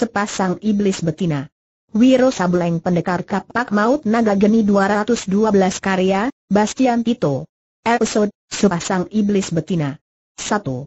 sepasang iblis betina. Wiro Sableng Pendekar Kapak Maut Naga Geni 212 Karya, Bastian Tito Episode, Sepasang Iblis Betina 1.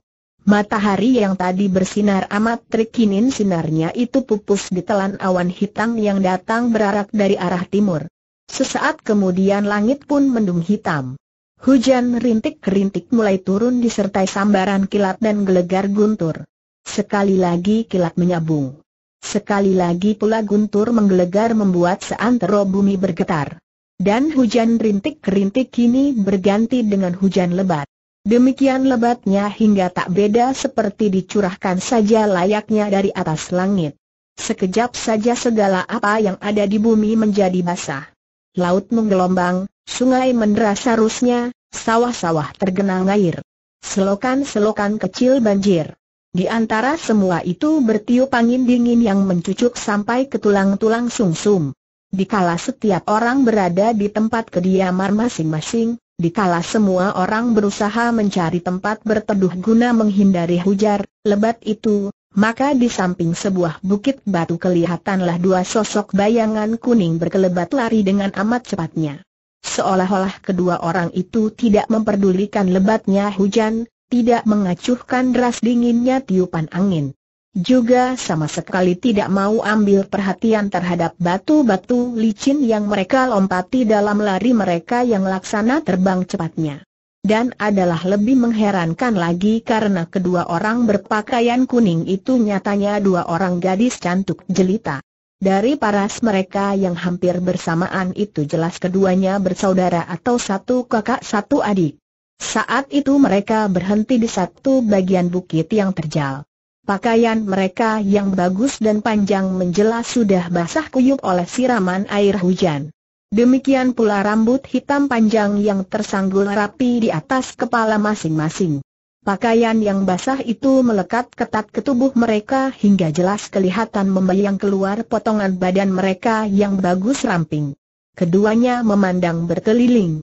Matahari yang tadi bersinar amat terkinin sinarnya itu pupus di telan awan hitam yang datang berarak dari arah timur. Sesaat kemudian langit pun mendung hitam. Hujan rintik-rintik mulai turun disertai sambaran kilat dan gelegar guntur. Sekali lagi kilat menyabung. Sekali lagi pula guntur menggelegar membuat seantero bumi bergetar. Dan hujan rintik-rintik kini berganti dengan hujan lebat. Demikian lebatnya hingga tak beda seperti dicurahkan saja layaknya dari atas langit. Sekejap saja segala apa yang ada di bumi menjadi basah. Laut menggelombang, sungai menderas arusnya, sawah-sawah tergenang air. Selokan-selokan kecil banjir. Di antara semua itu bertiup angin dingin yang mencucuk sampai ke tulang-tulang sungsum. Dikala setiap orang berada di tempat kediaman masing-masing, dikala semua orang berusaha mencari tempat berteduh guna menghindari hujar lebat itu, maka di samping sebuah bukit batu kelihatanlah dua sosok bayangan kuning berkelebat lari dengan amat cepatnya. Seolah-olah kedua orang itu tidak memperdulikan lebatnya hujan, tidak mengacuhkan deras dinginnya tiupan angin. Juga sama sekali tidak mau ambil perhatian terhadap batu-batu licin yang mereka lompati dalam lari mereka yang laksana terbang cepatnya. Dan adalah lebih mengherankan lagi karena kedua orang berpakaian kuning itu nyatanya dua orang gadis cantik jelita. Dari paras mereka yang hampir bersamaan itu jelas keduanya bersaudara atau satu kakak satu adik. Saat itu mereka berhenti di satu bagian bukit yang terjal. Pakaian mereka yang bagus dan panjang menjelas sudah basah kuyup oleh siraman air hujan. Demikian pula rambut hitam panjang yang tersanggul rapi di atas kepala masing-masing. Pakaian yang basah itu melekat ketat ke tubuh mereka hingga jelas kelihatan membayang keluar potongan badan mereka yang bagus ramping. Keduanya memandang berkeliling.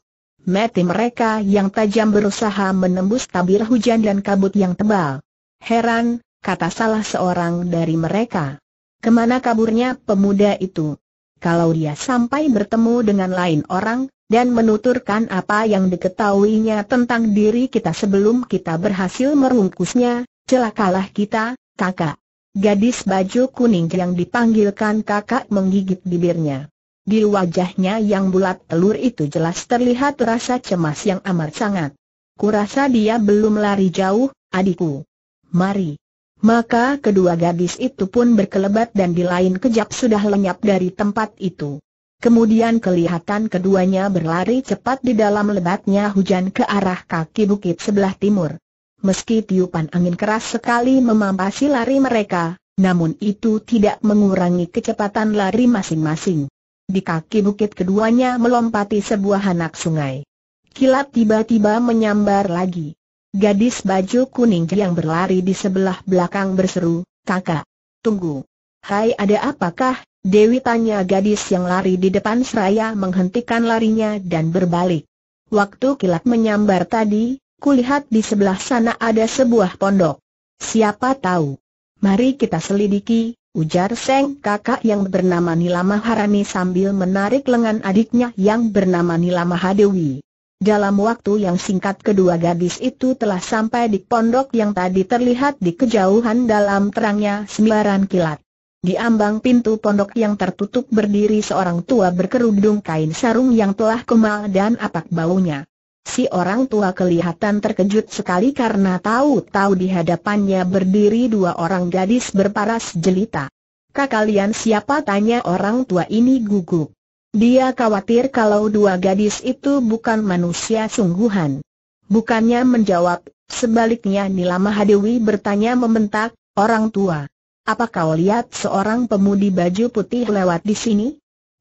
Mati mereka yang tajam berusaha menembus tabir hujan dan kabut yang tebal. Heran, kata salah seorang dari mereka. Kemana kaburnya pemuda itu? Kalau dia sampai bertemu dengan lain orang, dan menuturkan apa yang diketahuinya tentang diri kita sebelum kita berhasil merungkusnya, celakalah kita, kakak. Gadis baju kuning yang dipanggilkan kakak menggigit bibirnya. Di wajahnya yang bulat telur itu jelas terlihat rasa cemas yang amat sangat. Kurasa dia belum lari jauh, adikku. Mari. Maka kedua gadis itu pun berkelebat dan di lain kejap sudah lenyap dari tempat itu. Kemudian kelihatan keduanya berlari cepat di dalam lebatnya hujan ke arah kaki bukit sebelah timur. Meski tiupan angin keras sekali memampasi lari mereka, namun itu tidak mengurangi kecepatan lari masing-masing. Di kaki bukit keduanya melompati sebuah anak sungai. Kilat tiba-tiba menyambar lagi. Gadis baju kuning yang berlari di sebelah belakang berseru, kakak, tunggu. Hai ada apakah? Dewi tanya gadis yang lari di depan seraya menghentikan larinya dan berbalik. Waktu kilat menyambar tadi, kulihat di sebelah sana ada sebuah pondok. Siapa tahu? Mari kita selidiki, Ujar Seng kakak yang bernama Nila Maharani sambil menarik lengan adiknya yang bernama Nila Mahadewi. Dalam waktu yang singkat kedua gadis itu telah sampai di pondok yang tadi terlihat di kejauhan dalam terangnya sembaran kilat. Di ambang pintu pondok yang tertutup berdiri seorang tua berkerudung kain sarung yang telah kemal dan apak baunya. Si orang tua kelihatan terkejut sekali karena tahu-tahu di hadapannya berdiri dua orang gadis berparas jelita. "Kakalian siapa tanya orang tua ini gugup. Dia khawatir kalau dua gadis itu bukan manusia sungguhan. Bukannya menjawab, sebaliknya Nila Mahadewi bertanya membentak, orang tua. Apa kau lihat seorang pemudi baju putih lewat di sini?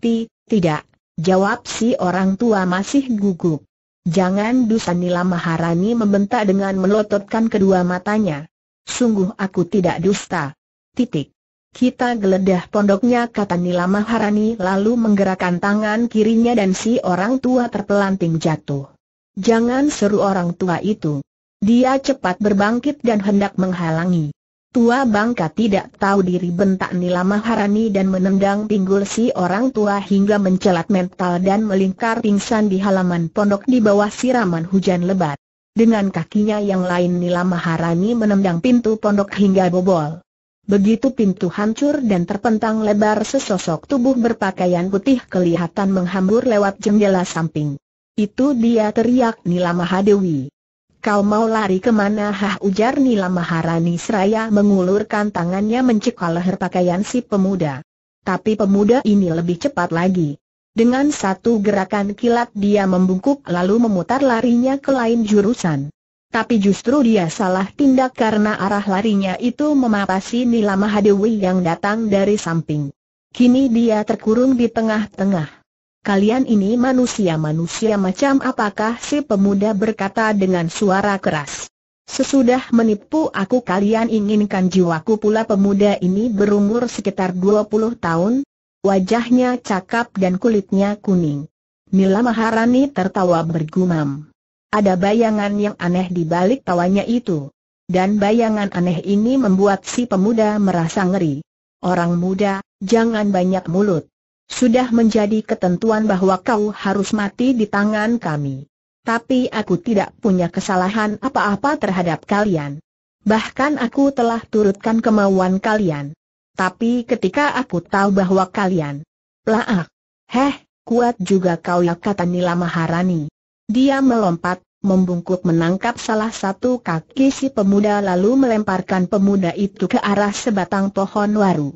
Ti, tidak, jawab si orang tua masih gugup. Jangan dusanila Maharani membentak dengan melototkan kedua matanya. Sungguh aku tidak dusta. Titik. Kita geledah pondoknya kata Nila Maharani lalu menggerakkan tangan kirinya dan si orang tua terpelanting jatuh. Jangan seru orang tua itu. Dia cepat berbangkit dan hendak menghalangi. Tua bangka tidak tahu diri bentak Nila Maharani dan menendang pinggul si orang tua hingga mencelat mental dan melingkar pingsan di halaman pondok di bawah siraman hujan lebat. Dengan kakinya yang lain Nila Maharani menendang pintu pondok hingga bobol. Begitu pintu hancur dan terpentang lebar sesosok tubuh berpakaian putih kelihatan menghambur lewat jendela samping. Itu dia teriak Nila Mahadewi. Kau mau lari kemana hah ujar Nila Maharani seraya mengulurkan tangannya mencekal leher pakaian si pemuda. Tapi pemuda ini lebih cepat lagi. Dengan satu gerakan kilat dia membungkuk lalu memutar larinya ke lain jurusan. Tapi justru dia salah tindak karena arah larinya itu memapasi Nila Mahadewi yang datang dari samping. Kini dia terkurung di tengah-tengah. Kalian ini manusia-manusia macam apakah si pemuda berkata dengan suara keras. Sesudah menipu aku kalian inginkan jiwaku pula pemuda ini berumur sekitar 20 tahun, wajahnya cakap dan kulitnya kuning. Nila Maharani tertawa bergumam. Ada bayangan yang aneh di balik tawanya itu. Dan bayangan aneh ini membuat si pemuda merasa ngeri. Orang muda, jangan banyak mulut. Sudah menjadi ketentuan bahwa kau harus mati di tangan kami. Tapi aku tidak punya kesalahan apa-apa terhadap kalian. Bahkan aku telah turutkan kemauan kalian. Tapi ketika aku tahu bahwa kalian laak, heh, kuat juga kau ya kata Nila Maharani. Dia melompat, membungkuk menangkap salah satu kaki si pemuda lalu melemparkan pemuda itu ke arah sebatang pohon waru.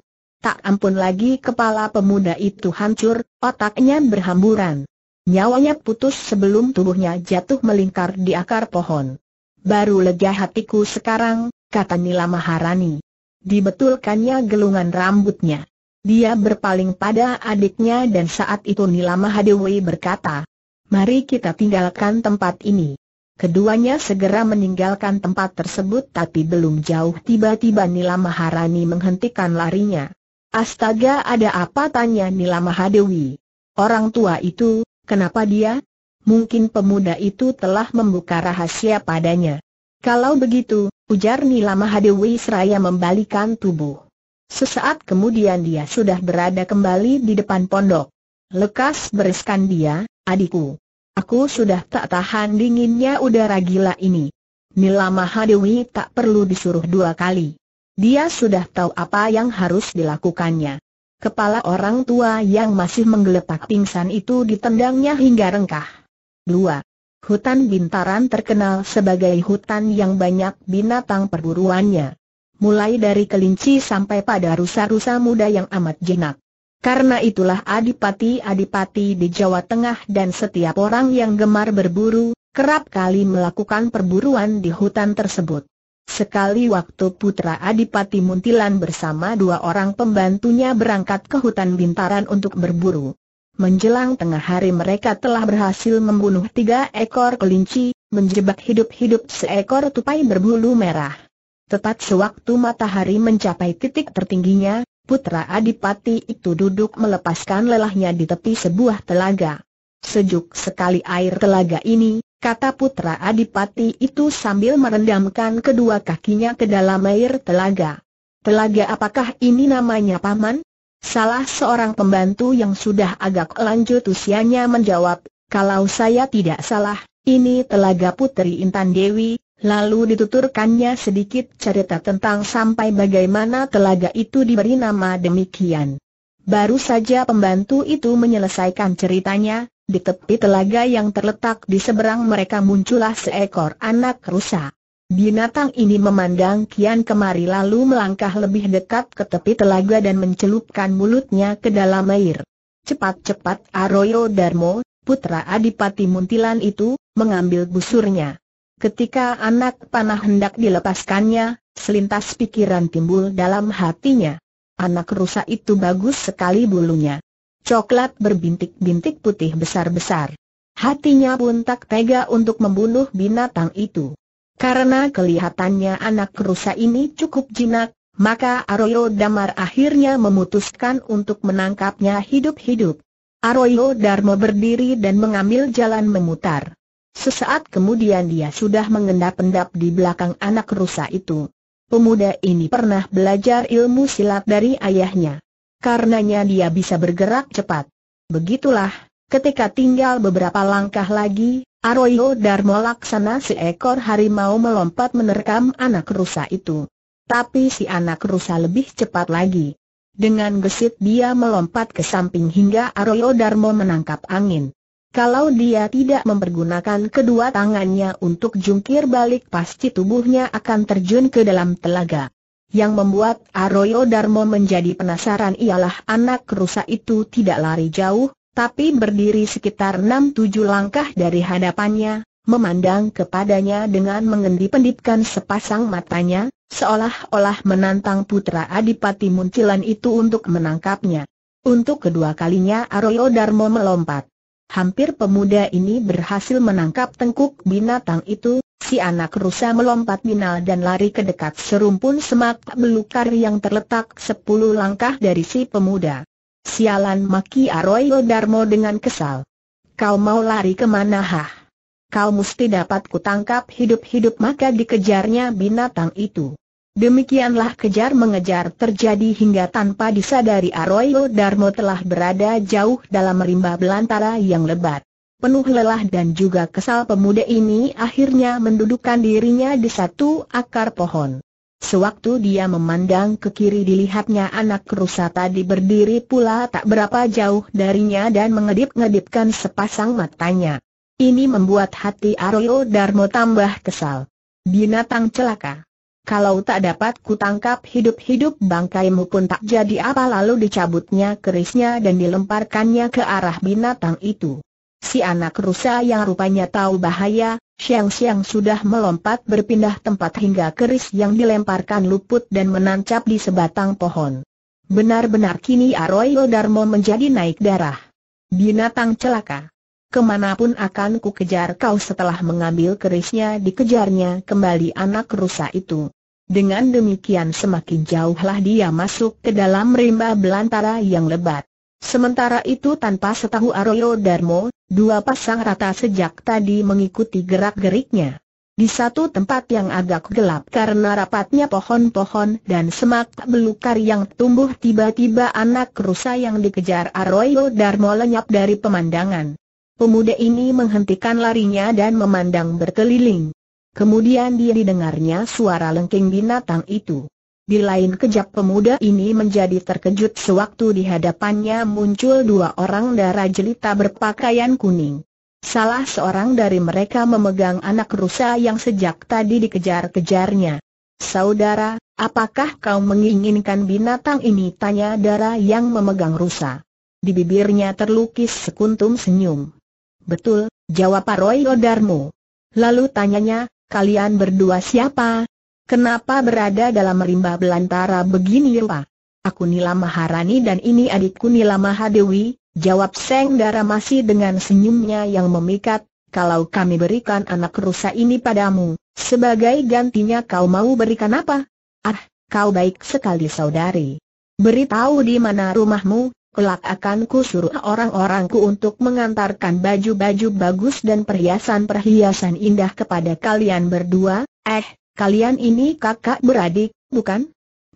Tak ampun lagi kepala pemuda itu hancur, otaknya berhamburan. Nyawanya putus sebelum tubuhnya jatuh melingkar di akar pohon. Baru lega hatiku sekarang, kata Nila Maharani. Dibetulkannya gelungan rambutnya. Dia berpaling pada adiknya dan saat itu Nila Mahadewi berkata, Mari kita tinggalkan tempat ini. Keduanya segera meninggalkan tempat tersebut tapi belum jauh tiba-tiba Nila Maharani menghentikan larinya. Astaga ada apa tanya Nila Mahadewi. Orang tua itu, kenapa dia? Mungkin pemuda itu telah membuka rahasia padanya. Kalau begitu, ujar Nila Mahadewi seraya membalikan tubuh. Sesaat kemudian dia sudah berada kembali di depan pondok. Lekas bereskan dia, adikku. Aku sudah tak tahan dinginnya udara gila ini. Nila Mahadewi tak perlu disuruh dua kali. Dia sudah tahu apa yang harus dilakukannya. Kepala orang tua yang masih menggeletak pingsan itu ditendangnya hingga rengkah. 2. Hutan Bintaran terkenal sebagai hutan yang banyak binatang perburuannya. Mulai dari kelinci sampai pada rusa-rusa muda yang amat jinak. Karena itulah adipati-adipati di Jawa Tengah dan setiap orang yang gemar berburu, kerap kali melakukan perburuan di hutan tersebut. Sekali waktu putra Adipati Muntilan bersama dua orang pembantunya berangkat ke hutan bintaran untuk berburu. Menjelang tengah hari mereka telah berhasil membunuh tiga ekor kelinci, menjebak hidup-hidup seekor tupai berbulu merah. Tepat sewaktu matahari mencapai titik tertingginya, putra Adipati itu duduk melepaskan lelahnya di tepi sebuah telaga. Sejuk sekali air telaga ini, kata putra adipati itu sambil merendamkan kedua kakinya ke dalam air telaga. Telaga apakah ini namanya paman? Salah seorang pembantu yang sudah agak lanjut usianya menjawab, kalau saya tidak salah, ini telaga putri Intan Dewi, lalu dituturkannya sedikit cerita tentang sampai bagaimana telaga itu diberi nama demikian. Baru saja pembantu itu menyelesaikan ceritanya, di tepi telaga yang terletak di seberang mereka muncullah seekor anak rusa. Binatang ini memandang Kian kemari lalu melangkah lebih dekat ke tepi telaga dan mencelupkan mulutnya ke dalam air. Cepat-cepat Arroyo Darmo, putra Adipati Muntilan itu, mengambil busurnya. Ketika anak panah hendak dilepaskannya, selintas pikiran timbul dalam hatinya. Anak rusa itu bagus sekali bulunya coklat berbintik-bintik putih besar-besar. Hatinya pun tak tega untuk membunuh binatang itu. Karena kelihatannya anak rusa ini cukup jinak, maka Arroyo Damar akhirnya memutuskan untuk menangkapnya hidup-hidup. Arroyo Darmo berdiri dan mengambil jalan memutar. Sesaat kemudian dia sudah mengendap-endap di belakang anak rusa itu. Pemuda ini pernah belajar ilmu silat dari ayahnya karenanya dia bisa bergerak cepat. Begitulah, ketika tinggal beberapa langkah lagi, Arroyo Darmo laksana seekor harimau melompat menerkam anak rusa itu. Tapi si anak rusa lebih cepat lagi. Dengan gesit dia melompat ke samping hingga Arroyo Darmo menangkap angin. Kalau dia tidak mempergunakan kedua tangannya untuk jungkir balik pasti tubuhnya akan terjun ke dalam telaga. Yang membuat Arroyo Darmo menjadi penasaran ialah anak rusa itu tidak lari jauh, tapi berdiri sekitar 6-7 langkah dari hadapannya, memandang kepadanya dengan mengendip-endipkan sepasang matanya, seolah-olah menantang putra Adipati Muncilan itu untuk menangkapnya. Untuk kedua kalinya Arroyo Darmo melompat. Hampir pemuda ini berhasil menangkap tengkuk binatang itu, si anak rusa melompat binal dan lari ke dekat serumpun semak belukar yang terletak sepuluh langkah dari si pemuda. Sialan maki Aroy Darmo dengan kesal. Kau mau lari kemana hah? Kau mesti dapat kutangkap hidup-hidup maka dikejarnya binatang itu. Demikianlah kejar mengejar terjadi hingga tanpa disadari Aroyo Darmo telah berada jauh dalam rimba belantara yang lebat. Penuh lelah dan juga kesal pemuda ini akhirnya mendudukkan dirinya di satu akar pohon. Sewaktu dia memandang ke kiri dilihatnya anak rusa tadi berdiri pula tak berapa jauh darinya dan mengedip-ngedipkan sepasang matanya. Ini membuat hati Aryo Darmo tambah kesal. Binatang celaka. Kalau tak dapat kutangkap hidup-hidup bangkaimu pun tak jadi apa lalu dicabutnya kerisnya dan dilemparkannya ke arah binatang itu. Si anak rusa yang rupanya tahu bahaya, siang-siang sudah melompat berpindah tempat hingga keris yang dilemparkan luput dan menancap di sebatang pohon. Benar-benar kini Aroyo Darmo menjadi naik darah. Binatang celaka. Kemanapun akan ku kejar kau setelah mengambil kerisnya dikejarnya kembali anak rusa itu. Dengan demikian semakin jauhlah dia masuk ke dalam rimba belantara yang lebat. Sementara itu tanpa setahu Arroyo Darmo, dua pasang rata sejak tadi mengikuti gerak-geriknya. Di satu tempat yang agak gelap karena rapatnya pohon-pohon dan semak belukar yang tumbuh tiba-tiba anak rusa yang dikejar Arroyo Darmo lenyap dari pemandangan. Pemuda ini menghentikan larinya dan memandang berkeliling. Kemudian dia didengarnya suara lengking binatang itu. Di lain kejap pemuda ini menjadi terkejut sewaktu di hadapannya muncul dua orang darah jelita berpakaian kuning. Salah seorang dari mereka memegang anak rusa yang sejak tadi dikejar-kejarnya. Saudara, apakah kau menginginkan binatang ini? Tanya darah yang memegang rusa. Di bibirnya terlukis sekuntum senyum. Betul, jawab Roy Odarmo. Lalu tanyanya, kalian berdua siapa? Kenapa berada dalam rimba belantara begini lupa? Aku Nila Maharani dan ini adikku Nila Mahadewi, jawab Seng Dara masih dengan senyumnya yang memikat, kalau kami berikan anak rusa ini padamu, sebagai gantinya kau mau berikan apa? Ah, kau baik sekali saudari. Beritahu di mana rumahmu, kelak akan ku suruh orang-orangku untuk mengantarkan baju-baju bagus dan perhiasan-perhiasan indah kepada kalian berdua, eh, Kalian ini kakak beradik, bukan?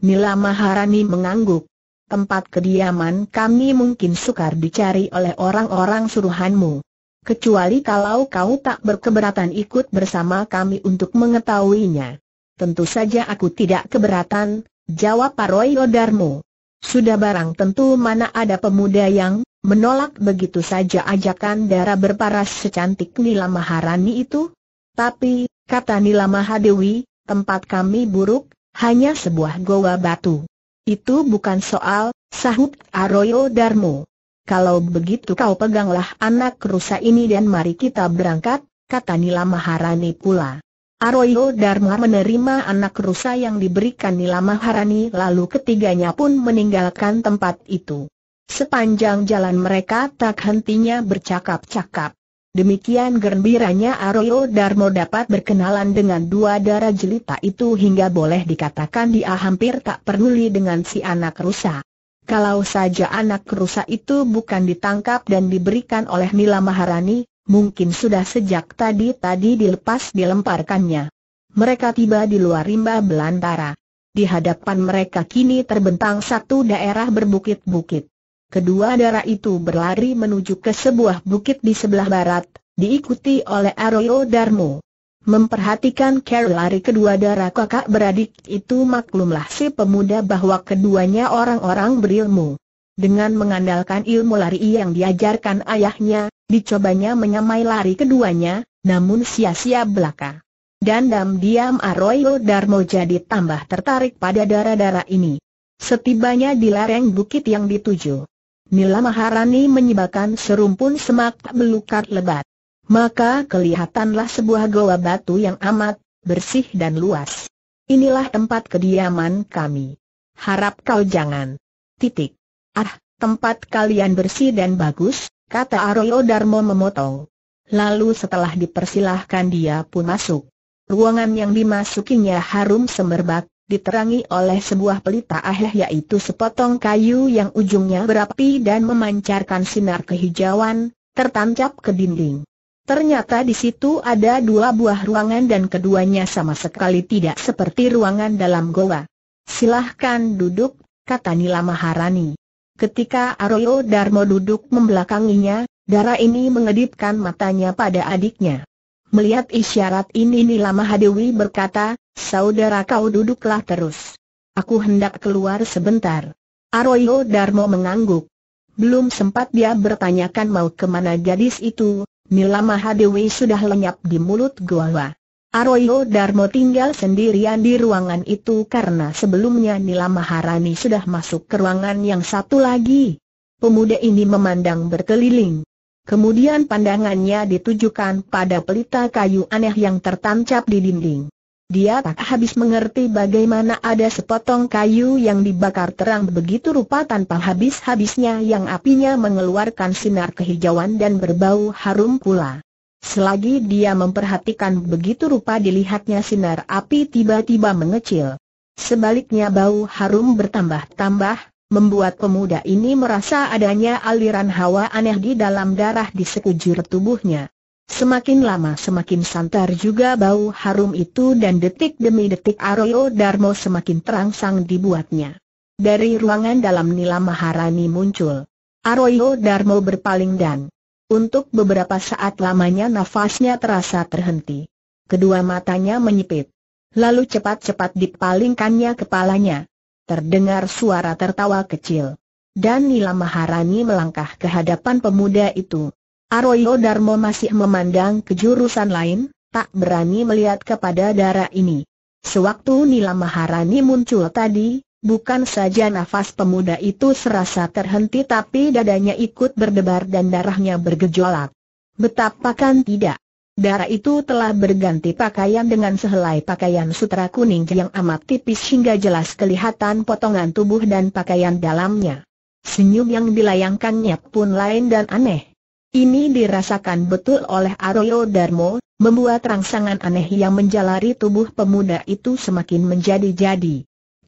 Nila Maharani mengangguk. Tempat kediaman kami mungkin sukar dicari oleh orang-orang suruhanmu. Kecuali kalau kau tak berkeberatan ikut bersama kami untuk mengetahuinya. Tentu saja aku tidak keberatan, jawab Paroi Odarmu. Sudah barang tentu mana ada pemuda yang menolak begitu saja ajakan darah berparas secantik Nila Maharani itu. Tapi, Kata Nila Mahadewi, tempat kami buruk, hanya sebuah goa batu. Itu bukan soal, sahut Aroyo Darmo. Kalau begitu kau peganglah anak rusa ini dan mari kita berangkat, kata Nila Maharani pula. Aroyo Darmo menerima anak rusa yang diberikan Nila Maharani lalu ketiganya pun meninggalkan tempat itu. Sepanjang jalan mereka tak hentinya bercakap-cakap. Demikian gembiranya Aryo Darmo dapat berkenalan dengan dua darah jelita itu hingga boleh dikatakan dia hampir tak peduli dengan si anak rusa. Kalau saja anak rusa itu bukan ditangkap dan diberikan oleh Nila Maharani, mungkin sudah sejak tadi-tadi dilepas dilemparkannya. Mereka tiba di luar rimba belantara. Di hadapan mereka kini terbentang satu daerah berbukit-bukit. Kedua darah itu berlari menuju ke sebuah bukit di sebelah barat, diikuti oleh Arroyo Darmo. Memperhatikan care lari kedua darah kakak beradik itu maklumlah si pemuda bahwa keduanya orang-orang berilmu. Dengan mengandalkan ilmu lari yang diajarkan ayahnya, dicobanya menyamai lari keduanya, namun sia-sia belaka. Dandam diam Arroyo Darmo jadi tambah tertarik pada darah-darah ini. Setibanya di lereng bukit yang dituju, Mila Maharani menyebabkan serumpun semak belukar lebat. Maka kelihatanlah sebuah goa batu yang amat bersih dan luas. Inilah tempat kediaman kami. Harap kau jangan. Titik. Ah, tempat kalian bersih dan bagus, kata Aroyo Darmo memotong. Lalu setelah dipersilahkan dia pun masuk. Ruangan yang dimasukinya harum semerbak, diterangi oleh sebuah pelita aheh yaitu sepotong kayu yang ujungnya berapi dan memancarkan sinar kehijauan, tertancap ke dinding. Ternyata di situ ada dua buah ruangan dan keduanya sama sekali tidak seperti ruangan dalam goa. Silahkan duduk, kata Nila Maharani. Ketika Aryo Darmo duduk membelakanginya, darah ini mengedipkan matanya pada adiknya. Melihat isyarat ini Nila Mahadewi berkata, saudara kau duduklah terus. Aku hendak keluar sebentar. Arroyo Darmo mengangguk. Belum sempat dia bertanyakan mau kemana gadis itu, Nila Mahadewi sudah lenyap di mulut gua. Arroyo Darmo tinggal sendirian di ruangan itu karena sebelumnya Nila Maharani sudah masuk ke ruangan yang satu lagi. Pemuda ini memandang berkeliling. Kemudian pandangannya ditujukan pada pelita kayu aneh yang tertancap di dinding. Dia tak habis mengerti bagaimana ada sepotong kayu yang dibakar terang begitu rupa tanpa habis-habisnya yang apinya mengeluarkan sinar kehijauan dan berbau harum pula. Selagi dia memperhatikan begitu rupa dilihatnya sinar api tiba-tiba mengecil. Sebaliknya bau harum bertambah-tambah, membuat pemuda ini merasa adanya aliran hawa aneh di dalam darah di sekujur tubuhnya. Semakin lama semakin santar juga bau harum itu dan detik demi detik Aroyo Darmo semakin terangsang dibuatnya. Dari ruangan dalam nila Maharani muncul. Aroyo Darmo berpaling dan untuk beberapa saat lamanya nafasnya terasa terhenti. Kedua matanya menyipit. Lalu cepat-cepat dipalingkannya kepalanya terdengar suara tertawa kecil. Dan Nila Maharani melangkah ke hadapan pemuda itu. Arroyo Darmo masih memandang ke jurusan lain, tak berani melihat kepada darah ini. Sewaktu Nila Maharani muncul tadi, bukan saja nafas pemuda itu serasa terhenti tapi dadanya ikut berdebar dan darahnya bergejolak. Betapakan tidak? Darah itu telah berganti pakaian dengan sehelai pakaian sutra kuning yang amat tipis hingga jelas kelihatan potongan tubuh dan pakaian dalamnya. Senyum yang dilayangkannya pun lain dan aneh. Ini dirasakan betul oleh Arroyo Darmo, membuat rangsangan aneh yang menjalari tubuh pemuda itu semakin menjadi-jadi.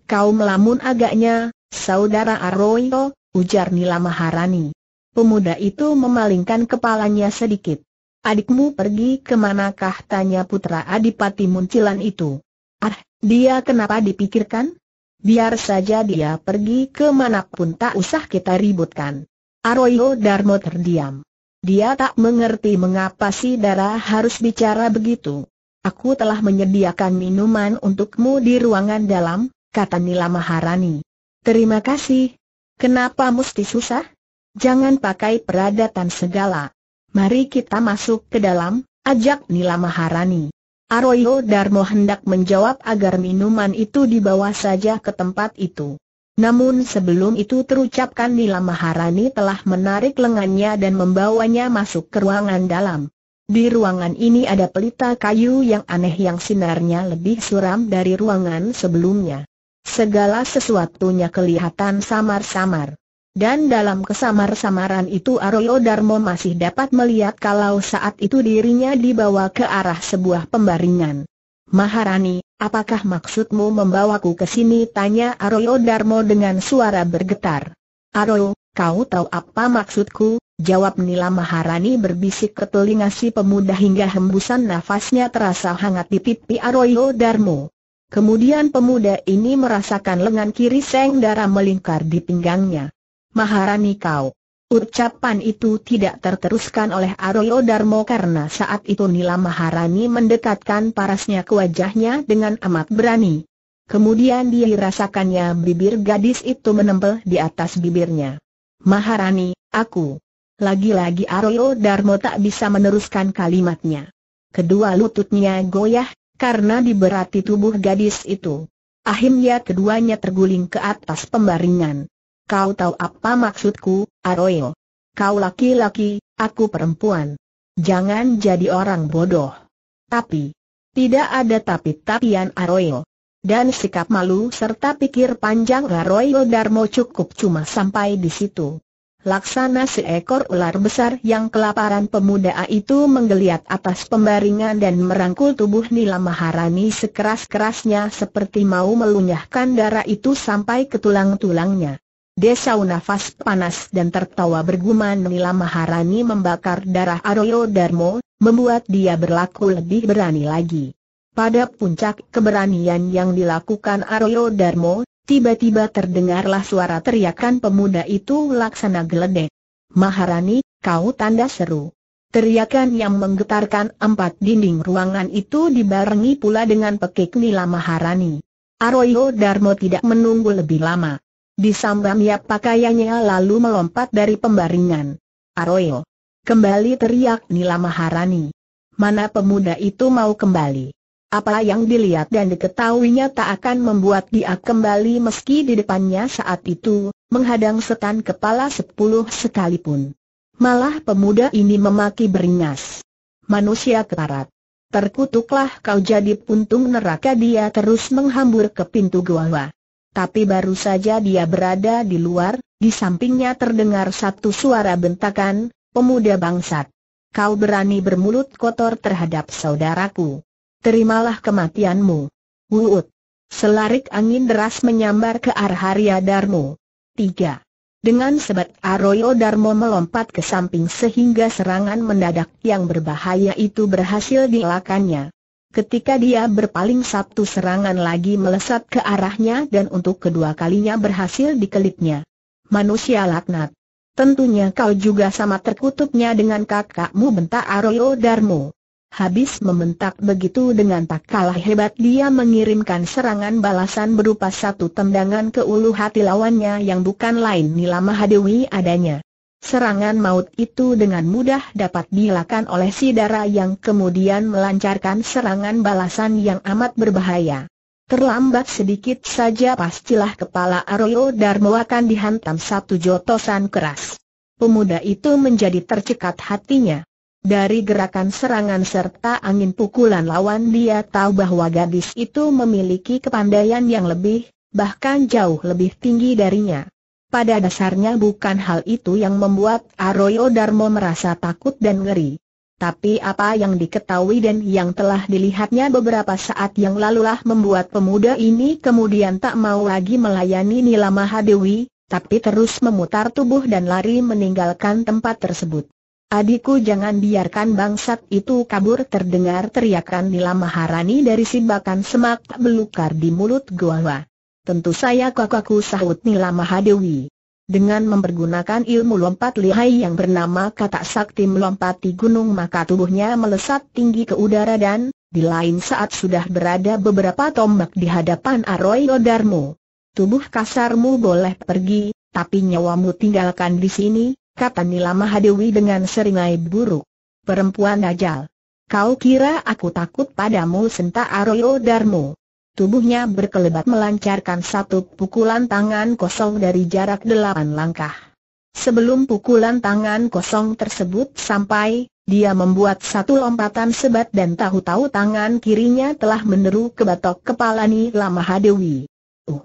Kau melamun agaknya, saudara Arroyo, ujar Nila Maharani. Pemuda itu memalingkan kepalanya sedikit. Adikmu pergi ke kemanakah? Tanya putra Adipati Muncilan itu. Ah, dia kenapa dipikirkan? Biar saja dia pergi ke kemanapun tak usah kita ributkan. Arroyo Darmo terdiam. Dia tak mengerti mengapa si Dara harus bicara begitu. Aku telah menyediakan minuman untukmu di ruangan dalam, kata Nila Maharani. Terima kasih. Kenapa mesti susah? Jangan pakai peradatan segala. Mari kita masuk ke dalam, ajak Nila Maharani. Arroyo Darmo hendak menjawab agar minuman itu dibawa saja ke tempat itu. Namun sebelum itu terucapkan Nila Maharani telah menarik lengannya dan membawanya masuk ke ruangan dalam. Di ruangan ini ada pelita kayu yang aneh yang sinarnya lebih suram dari ruangan sebelumnya. Segala sesuatunya kelihatan samar-samar. Dan dalam kesamar-samaran itu Arroyo Darmo masih dapat melihat kalau saat itu dirinya dibawa ke arah sebuah pembaringan. Maharani, apakah maksudmu membawaku ke sini? Tanya Arroyo Darmo dengan suara bergetar. Aryo, kau tahu apa maksudku? Jawab Nila Maharani berbisik ke telinga si pemuda hingga hembusan nafasnya terasa hangat di pipi Arroyo Darmo. Kemudian pemuda ini merasakan lengan kiri seng darah melingkar di pinggangnya. Maharani kau. Ucapan itu tidak terteruskan oleh Aryo Darmo karena saat itu Nila Maharani mendekatkan parasnya ke wajahnya dengan amat berani. Kemudian dia rasakannya bibir gadis itu menempel di atas bibirnya. Maharani, aku. Lagi-lagi Aryo Darmo tak bisa meneruskan kalimatnya. Kedua lututnya goyah, karena diberati tubuh gadis itu. Akhirnya keduanya terguling ke atas pembaringan. Kau tahu apa maksudku, Aroyo? Kau laki-laki, aku perempuan. Jangan jadi orang bodoh. Tapi, tidak ada tapi-tapian Aroyo. Dan sikap malu serta pikir panjang Aroyo Darmo cukup cuma sampai di situ. Laksana seekor ular besar yang kelaparan pemuda itu menggeliat atas pembaringan dan merangkul tubuh Nila Maharani sekeras-kerasnya seperti mau melunyahkan darah itu sampai ke tulang-tulangnya. Desa nafas panas dan tertawa bergumam Nila Maharani membakar darah Aroyo Darmo, membuat dia berlaku lebih berani lagi. Pada puncak keberanian yang dilakukan Aroyo Darmo, tiba-tiba terdengarlah suara teriakan pemuda itu laksana geledek. Maharani, kau tanda seru. Teriakan yang menggetarkan empat dinding ruangan itu dibarengi pula dengan pekik Nila Maharani. Aroyo Darmo tidak menunggu lebih lama. Disambamnya pakaiannya lalu melompat dari pembaringan. Aroyo. Kembali teriak Nila Maharani. Mana pemuda itu mau kembali? Apa yang dilihat dan diketahuinya tak akan membuat dia kembali meski di depannya saat itu, menghadang setan kepala sepuluh sekalipun. Malah pemuda ini memaki beringas. Manusia keparat. Terkutuklah kau jadi puntung neraka dia terus menghambur ke pintu gua tapi baru saja dia berada di luar, di sampingnya terdengar satu suara bentakan, pemuda bangsat. Kau berani bermulut kotor terhadap saudaraku. Terimalah kematianmu. Wuut. Selarik angin deras menyambar ke arah Arya Darmo. 3. Dengan sebat Arroyo Darmo melompat ke samping sehingga serangan mendadak yang berbahaya itu berhasil dielakannya. Ketika dia berpaling satu serangan lagi melesat ke arahnya dan untuk kedua kalinya berhasil dikelitnya. Manusia laknat. Tentunya kau juga sama terkutuknya dengan kakakmu bentak Aroyo Darmo. Habis membentak begitu dengan tak kalah hebat dia mengirimkan serangan balasan berupa satu tendangan ke ulu hati lawannya yang bukan lain Nila Mahadewi adanya. Serangan maut itu dengan mudah dapat dilakukan oleh si darah yang kemudian melancarkan serangan balasan yang amat berbahaya. Terlambat sedikit saja pastilah kepala Aryo Darmo akan dihantam satu jotosan keras. Pemuda itu menjadi tercekat hatinya. Dari gerakan serangan serta angin pukulan lawan dia tahu bahwa gadis itu memiliki kepandaian yang lebih, bahkan jauh lebih tinggi darinya. Pada dasarnya bukan hal itu yang membuat Arroyo Darmo merasa takut dan ngeri. Tapi apa yang diketahui dan yang telah dilihatnya beberapa saat yang lalulah membuat pemuda ini kemudian tak mau lagi melayani Nila Mahadewi, tapi terus memutar tubuh dan lari meninggalkan tempat tersebut. Adikku jangan biarkan bangsat itu kabur terdengar teriakan Nila Maharani dari sibakan semak belukar di mulut gua. Tentu saya kakakku sahut Nila Mahadewi. Dengan mempergunakan ilmu lompat lihai yang bernama kata sakti melompati gunung maka tubuhnya melesat tinggi ke udara dan, di lain saat sudah berada beberapa tombak di hadapan Aroyo Darmo. Tubuh kasarmu boleh pergi, tapi nyawamu tinggalkan di sini, kata Nila Mahadewi dengan seringai buruk. Perempuan najal, Kau kira aku takut padamu sentak Aroyo Darmo. Tubuhnya berkelebat melancarkan satu pukulan tangan kosong dari jarak delapan langkah. Sebelum pukulan tangan kosong tersebut sampai, dia membuat satu lompatan sebat dan tahu-tahu tangan kirinya telah meneru ke batok kepala Ni Lama Hadewi. Uh.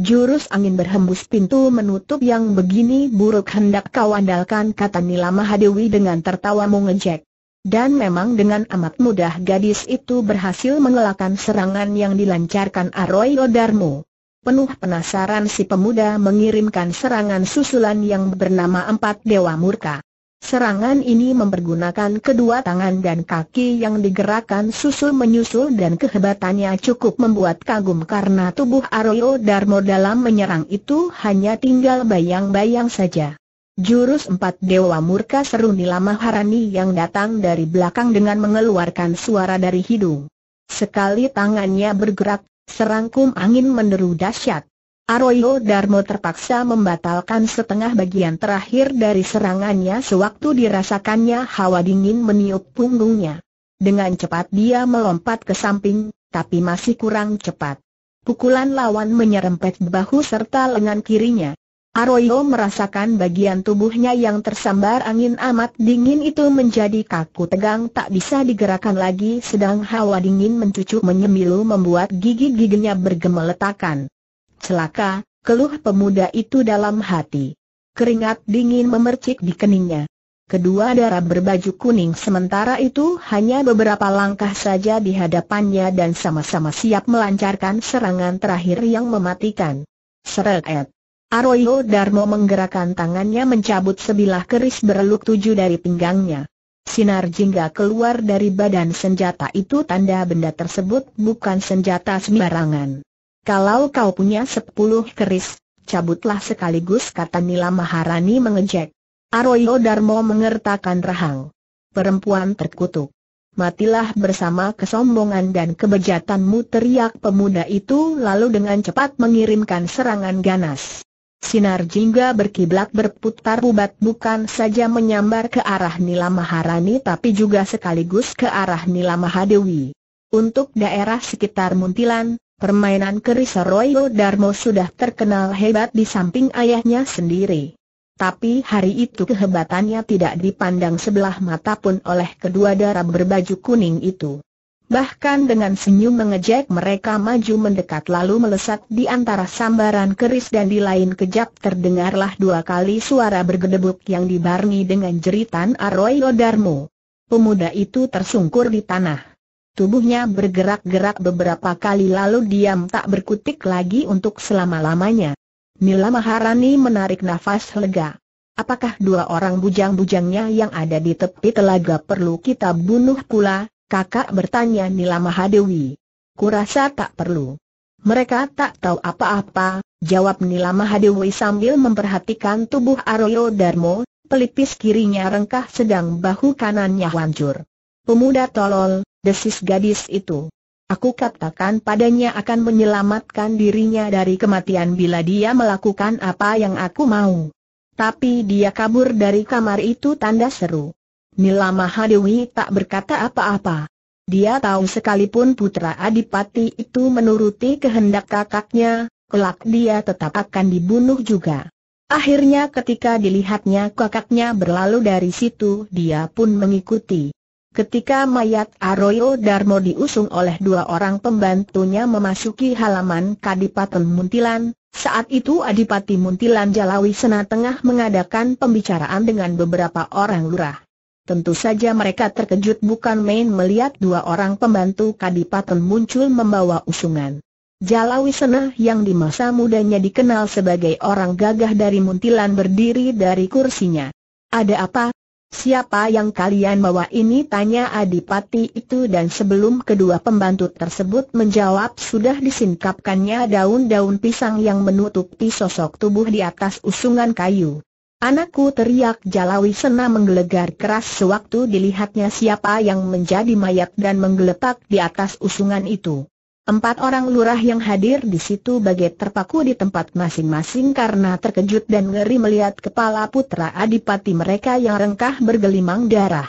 Jurus angin berhembus pintu menutup yang begini buruk hendak kau andalkan kata Ni Lama Hadewi dengan tertawa mengejek. Dan memang dengan amat mudah gadis itu berhasil mengelakkan serangan yang dilancarkan Arroyo Darmo. Penuh penasaran si pemuda mengirimkan serangan susulan yang bernama Empat Dewa Murka. Serangan ini mempergunakan kedua tangan dan kaki yang digerakkan susul-menyusul dan kehebatannya cukup membuat kagum karena tubuh Arroyo Darmo dalam menyerang itu hanya tinggal bayang-bayang saja. Jurus empat dewa murka seru Nila Maharani yang datang dari belakang dengan mengeluarkan suara dari hidung. Sekali tangannya bergerak, serangkum angin meneru dahsyat. Arroyo Darmo terpaksa membatalkan setengah bagian terakhir dari serangannya sewaktu dirasakannya hawa dingin meniup punggungnya. Dengan cepat dia melompat ke samping, tapi masih kurang cepat. Pukulan lawan menyerempet bahu serta lengan kirinya. Aroyo merasakan bagian tubuhnya yang tersambar angin amat dingin itu menjadi kaku tegang tak bisa digerakkan lagi sedang hawa dingin mencucuk menyemilu membuat gigi-giginya bergemeletakan. Celaka, keluh pemuda itu dalam hati. Keringat dingin memercik di keningnya. Kedua darah berbaju kuning sementara itu hanya beberapa langkah saja di hadapannya dan sama-sama siap melancarkan serangan terakhir yang mematikan. Seret. Aroyo Darmo menggerakkan tangannya mencabut sebilah keris berluk tujuh dari pinggangnya. Sinar jingga keluar dari badan senjata itu tanda benda tersebut bukan senjata sembarangan. Kalau kau punya sepuluh keris, cabutlah sekaligus kata Nila Maharani mengejek. Aroyo Darmo mengertakkan rahang. Perempuan terkutuk. Matilah bersama kesombongan dan kebejatanmu teriak pemuda itu lalu dengan cepat mengirimkan serangan ganas. Sinar jingga berkiblat berputar bubat bukan saja menyambar ke arah Nila Maharani tapi juga sekaligus ke arah Nila Mahadewi. Untuk daerah sekitar Muntilan, permainan keris Royo Darmo sudah terkenal hebat di samping ayahnya sendiri. Tapi hari itu kehebatannya tidak dipandang sebelah mata pun oleh kedua darah berbaju kuning itu. Bahkan dengan senyum mengejek mereka maju mendekat lalu melesat di antara sambaran keris dan di lain kejap terdengarlah dua kali suara bergedebuk yang dibarengi dengan jeritan Arroyo Darmo. Pemuda itu tersungkur di tanah. Tubuhnya bergerak-gerak beberapa kali lalu diam tak berkutik lagi untuk selama-lamanya. Nila Maharani menarik nafas lega. Apakah dua orang bujang-bujangnya yang ada di tepi telaga perlu kita bunuh pula? Kakak bertanya Nila Mahadewi. Kurasa tak perlu. Mereka tak tahu apa-apa, jawab Nila Mahadewi sambil memperhatikan tubuh Aroyo Darmo, pelipis kirinya rengkah sedang bahu kanannya hancur. Pemuda tolol, desis gadis itu. Aku katakan padanya akan menyelamatkan dirinya dari kematian bila dia melakukan apa yang aku mau. Tapi dia kabur dari kamar itu tanda seru. Nila Mahadewi tak berkata apa-apa. Dia tahu sekalipun putra Adipati itu menuruti kehendak kakaknya, kelak dia tetap akan dibunuh juga. Akhirnya ketika dilihatnya kakaknya berlalu dari situ dia pun mengikuti. Ketika mayat Arroyo Darmo diusung oleh dua orang pembantunya memasuki halaman Kadipaten Muntilan, saat itu Adipati Muntilan Jalawi Sena tengah mengadakan pembicaraan dengan beberapa orang lurah. Tentu saja mereka terkejut bukan main melihat dua orang pembantu kadipaten muncul membawa usungan. Jalawisena yang di masa mudanya dikenal sebagai orang gagah dari Muntilan berdiri dari kursinya. Ada apa? Siapa yang kalian bawa ini? Tanya Adipati itu dan sebelum kedua pembantu tersebut menjawab sudah disingkapkannya daun-daun pisang yang menutupi sosok tubuh di atas usungan kayu. Anakku teriak Jalawi Sena menggelegar keras sewaktu dilihatnya siapa yang menjadi mayat dan menggeletak di atas usungan itu. Empat orang lurah yang hadir di situ bagai terpaku di tempat masing-masing karena terkejut dan ngeri melihat kepala putra adipati mereka yang rengkah bergelimang darah.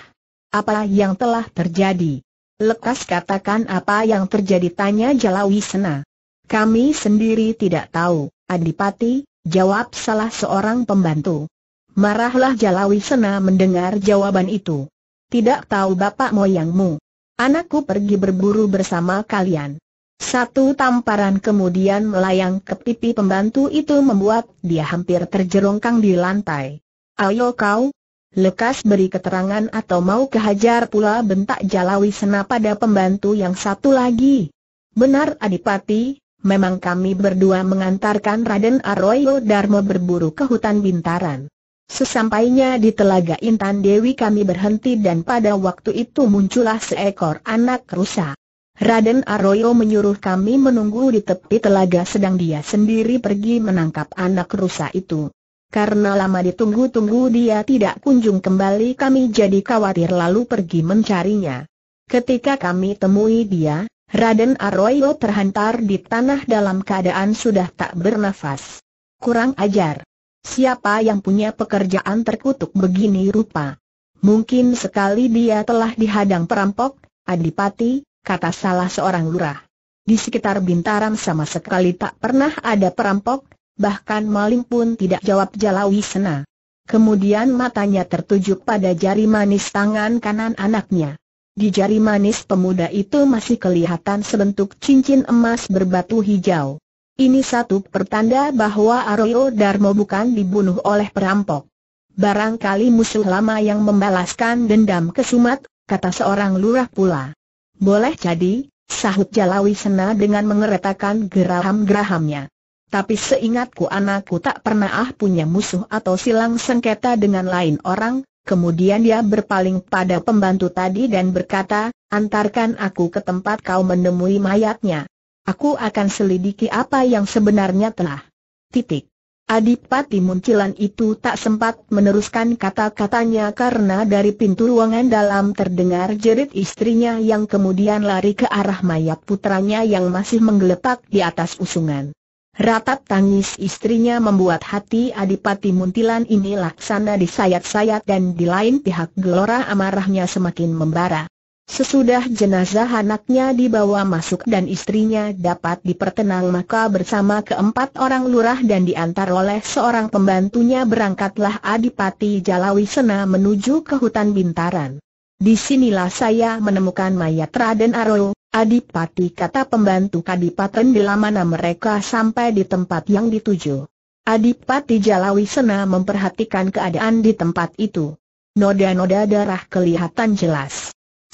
Apa yang telah terjadi? Lekas katakan apa yang terjadi tanya Jalawi Sena. Kami sendiri tidak tahu, adipati, jawab salah seorang pembantu. Marahlah Jalawi Sena mendengar jawaban itu. Tidak tahu bapak moyangmu. Anakku pergi berburu bersama kalian. Satu tamparan kemudian melayang ke pipi pembantu itu membuat dia hampir terjerongkang di lantai. Ayo kau, lekas beri keterangan atau mau kehajar pula bentak Jalawi Sena pada pembantu yang satu lagi. Benar Adipati, memang kami berdua mengantarkan Raden Arroyo Darmo berburu ke hutan Bintaran. Sesampainya di Telaga Intan Dewi kami berhenti dan pada waktu itu muncullah seekor anak rusa. Raden Arroyo menyuruh kami menunggu di tepi telaga sedang dia sendiri pergi menangkap anak rusa itu. Karena lama ditunggu-tunggu dia tidak kunjung kembali kami jadi khawatir lalu pergi mencarinya. Ketika kami temui dia, Raden Arroyo terhantar di tanah dalam keadaan sudah tak bernafas. Kurang ajar. Siapa yang punya pekerjaan terkutuk begini rupa? Mungkin sekali dia telah dihadang perampok, adipati, kata salah seorang lurah. Di sekitar Bintaran sama sekali tak pernah ada perampok, bahkan maling pun tidak jawab Jalawi Sena. Kemudian matanya tertuju pada jari manis tangan kanan anaknya. Di jari manis pemuda itu masih kelihatan sebentuk cincin emas berbatu hijau. Ini satu pertanda bahwa Aryo Darmo bukan dibunuh oleh perampok. Barangkali musuh lama yang membalaskan dendam ke Sumat, kata seorang lurah pula. Boleh jadi, sahut Jalawi Sena dengan mengeretakan geraham-gerahamnya. Tapi seingatku anakku tak pernah ah punya musuh atau silang sengketa dengan lain orang, Kemudian dia berpaling pada pembantu tadi dan berkata, antarkan aku ke tempat kau menemui mayatnya. Aku akan selidiki apa yang sebenarnya telah. Titik. Adipati Muntilan itu tak sempat meneruskan kata-katanya karena dari pintu ruangan dalam terdengar jerit istrinya yang kemudian lari ke arah mayat putranya yang masih menggeletak di atas usungan. Ratap tangis istrinya membuat hati Adipati Muntilan ini laksana disayat-sayat dan di lain pihak gelora amarahnya semakin membara. Sesudah jenazah anaknya dibawa masuk dan istrinya dapat dipertenang maka bersama keempat orang lurah dan diantar oleh seorang pembantunya berangkatlah Adipati Jalawisena menuju ke hutan Bintaran. Disinilah saya menemukan mayat Raden Arul, Adipati kata pembantu Kadipaten bila mana mereka sampai di tempat yang dituju. Adipati Jalawisena memperhatikan keadaan di tempat itu. Noda-noda darah kelihatan jelas.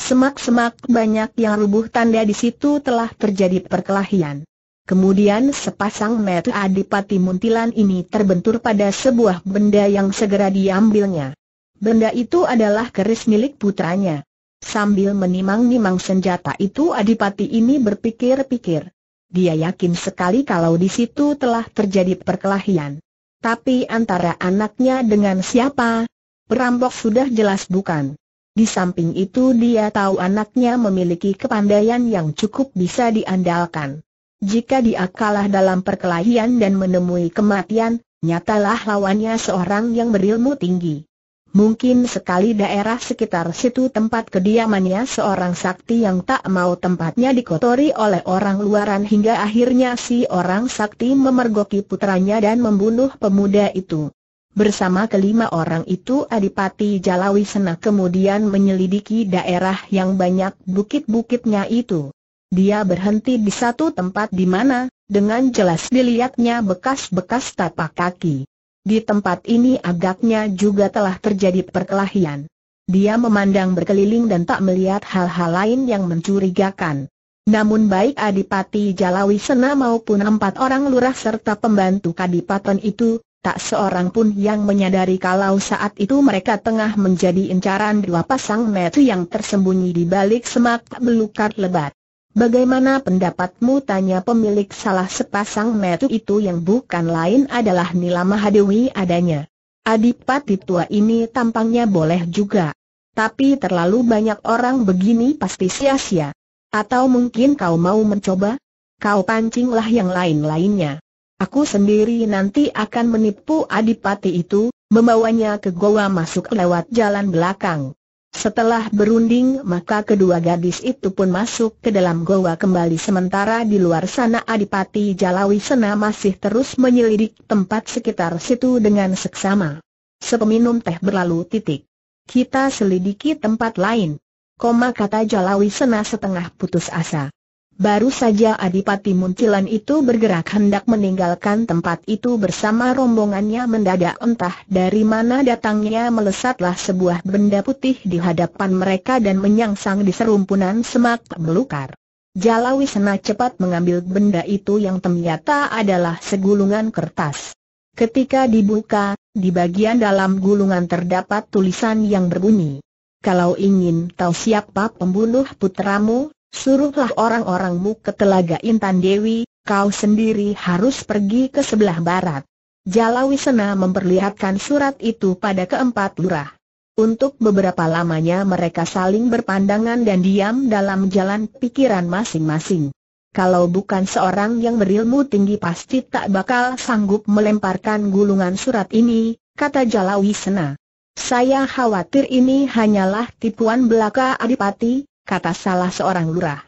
Semak-semak banyak yang rubuh tanda di situ telah terjadi perkelahian. Kemudian sepasang mata adipati muntilan ini terbentur pada sebuah benda yang segera diambilnya. Benda itu adalah keris milik putranya. Sambil menimang-nimang senjata itu adipati ini berpikir-pikir. Dia yakin sekali kalau di situ telah terjadi perkelahian. Tapi antara anaknya dengan siapa? Perampok sudah jelas bukan. Di samping itu dia tahu anaknya memiliki kepandaian yang cukup bisa diandalkan. Jika dia kalah dalam perkelahian dan menemui kematian, nyatalah lawannya seorang yang berilmu tinggi. Mungkin sekali daerah sekitar situ tempat kediamannya seorang sakti yang tak mau tempatnya dikotori oleh orang luaran hingga akhirnya si orang sakti memergoki putranya dan membunuh pemuda itu. Bersama kelima orang itu Adipati Jalawi Sena kemudian menyelidiki daerah yang banyak bukit-bukitnya itu. Dia berhenti di satu tempat di mana, dengan jelas dilihatnya bekas-bekas tapak kaki. Di tempat ini agaknya juga telah terjadi perkelahian. Dia memandang berkeliling dan tak melihat hal-hal lain yang mencurigakan. Namun baik Adipati Jalawi Sena maupun empat orang lurah serta pembantu Kadipaten itu, tak seorang pun yang menyadari kalau saat itu mereka tengah menjadi incaran dua pasang mata yang tersembunyi di balik semak belukar lebat. Bagaimana pendapatmu tanya pemilik salah sepasang mata itu yang bukan lain adalah Nila Mahadewi adanya. Adipati tua ini tampangnya boleh juga. Tapi terlalu banyak orang begini pasti sia-sia. Atau mungkin kau mau mencoba? Kau pancinglah yang lain-lainnya. Aku sendiri nanti akan menipu adipati itu, membawanya ke goa masuk lewat jalan belakang. Setelah berunding maka kedua gadis itu pun masuk ke dalam goa kembali sementara di luar sana Adipati Sena masih terus menyelidik tempat sekitar situ dengan seksama. Sepeminum teh berlalu titik. Kita selidiki tempat lain. Koma kata Sena setengah putus asa. Baru saja Adipati Muntilan itu bergerak hendak meninggalkan tempat itu bersama rombongannya mendadak entah dari mana datangnya melesatlah sebuah benda putih di hadapan mereka dan menyangsang di serumpunan semak belukar. Jalawi Sena cepat mengambil benda itu yang ternyata adalah segulungan kertas. Ketika dibuka, di bagian dalam gulungan terdapat tulisan yang berbunyi. Kalau ingin tahu siapa pembunuh putramu, Suruhlah orang-orangmu ke Telaga Intan Dewi, kau sendiri harus pergi ke sebelah barat. Jalawisena memperlihatkan surat itu pada keempat lurah. Untuk beberapa lamanya mereka saling berpandangan dan diam dalam jalan pikiran masing-masing. Kalau bukan seorang yang berilmu tinggi pasti tak bakal sanggup melemparkan gulungan surat ini, kata Jalawisena. Saya khawatir ini hanyalah tipuan belaka adipati, kata salah seorang lurah.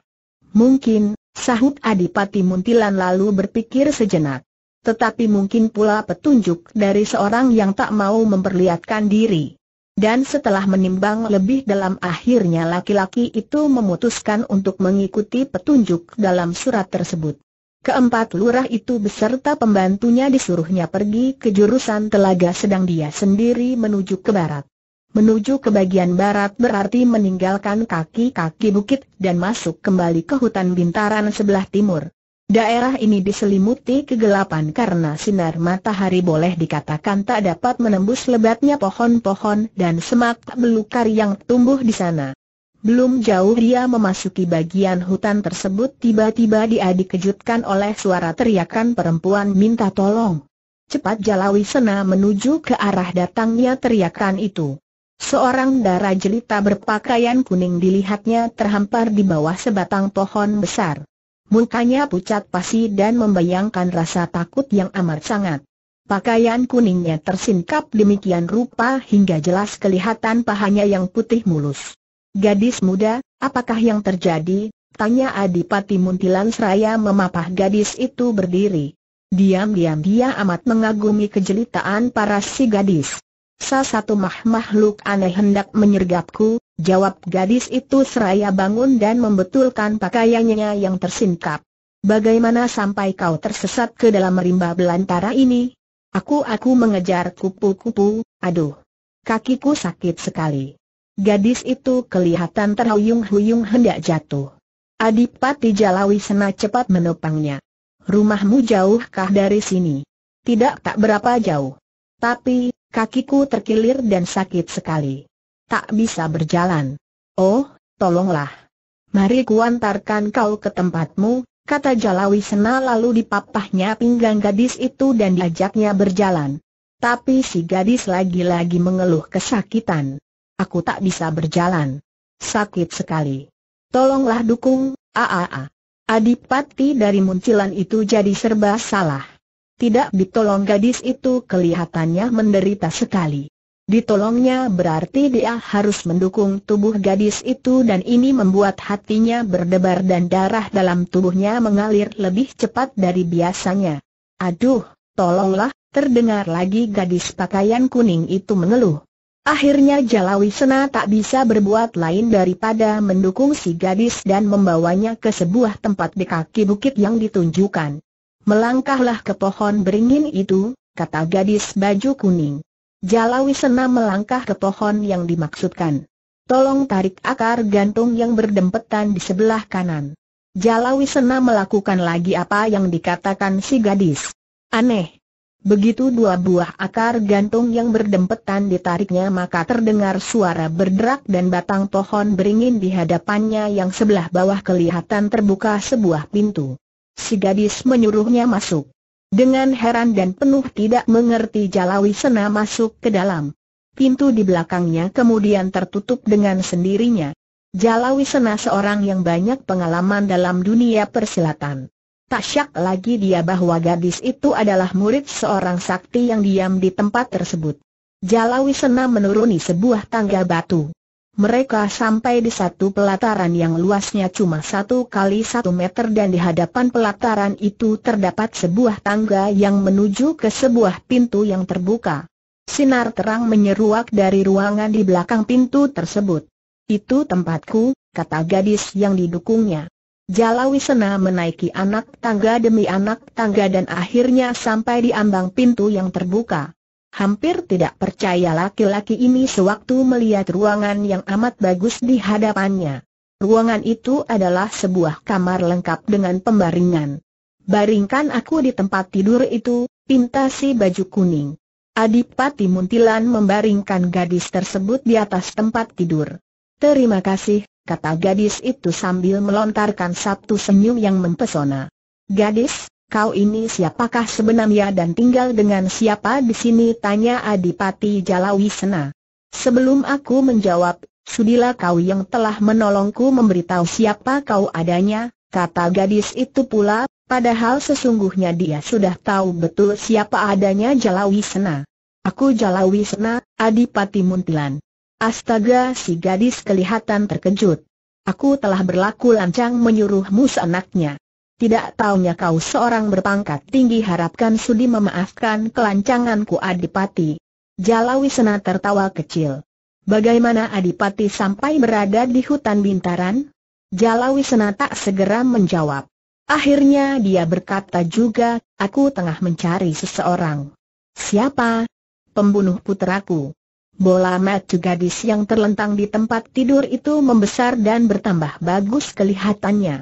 Mungkin, sahut Adipati Muntilan lalu berpikir sejenak. Tetapi mungkin pula petunjuk dari seorang yang tak mau memperlihatkan diri. Dan setelah menimbang lebih dalam akhirnya laki-laki itu memutuskan untuk mengikuti petunjuk dalam surat tersebut. Keempat lurah itu beserta pembantunya disuruhnya pergi ke jurusan telaga sedang dia sendiri menuju ke barat. Menuju ke bagian barat berarti meninggalkan kaki-kaki bukit dan masuk kembali ke hutan bintaran sebelah timur. Daerah ini diselimuti kegelapan karena sinar matahari boleh dikatakan tak dapat menembus lebatnya pohon-pohon dan semak belukar yang tumbuh di sana. Belum jauh dia memasuki bagian hutan tersebut tiba-tiba dia dikejutkan oleh suara teriakan perempuan minta tolong. Cepat Jalawi Sena menuju ke arah datangnya teriakan itu. Seorang darah jelita berpakaian kuning dilihatnya terhampar di bawah sebatang pohon besar. Mukanya pucat pasi dan membayangkan rasa takut yang amat sangat. Pakaian kuningnya tersingkap demikian rupa hingga jelas kelihatan pahanya yang putih mulus. Gadis muda, apakah yang terjadi? Tanya Adipati Muntilan Seraya memapah gadis itu berdiri. Diam-diam dia amat mengagumi kejelitaan para si gadis satu mah makhluk aneh hendak menyergapku, jawab gadis itu seraya bangun dan membetulkan pakaiannya yang tersingkap. Bagaimana sampai kau tersesat ke dalam rimba belantara ini? Aku-aku mengejar kupu-kupu, aduh. Kakiku sakit sekali. Gadis itu kelihatan terhuyung-huyung hendak jatuh. Adipati Jalawi sena cepat menopangnya. Rumahmu jauhkah dari sini? Tidak tak berapa jauh. Tapi, Kakiku terkilir dan sakit sekali. Tak bisa berjalan. Oh, tolonglah. Mari kuantarkan kau ke tempatmu, kata Jalawi Sena lalu dipapahnya pinggang gadis itu dan diajaknya berjalan. Tapi si gadis lagi-lagi mengeluh kesakitan. Aku tak bisa berjalan. Sakit sekali. Tolonglah dukung, aaa. Adipati dari muncilan itu jadi serba salah. Tidak ditolong gadis itu kelihatannya menderita sekali. Ditolongnya berarti dia harus mendukung tubuh gadis itu dan ini membuat hatinya berdebar dan darah dalam tubuhnya mengalir lebih cepat dari biasanya. Aduh, tolonglah, terdengar lagi gadis pakaian kuning itu mengeluh. Akhirnya Jalawi Sena tak bisa berbuat lain daripada mendukung si gadis dan membawanya ke sebuah tempat di kaki bukit yang ditunjukkan. Melangkahlah ke pohon beringin itu, kata gadis baju kuning. Jalawi senam melangkah ke pohon yang dimaksudkan. Tolong tarik akar gantung yang berdempetan di sebelah kanan. Jalawi senam melakukan lagi apa yang dikatakan si gadis. Aneh. Begitu dua buah akar gantung yang berdempetan ditariknya maka terdengar suara berderak dan batang pohon beringin di hadapannya yang sebelah bawah kelihatan terbuka sebuah pintu si gadis menyuruhnya masuk. Dengan heran dan penuh tidak mengerti Jalawi Sena masuk ke dalam. Pintu di belakangnya kemudian tertutup dengan sendirinya. Jalawi Sena seorang yang banyak pengalaman dalam dunia persilatan. Tak syak lagi dia bahwa gadis itu adalah murid seorang sakti yang diam di tempat tersebut. Jalawi Sena menuruni sebuah tangga batu. Mereka sampai di satu pelataran yang luasnya cuma satu kali satu meter dan di hadapan pelataran itu terdapat sebuah tangga yang menuju ke sebuah pintu yang terbuka. Sinar terang menyeruak dari ruangan di belakang pintu tersebut. Itu tempatku, kata gadis yang didukungnya. Jalawisena menaiki anak tangga demi anak tangga dan akhirnya sampai di ambang pintu yang terbuka. Hampir tidak percaya laki-laki ini sewaktu melihat ruangan yang amat bagus di hadapannya. Ruangan itu adalah sebuah kamar lengkap dengan pembaringan. Baringkan aku di tempat tidur itu, pinta si baju kuning. Adipati Muntilan membaringkan gadis tersebut di atas tempat tidur. Terima kasih, kata gadis itu sambil melontarkan satu senyum yang mempesona. Gadis, kau ini siapakah sebenarnya dan tinggal dengan siapa di sini? Tanya Adipati Jalawisena. Sebelum aku menjawab, sudilah kau yang telah menolongku memberitahu siapa kau adanya, kata gadis itu pula, padahal sesungguhnya dia sudah tahu betul siapa adanya Jalawisena. Aku Jalawisena, Adipati Muntilan. Astaga si gadis kelihatan terkejut. Aku telah berlaku lancang menyuruhmu seenaknya. Tidak taunya kau seorang berpangkat tinggi harapkan sudi memaafkan kelancanganku Adipati. Jalawi Sena tertawa kecil. Bagaimana Adipati sampai berada di hutan bintaran? Jalawi Sena tak segera menjawab. Akhirnya dia berkata juga, aku tengah mencari seseorang. Siapa? Pembunuh puteraku. Bola juga gadis yang terlentang di tempat tidur itu membesar dan bertambah bagus kelihatannya.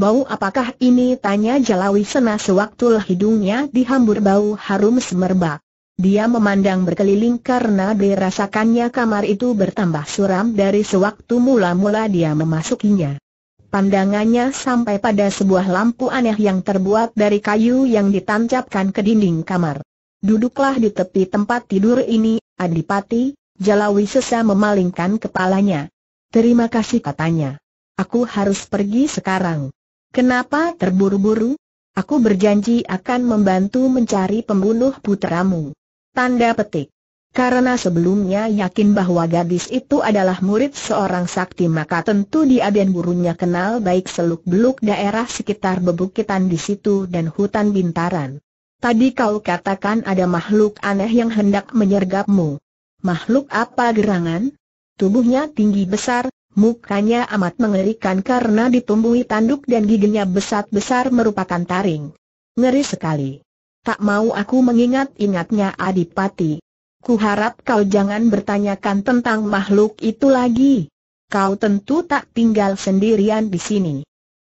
Bau apakah ini? Tanya Jalawi Sena sewaktu hidungnya dihambur bau harum semerbak. Dia memandang berkeliling karena dirasakannya kamar itu bertambah suram dari sewaktu mula-mula dia memasukinya. Pandangannya sampai pada sebuah lampu aneh yang terbuat dari kayu yang ditancapkan ke dinding kamar. Duduklah di tepi tempat tidur ini, Adipati, Jalawi Sesa memalingkan kepalanya. Terima kasih katanya. Aku harus pergi sekarang. Kenapa terburu-buru? Aku berjanji akan membantu mencari pembunuh putramu. Tanda petik. Karena sebelumnya yakin bahwa gadis itu adalah murid seorang sakti maka tentu dia dan gurunya kenal baik seluk-beluk daerah sekitar bebukitan di situ dan hutan bintaran. Tadi kau katakan ada makhluk aneh yang hendak menyergapmu. Makhluk apa gerangan? Tubuhnya tinggi besar, Mukanya amat mengerikan karena ditumbuhi tanduk dan giginya besar-besar merupakan taring. Ngeri sekali. Tak mau aku mengingat-ingatnya Adipati. Kuharap kau jangan bertanyakan tentang makhluk itu lagi. Kau tentu tak tinggal sendirian di sini.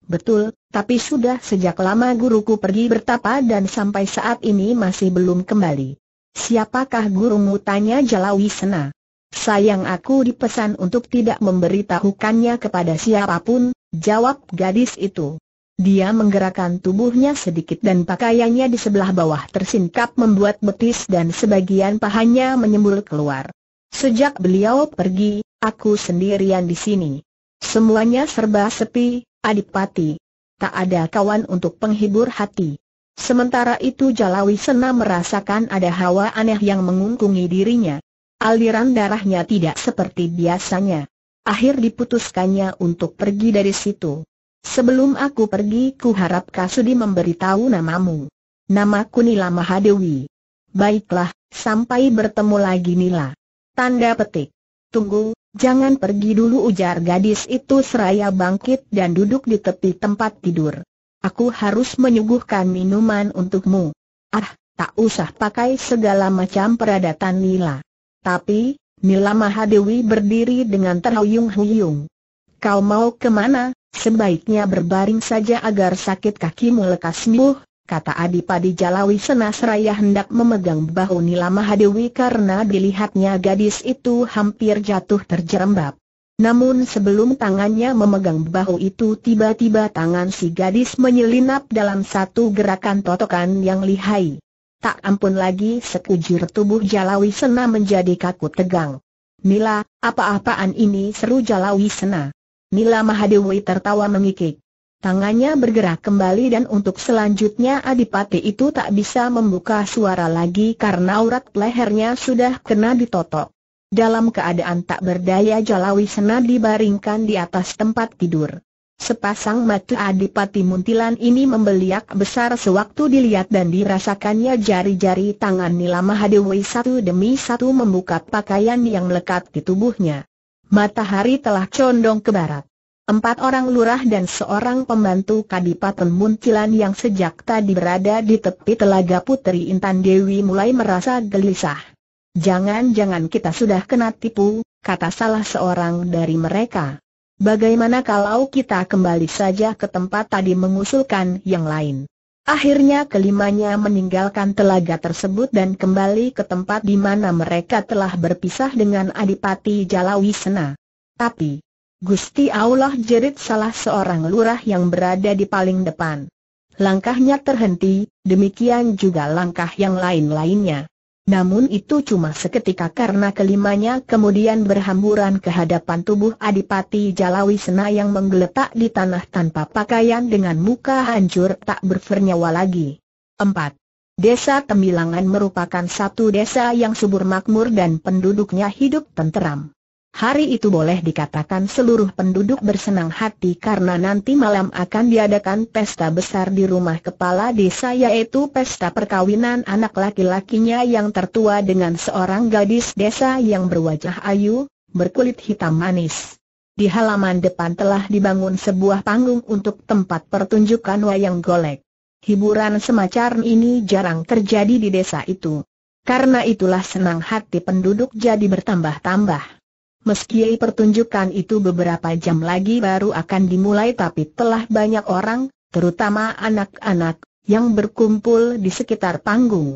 Betul, tapi sudah sejak lama guruku pergi bertapa dan sampai saat ini masih belum kembali. Siapakah gurumu tanya Jalawi Sena? Sayang aku dipesan untuk tidak memberitahukannya kepada siapapun, jawab gadis itu. Dia menggerakkan tubuhnya sedikit dan pakaiannya di sebelah bawah tersingkap membuat betis dan sebagian pahanya menyembul keluar. Sejak beliau pergi, aku sendirian di sini. Semuanya serba sepi, adipati. Tak ada kawan untuk penghibur hati. Sementara itu Jalawi Sena merasakan ada hawa aneh yang mengungkungi dirinya. Aliran darahnya tidak seperti biasanya. Akhir diputuskannya untuk pergi dari situ. Sebelum aku pergi ku harap Kasudi memberitahu namamu. Namaku Nila Mahadewi. Baiklah, sampai bertemu lagi Nila. Tanda petik. Tunggu, jangan pergi dulu ujar gadis itu seraya bangkit dan duduk di tepi tempat tidur. Aku harus menyuguhkan minuman untukmu. Ah, tak usah pakai segala macam peradatan Nila. Tapi, Nila Mahadewi berdiri dengan terhuyung-huyung. Kau mau kemana? Sebaiknya berbaring saja agar sakit kakimu lekas sembuh, kata Adipati Jalawi Senasraya hendak memegang bahu Nila Mahadewi karena dilihatnya gadis itu hampir jatuh terjerembab. Namun sebelum tangannya memegang bahu itu tiba-tiba tangan si gadis menyelinap dalam satu gerakan totokan yang lihai. Tak ampun lagi sekujur tubuh Jalawi Sena menjadi kaku tegang. Mila, apa-apaan ini seru Jalawi Sena. Mila Mahadewi tertawa mengikik. Tangannya bergerak kembali dan untuk selanjutnya Adipati itu tak bisa membuka suara lagi karena urat lehernya sudah kena ditotok. Dalam keadaan tak berdaya Jalawi Sena dibaringkan di atas tempat tidur. Sepasang mata Adipati Muntilan ini membeliak besar sewaktu dilihat dan dirasakannya jari-jari tangan Nila Mahadewi satu demi satu membuka pakaian yang melekat di tubuhnya. Matahari telah condong ke barat. Empat orang lurah dan seorang pembantu Kadipaten Muntilan yang sejak tadi berada di tepi telaga Putri Intan Dewi mulai merasa gelisah. Jangan-jangan kita sudah kena tipu, kata salah seorang dari mereka. Bagaimana kalau kita kembali saja ke tempat tadi mengusulkan yang lain? Akhirnya kelimanya meninggalkan telaga tersebut dan kembali ke tempat di mana mereka telah berpisah dengan Adipati Jalawisena. Tapi, Gusti Allah jerit salah seorang lurah yang berada di paling depan. Langkahnya terhenti, demikian juga langkah yang lain-lainnya. Namun itu cuma seketika karena kelimanya kemudian berhamburan ke hadapan tubuh Adipati Jalawi Sena yang menggeletak di tanah tanpa pakaian dengan muka hancur tak bernyawa lagi. 4. Desa Tembilangan merupakan satu desa yang subur makmur dan penduduknya hidup tenteram. Hari itu boleh dikatakan seluruh penduduk bersenang hati karena nanti malam akan diadakan pesta besar di rumah kepala desa yaitu pesta perkawinan anak laki-lakinya yang tertua dengan seorang gadis desa yang berwajah ayu, berkulit hitam manis. Di halaman depan telah dibangun sebuah panggung untuk tempat pertunjukan wayang golek. Hiburan semacam ini jarang terjadi di desa itu. Karena itulah senang hati penduduk jadi bertambah-tambah. Meski pertunjukan itu beberapa jam lagi baru akan dimulai tapi telah banyak orang, terutama anak-anak, yang berkumpul di sekitar panggung.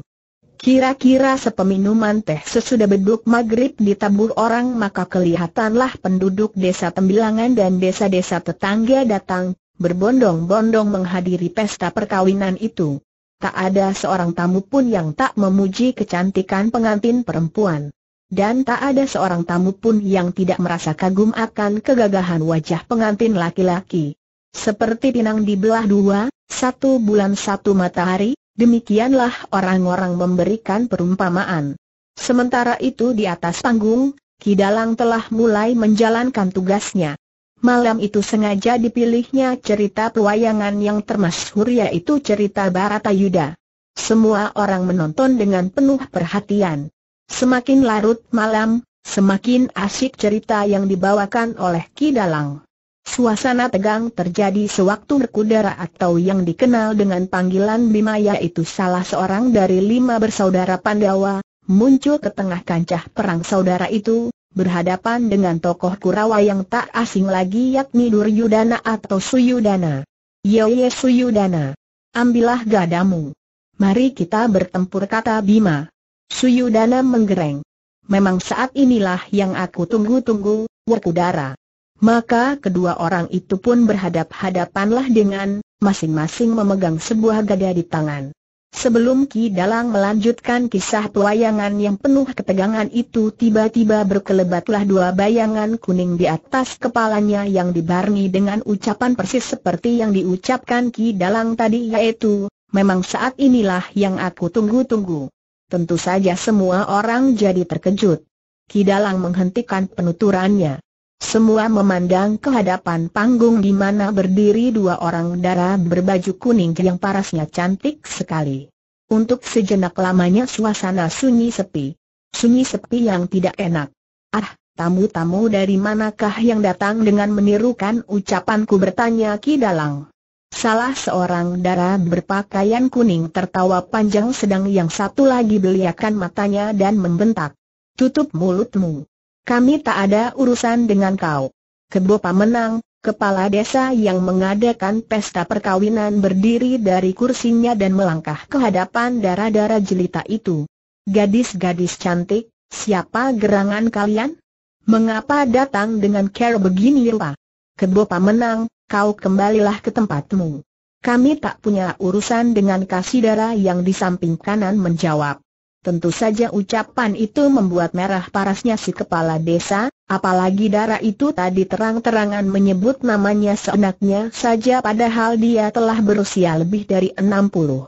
Kira-kira sepeminuman teh sesudah beduk maghrib ditabur orang maka kelihatanlah penduduk desa Tembilangan dan desa-desa tetangga datang, berbondong-bondong menghadiri pesta perkawinan itu. Tak ada seorang tamu pun yang tak memuji kecantikan pengantin perempuan dan tak ada seorang tamu pun yang tidak merasa kagum akan kegagahan wajah pengantin laki-laki. Seperti pinang belah dua, satu bulan satu matahari, demikianlah orang-orang memberikan perumpamaan. Sementara itu di atas panggung, Kidalang telah mulai menjalankan tugasnya. Malam itu sengaja dipilihnya cerita pewayangan yang termasyhur yaitu cerita Baratayuda. Semua orang menonton dengan penuh perhatian. Semakin larut malam, semakin asyik cerita yang dibawakan oleh Ki Dalang. Suasana tegang terjadi sewaktu Merkudara atau yang dikenal dengan panggilan Bima yaitu salah seorang dari lima bersaudara Pandawa, muncul ke tengah kancah perang saudara itu, berhadapan dengan tokoh Kurawa yang tak asing lagi yakni Duryudana atau Suyudana. Yoye Suyudana, ambillah gadamu. Mari kita bertempur kata Bima. Suyudana menggereng. Memang saat inilah yang aku tunggu-tunggu, Wakudara. Maka kedua orang itu pun berhadap-hadapanlah dengan, masing-masing memegang sebuah gada di tangan. Sebelum Ki Dalang melanjutkan kisah pewayangan yang penuh ketegangan itu tiba-tiba berkelebatlah dua bayangan kuning di atas kepalanya yang dibarengi dengan ucapan persis seperti yang diucapkan Ki Dalang tadi yaitu, memang saat inilah yang aku tunggu-tunggu. Tentu saja semua orang jadi terkejut. Kidalang menghentikan penuturannya. Semua memandang ke hadapan panggung di mana berdiri dua orang dara berbaju kuning yang parasnya cantik sekali. Untuk sejenak lamanya suasana sunyi sepi. Sunyi sepi yang tidak enak. Ah, tamu-tamu dari manakah yang datang dengan menirukan ucapanku bertanya Kidalang. Salah seorang darah berpakaian kuning tertawa panjang sedang yang satu lagi beliakan matanya dan membentak. Tutup mulutmu. Kami tak ada urusan dengan kau. Kebopa menang, kepala desa yang mengadakan pesta perkawinan berdiri dari kursinya dan melangkah ke hadapan darah-darah jelita itu. Gadis-gadis cantik, siapa gerangan kalian? Mengapa datang dengan care begini lupa? Kebopa menang, kau kembalilah ke tempatmu. Kami tak punya urusan dengan Kasidara yang di samping kanan menjawab. Tentu saja ucapan itu membuat merah parasnya si kepala desa, apalagi darah itu tadi terang-terangan menyebut namanya seenaknya saja padahal dia telah berusia lebih dari enam puluh.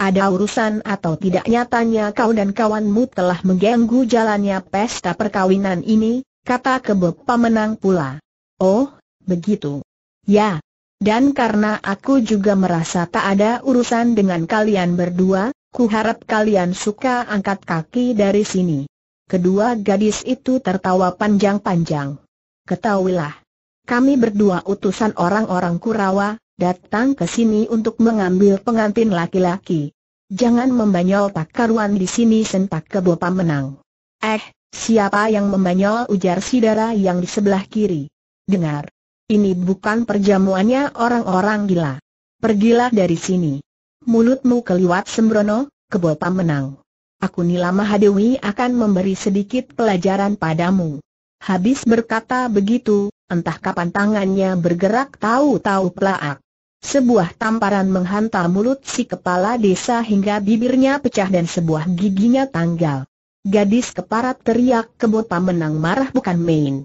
Ada urusan atau tidak nyatanya kau dan kawanmu telah mengganggu jalannya pesta perkawinan ini, kata kebepa menang pula. Oh, begitu. Ya. Dan karena aku juga merasa tak ada urusan dengan kalian berdua, kuharap kalian suka angkat kaki dari sini. Kedua gadis itu tertawa panjang-panjang. Ketahuilah, kami berdua utusan orang-orang Kurawa, datang ke sini untuk mengambil pengantin laki-laki. Jangan membanyol tak karuan di sini sentak kebopam menang. Eh, siapa yang membanyol ujar Sidara yang di sebelah kiri. Dengar, ini bukan perjamuannya orang-orang gila. Pergilah dari sini. Mulutmu keliwat sembrono, kebopam menang. Aku Nila Mahadewi akan memberi sedikit pelajaran padamu. Habis berkata begitu, entah kapan tangannya bergerak tahu-tahu pelaak. Sebuah tamparan menghantam mulut si kepala desa hingga bibirnya pecah dan sebuah giginya tanggal. Gadis keparat teriak kebopam menang marah bukan main.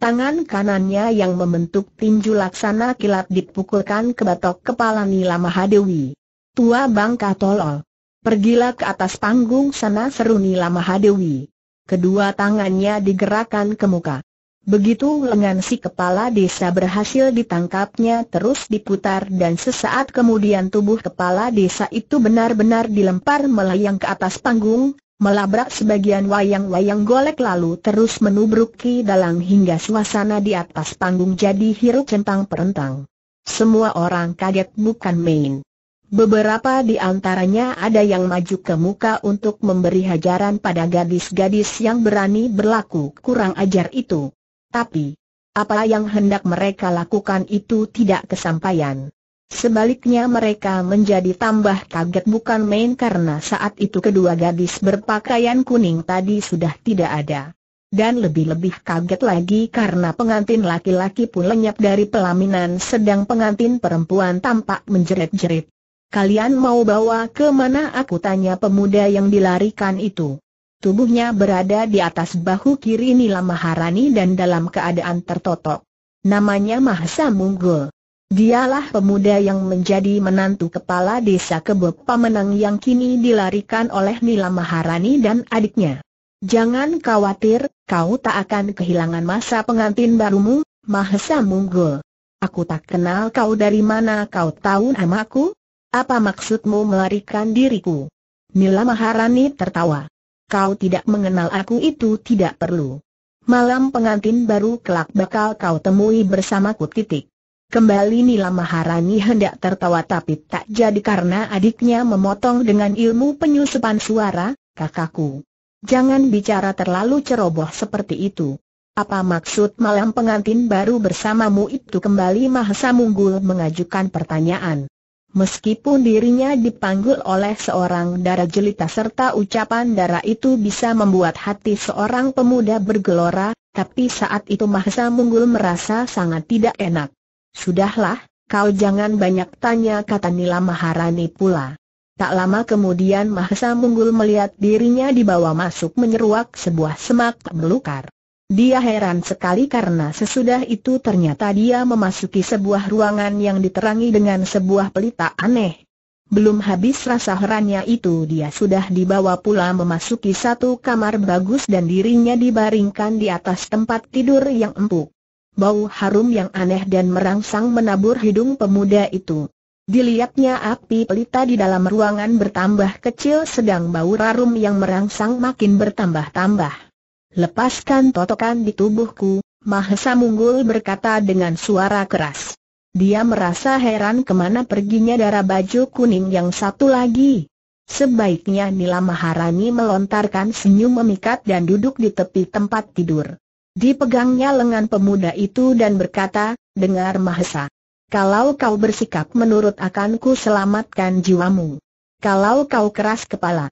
Tangan kanannya yang membentuk tinju laksana kilat dipukulkan ke batok kepala Nila Mahadewi. Tua bangka tolol. Pergilah ke atas panggung sana seru Nila Mahadewi. Kedua tangannya digerakkan ke muka. Begitu lengan si kepala desa berhasil ditangkapnya terus diputar dan sesaat kemudian tubuh kepala desa itu benar-benar dilempar melayang ke atas panggung, melabrak sebagian wayang-wayang golek lalu terus menubruki dalang hingga suasana di atas panggung jadi hiruk centang perentang. Semua orang kaget bukan main. Beberapa di antaranya ada yang maju ke muka untuk memberi hajaran pada gadis-gadis yang berani berlaku kurang ajar itu. Tapi, apa yang hendak mereka lakukan itu tidak kesampaian. Sebaliknya mereka menjadi tambah kaget bukan main karena saat itu kedua gadis berpakaian kuning tadi sudah tidak ada. Dan lebih-lebih kaget lagi karena pengantin laki-laki pun lenyap dari pelaminan sedang pengantin perempuan tampak menjerit-jerit. Kalian mau bawa ke mana aku tanya pemuda yang dilarikan itu. Tubuhnya berada di atas bahu kiri Nila Maharani dan dalam keadaan tertotok. Namanya Mahsa Munggul. Dialah pemuda yang menjadi menantu kepala desa Kebok Pamenang yang kini dilarikan oleh Nila Maharani dan adiknya. Jangan khawatir, kau tak akan kehilangan masa pengantin barumu, Mahesa Munggul. Aku tak kenal kau dari mana kau tahu namaku? Apa maksudmu melarikan diriku? Nila Maharani tertawa. Kau tidak mengenal aku itu tidak perlu. Malam pengantin baru kelak bakal kau temui bersamaku titik. Kembali Nila Maharani hendak tertawa tapi tak jadi karena adiknya memotong dengan ilmu penyusupan suara, kakakku. Jangan bicara terlalu ceroboh seperti itu. Apa maksud malam pengantin baru bersamamu itu kembali Mahasa Munggul mengajukan pertanyaan. Meskipun dirinya dipanggil oleh seorang darah jelita serta ucapan darah itu bisa membuat hati seorang pemuda bergelora, tapi saat itu Mahasa Munggul merasa sangat tidak enak. Sudahlah, kau jangan banyak tanya kata Nila Maharani pula. Tak lama kemudian Mahesa Munggul melihat dirinya dibawa masuk menyeruak sebuah semak belukar. Dia heran sekali karena sesudah itu ternyata dia memasuki sebuah ruangan yang diterangi dengan sebuah pelita aneh. Belum habis rasa herannya itu dia sudah dibawa pula memasuki satu kamar bagus dan dirinya dibaringkan di atas tempat tidur yang empuk bau harum yang aneh dan merangsang menabur hidung pemuda itu. Dilihatnya api pelita di dalam ruangan bertambah kecil sedang bau harum yang merangsang makin bertambah-tambah. Lepaskan totokan di tubuhku, Mahesa Munggul berkata dengan suara keras. Dia merasa heran kemana perginya darah baju kuning yang satu lagi. Sebaiknya Nila Maharani melontarkan senyum memikat dan duduk di tepi tempat tidur. Dipegangnya lengan pemuda itu dan berkata, dengar Mahesa. Kalau kau bersikap menurut akan ku selamatkan jiwamu. Kalau kau keras kepala.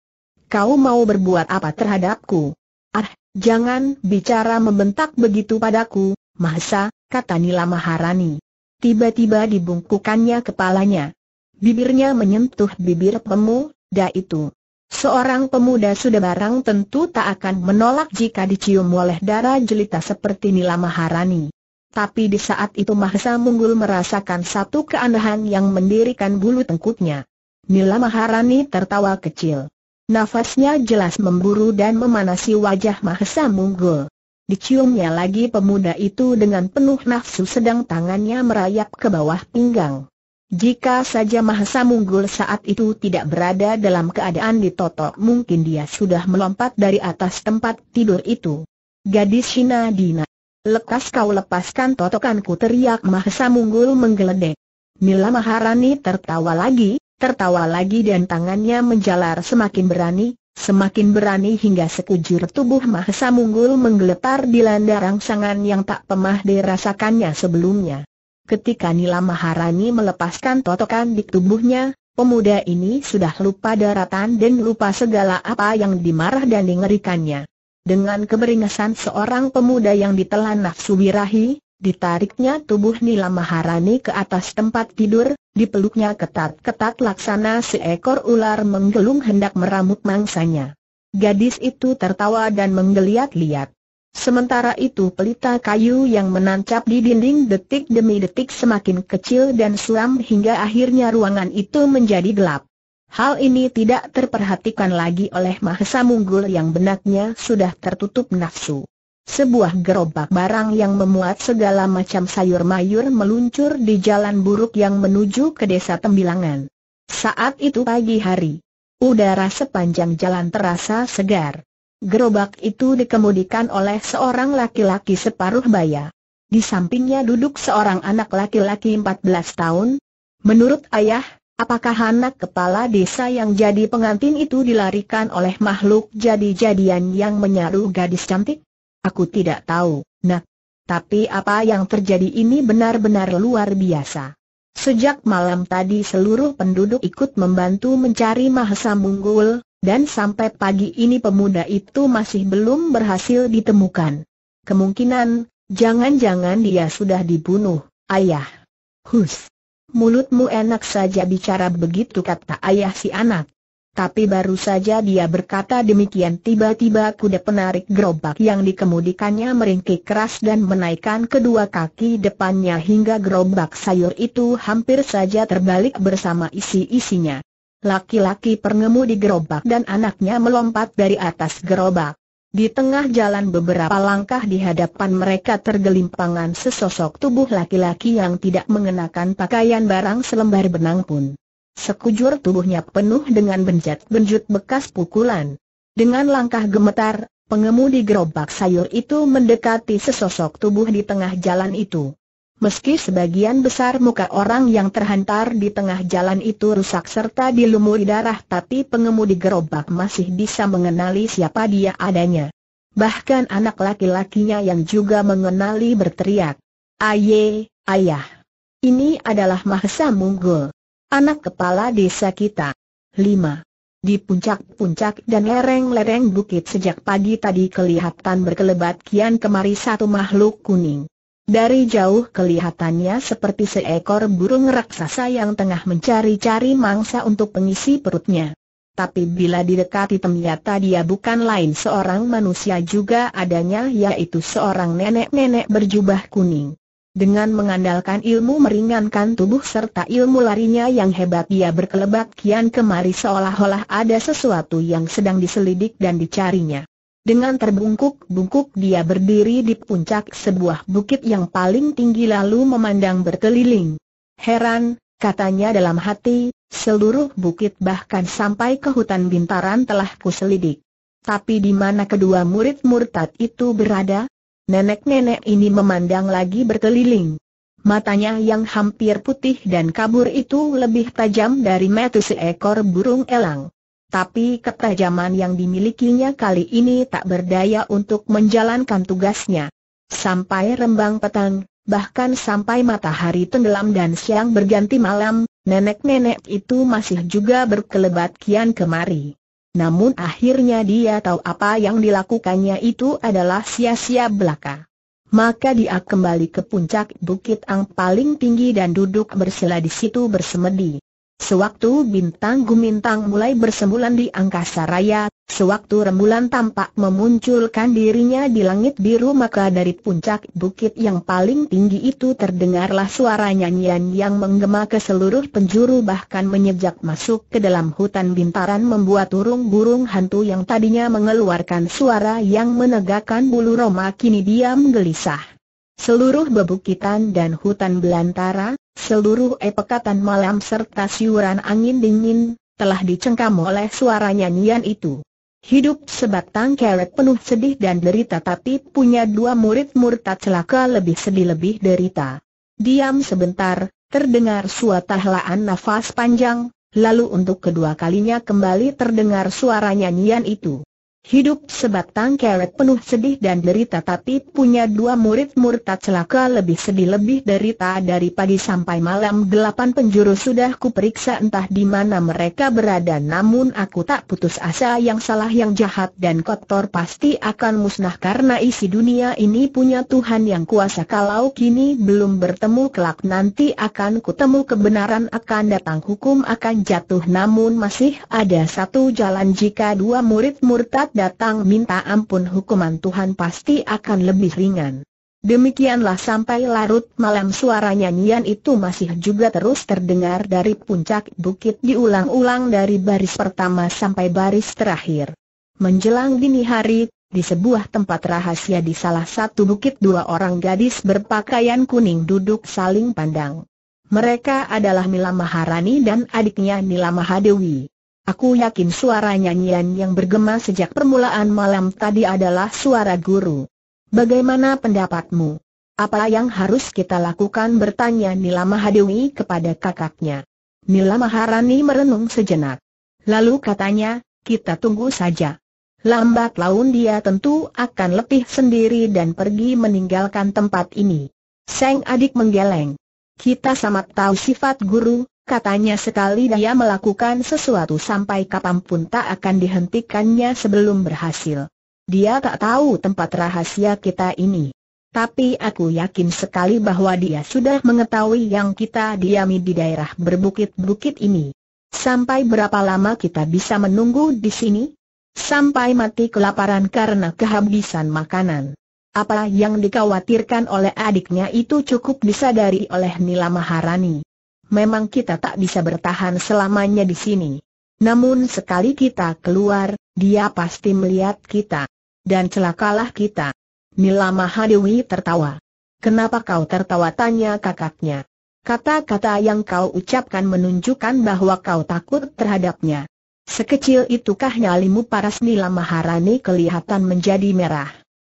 Kau mau berbuat apa terhadapku? Ah, jangan bicara membentak begitu padaku, Mahesa, kata Nila Maharani. Tiba-tiba dibungkukannya kepalanya. Bibirnya menyentuh bibir pemuda itu. Seorang pemuda sudah barang tentu tak akan menolak jika dicium oleh darah jelita seperti Nila Maharani. Tapi di saat itu Mahesa Munggul merasakan satu keanehan yang mendirikan bulu tengkuknya. Nila Maharani tertawa kecil. Nafasnya jelas memburu dan memanasi wajah Mahesa Munggul. Diciumnya lagi pemuda itu dengan penuh nafsu sedang tangannya merayap ke bawah pinggang. Jika saja Mahesa Munggul saat itu tidak berada dalam keadaan ditotok mungkin dia sudah melompat dari atas tempat tidur itu. Gadis Shina Dina. Lekas kau lepaskan totokanku teriak Mahesa Munggul menggeledek. Nila Maharani tertawa lagi, tertawa lagi dan tangannya menjalar semakin berani, semakin berani hingga sekujur tubuh Mahesa Munggul menggeletar di landa rangsangan yang tak pemah dirasakannya sebelumnya. Ketika Nila Maharani melepaskan totokan di tubuhnya, pemuda ini sudah lupa daratan dan lupa segala apa yang dimarah dan dingerikannya. Dengan keberingasan seorang pemuda yang ditelan nafsu birahi, ditariknya tubuh Nila Maharani ke atas tempat tidur, dipeluknya ketat-ketat laksana seekor ular menggelung hendak meramut mangsanya. Gadis itu tertawa dan menggeliat-liat. Sementara itu pelita kayu yang menancap di dinding detik demi detik semakin kecil dan selam hingga akhirnya ruangan itu menjadi gelap. Hal ini tidak terperhatikan lagi oleh Mahesa Munggul yang benaknya sudah tertutup nafsu. Sebuah gerobak barang yang memuat segala macam sayur mayur meluncur di jalan buruk yang menuju ke desa Tembilangan. Saat itu pagi hari. Udara sepanjang jalan terasa segar. Gerobak itu dikemudikan oleh seorang laki-laki separuh baya. Di sampingnya duduk seorang anak laki-laki 14 tahun. Menurut ayah, apakah anak kepala desa yang jadi pengantin itu dilarikan oleh makhluk jadi-jadian yang menyaru gadis cantik? Aku tidak tahu, nak. Tapi apa yang terjadi ini benar-benar luar biasa. Sejak malam tadi seluruh penduduk ikut membantu mencari Mahesa Munggul, dan sampai pagi ini pemuda itu masih belum berhasil ditemukan. Kemungkinan, jangan-jangan dia sudah dibunuh, ayah. Hus. Mulutmu enak saja bicara begitu kata ayah si anak. Tapi baru saja dia berkata demikian tiba-tiba kuda penarik gerobak yang dikemudikannya meringkik keras dan menaikkan kedua kaki depannya hingga gerobak sayur itu hampir saja terbalik bersama isi-isinya. Laki-laki pengemudi gerobak dan anaknya melompat dari atas gerobak. Di tengah jalan beberapa langkah di hadapan mereka tergelimpangan sesosok tubuh laki-laki yang tidak mengenakan pakaian barang selembar benang pun. Sekujur tubuhnya penuh dengan benjat-benjut bekas pukulan. Dengan langkah gemetar, pengemudi gerobak sayur itu mendekati sesosok tubuh di tengah jalan itu. Meski sebagian besar muka orang yang terhantar di tengah jalan itu rusak serta dilumuri darah tapi pengemudi gerobak masih bisa mengenali siapa dia adanya. Bahkan anak laki-lakinya yang juga mengenali berteriak, Aye, ayah. Ini adalah Mahesa Munggul. Anak kepala desa kita. 5. Di puncak-puncak dan lereng-lereng bukit sejak pagi tadi kelihatan berkelebat kian kemari satu makhluk kuning. Dari jauh kelihatannya seperti seekor burung raksasa yang tengah mencari-cari mangsa untuk pengisi perutnya. Tapi bila didekati ternyata dia bukan lain seorang manusia juga adanya yaitu seorang nenek-nenek berjubah kuning. Dengan mengandalkan ilmu meringankan tubuh serta ilmu larinya yang hebat dia berkelebat kian kemari seolah-olah ada sesuatu yang sedang diselidik dan dicarinya. Dengan terbungkuk-bungkuk dia berdiri di puncak sebuah bukit yang paling tinggi lalu memandang berkeliling. Heran, katanya dalam hati, seluruh bukit bahkan sampai ke hutan bintaran telah kuselidik. Tapi di mana kedua murid murtad itu berada? Nenek-nenek ini memandang lagi berkeliling. Matanya yang hampir putih dan kabur itu lebih tajam dari mata seekor burung elang tapi ketajaman yang dimilikinya kali ini tak berdaya untuk menjalankan tugasnya. Sampai rembang petang, bahkan sampai matahari tenggelam dan siang berganti malam, nenek-nenek itu masih juga berkelebat kian kemari. Namun akhirnya dia tahu apa yang dilakukannya itu adalah sia-sia belaka. Maka dia kembali ke puncak Bukit yang paling tinggi dan duduk bersila di situ bersemedi. Sewaktu bintang gumintang mulai bersembulan di angkasa raya, sewaktu rembulan tampak memunculkan dirinya di langit biru maka dari puncak bukit yang paling tinggi itu terdengarlah suara nyanyian yang menggema ke seluruh penjuru bahkan menyejak masuk ke dalam hutan bintaran membuat burung-burung hantu yang tadinya mengeluarkan suara yang menegakkan bulu roma kini diam gelisah. Seluruh bebukitan dan hutan belantara, Seluruh epekatan malam serta siuran angin dingin, telah dicengkam oleh suara nyanyian itu. Hidup sebatang keret penuh sedih dan derita tapi punya dua murid murtad celaka lebih sedih lebih derita. Diam sebentar, terdengar suara helaan nafas panjang, lalu untuk kedua kalinya kembali terdengar suara nyanyian itu. Hidup sebatang keret penuh sedih dan derita tapi punya dua murid murtad celaka lebih sedih lebih derita dari pagi sampai malam delapan penjuru sudah kuperiksa entah di mana mereka berada namun aku tak putus asa yang salah yang jahat dan kotor pasti akan musnah karena isi dunia ini punya Tuhan yang kuasa kalau kini belum bertemu kelak nanti akan kutemu kebenaran akan datang hukum akan jatuh namun masih ada satu jalan jika dua murid murtad cepat datang minta ampun hukuman Tuhan pasti akan lebih ringan. Demikianlah sampai larut malam suara nyanyian itu masih juga terus terdengar dari puncak bukit diulang-ulang dari baris pertama sampai baris terakhir. Menjelang dini hari, di sebuah tempat rahasia di salah satu bukit dua orang gadis berpakaian kuning duduk saling pandang. Mereka adalah Mila Maharani dan adiknya Nila Mahadewi. Aku yakin suara nyanyian yang bergema sejak permulaan malam tadi adalah suara guru. Bagaimana pendapatmu? Apa yang harus kita lakukan bertanya Nila Mahadewi kepada kakaknya. Nila Maharani merenung sejenak. Lalu katanya, kita tunggu saja. Lambat laun dia tentu akan letih sendiri dan pergi meninggalkan tempat ini. Seng adik menggeleng. Kita sama tahu sifat guru, Katanya sekali dia melakukan sesuatu sampai kapanpun tak akan dihentikannya sebelum berhasil. Dia tak tahu tempat rahasia kita ini. Tapi aku yakin sekali bahwa dia sudah mengetahui yang kita diami di daerah berbukit-bukit ini. Sampai berapa lama kita bisa menunggu di sini? Sampai mati kelaparan karena kehabisan makanan. Apa yang dikhawatirkan oleh adiknya itu cukup disadari oleh Nila Maharani memang kita tak bisa bertahan selamanya di sini. Namun sekali kita keluar, dia pasti melihat kita. Dan celakalah kita. Nila Mahadewi tertawa. Kenapa kau tertawa tanya kakaknya. Kata-kata yang kau ucapkan menunjukkan bahwa kau takut terhadapnya. Sekecil itukah nyalimu paras Nila Maharani kelihatan menjadi merah.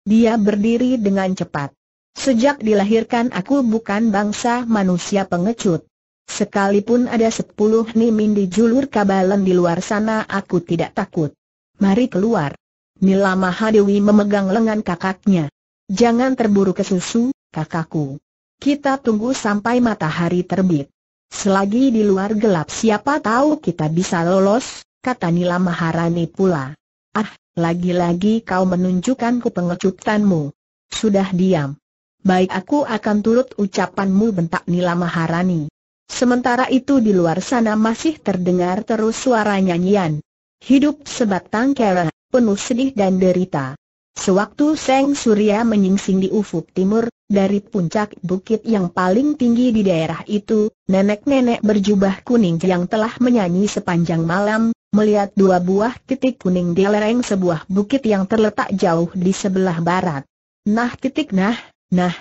Dia berdiri dengan cepat. Sejak dilahirkan aku bukan bangsa manusia pengecut. Sekalipun ada sepuluh nimin di julur kabalan di luar sana aku tidak takut. Mari keluar. Nila Mahadewi memegang lengan kakaknya. Jangan terburu ke susu, kakakku. Kita tunggu sampai matahari terbit. Selagi di luar gelap siapa tahu kita bisa lolos, kata Nila Maharani pula. Ah, lagi-lagi kau menunjukkan pengecutanmu. Sudah diam. Baik aku akan turut ucapanmu bentak Nila Maharani. Sementara itu di luar sana masih terdengar terus suara nyanyian. Hidup sebatang kera, penuh sedih dan derita. Sewaktu Seng Surya menyingsing di ufuk timur, dari puncak bukit yang paling tinggi di daerah itu, nenek-nenek berjubah kuning yang telah menyanyi sepanjang malam, melihat dua buah titik kuning di lereng sebuah bukit yang terletak jauh di sebelah barat. Nah titik nah, nah,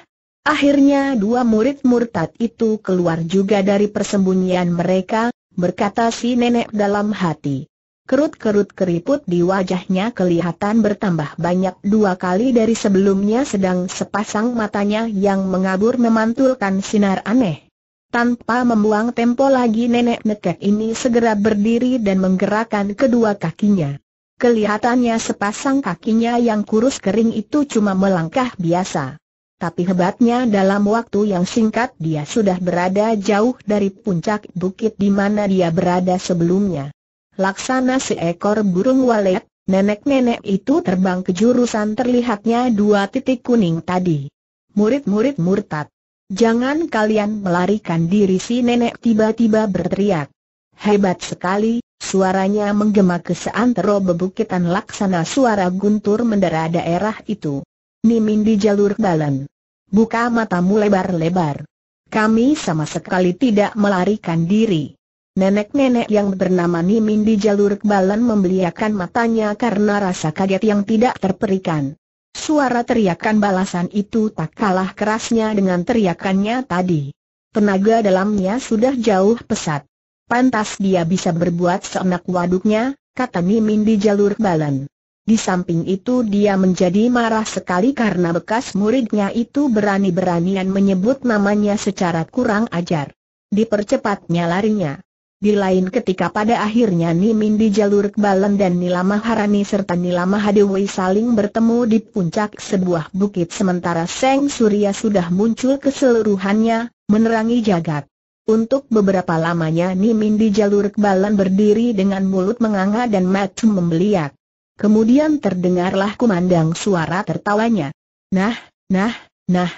Akhirnya dua murid murtad itu keluar juga dari persembunyian mereka, berkata si nenek dalam hati. Kerut-kerut keriput di wajahnya kelihatan bertambah banyak dua kali dari sebelumnya sedang sepasang matanya yang mengabur memantulkan sinar aneh. Tanpa membuang tempo lagi nenek nekek ini segera berdiri dan menggerakkan kedua kakinya. Kelihatannya sepasang kakinya yang kurus kering itu cuma melangkah biasa. Tapi hebatnya dalam waktu yang singkat dia sudah berada jauh dari puncak bukit di mana dia berada sebelumnya. Laksana seekor burung walet, nenek-nenek itu terbang ke jurusan terlihatnya dua titik kuning tadi. Murid-murid murtad. Jangan kalian melarikan diri si nenek tiba-tiba berteriak. Hebat sekali, suaranya menggema ke seantero bebukitan laksana suara guntur mendera daerah itu mimin di jalur balan. Buka matamu lebar-lebar. Kami sama sekali tidak melarikan diri. Nenek-nenek yang bernama Nimin di jalur kebalan membeliakan matanya karena rasa kaget yang tidak terperikan. Suara teriakan balasan itu tak kalah kerasnya dengan teriakannya tadi. Tenaga dalamnya sudah jauh pesat. Pantas dia bisa berbuat seenak waduknya, kata Nimin di jalur kebalan. Di samping itu dia menjadi marah sekali karena bekas muridnya itu berani-beranian menyebut namanya secara kurang ajar. Dipercepatnya larinya. Di lain ketika pada akhirnya Nimin di jalur Kebalan dan Nila Maharani serta Nila Mahadewi saling bertemu di puncak sebuah bukit sementara Seng Surya sudah muncul keseluruhannya, menerangi jagat. Untuk beberapa lamanya Nimin di jalur Kebalan berdiri dengan mulut menganga dan mata membeliak. Kemudian terdengarlah kumandang suara tertawanya. Nah, nah, nah.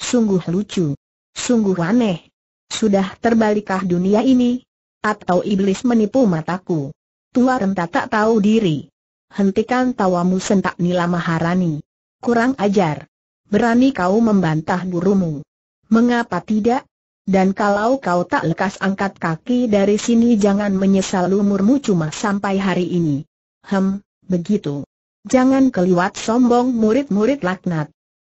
Sungguh lucu. Sungguh aneh. Sudah terbalikkah dunia ini? Atau iblis menipu mataku? Tua renta tak tahu diri. Hentikan tawamu sentak Nila Maharani. Kurang ajar. Berani kau membantah gurumu. Mengapa tidak? Dan kalau kau tak lekas angkat kaki dari sini jangan menyesal umurmu cuma sampai hari ini. Hem, Begitu. Jangan keliwat sombong murid-murid laknat.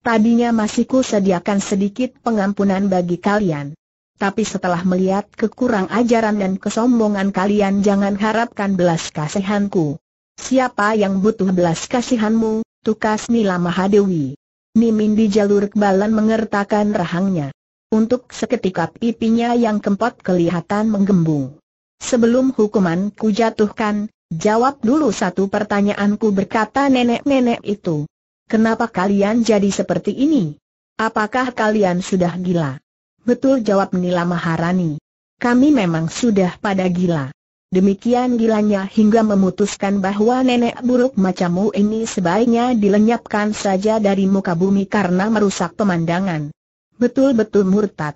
Tadinya masih ku sediakan sedikit pengampunan bagi kalian. Tapi setelah melihat kekurang ajaran dan kesombongan kalian jangan harapkan belas kasihanku. Siapa yang butuh belas kasihanmu, tukas Nila Mahadewi. Nimin di jalur kebalan mengertakan rahangnya. Untuk seketika pipinya yang kempot kelihatan menggembung. Sebelum ku jatuhkan, Jawab dulu satu pertanyaanku berkata nenek-nenek itu. Kenapa kalian jadi seperti ini? Apakah kalian sudah gila? Betul jawab Nila Maharani. Kami memang sudah pada gila. Demikian gilanya hingga memutuskan bahwa nenek buruk macammu ini sebaiknya dilenyapkan saja dari muka bumi karena merusak pemandangan. Betul-betul murtad.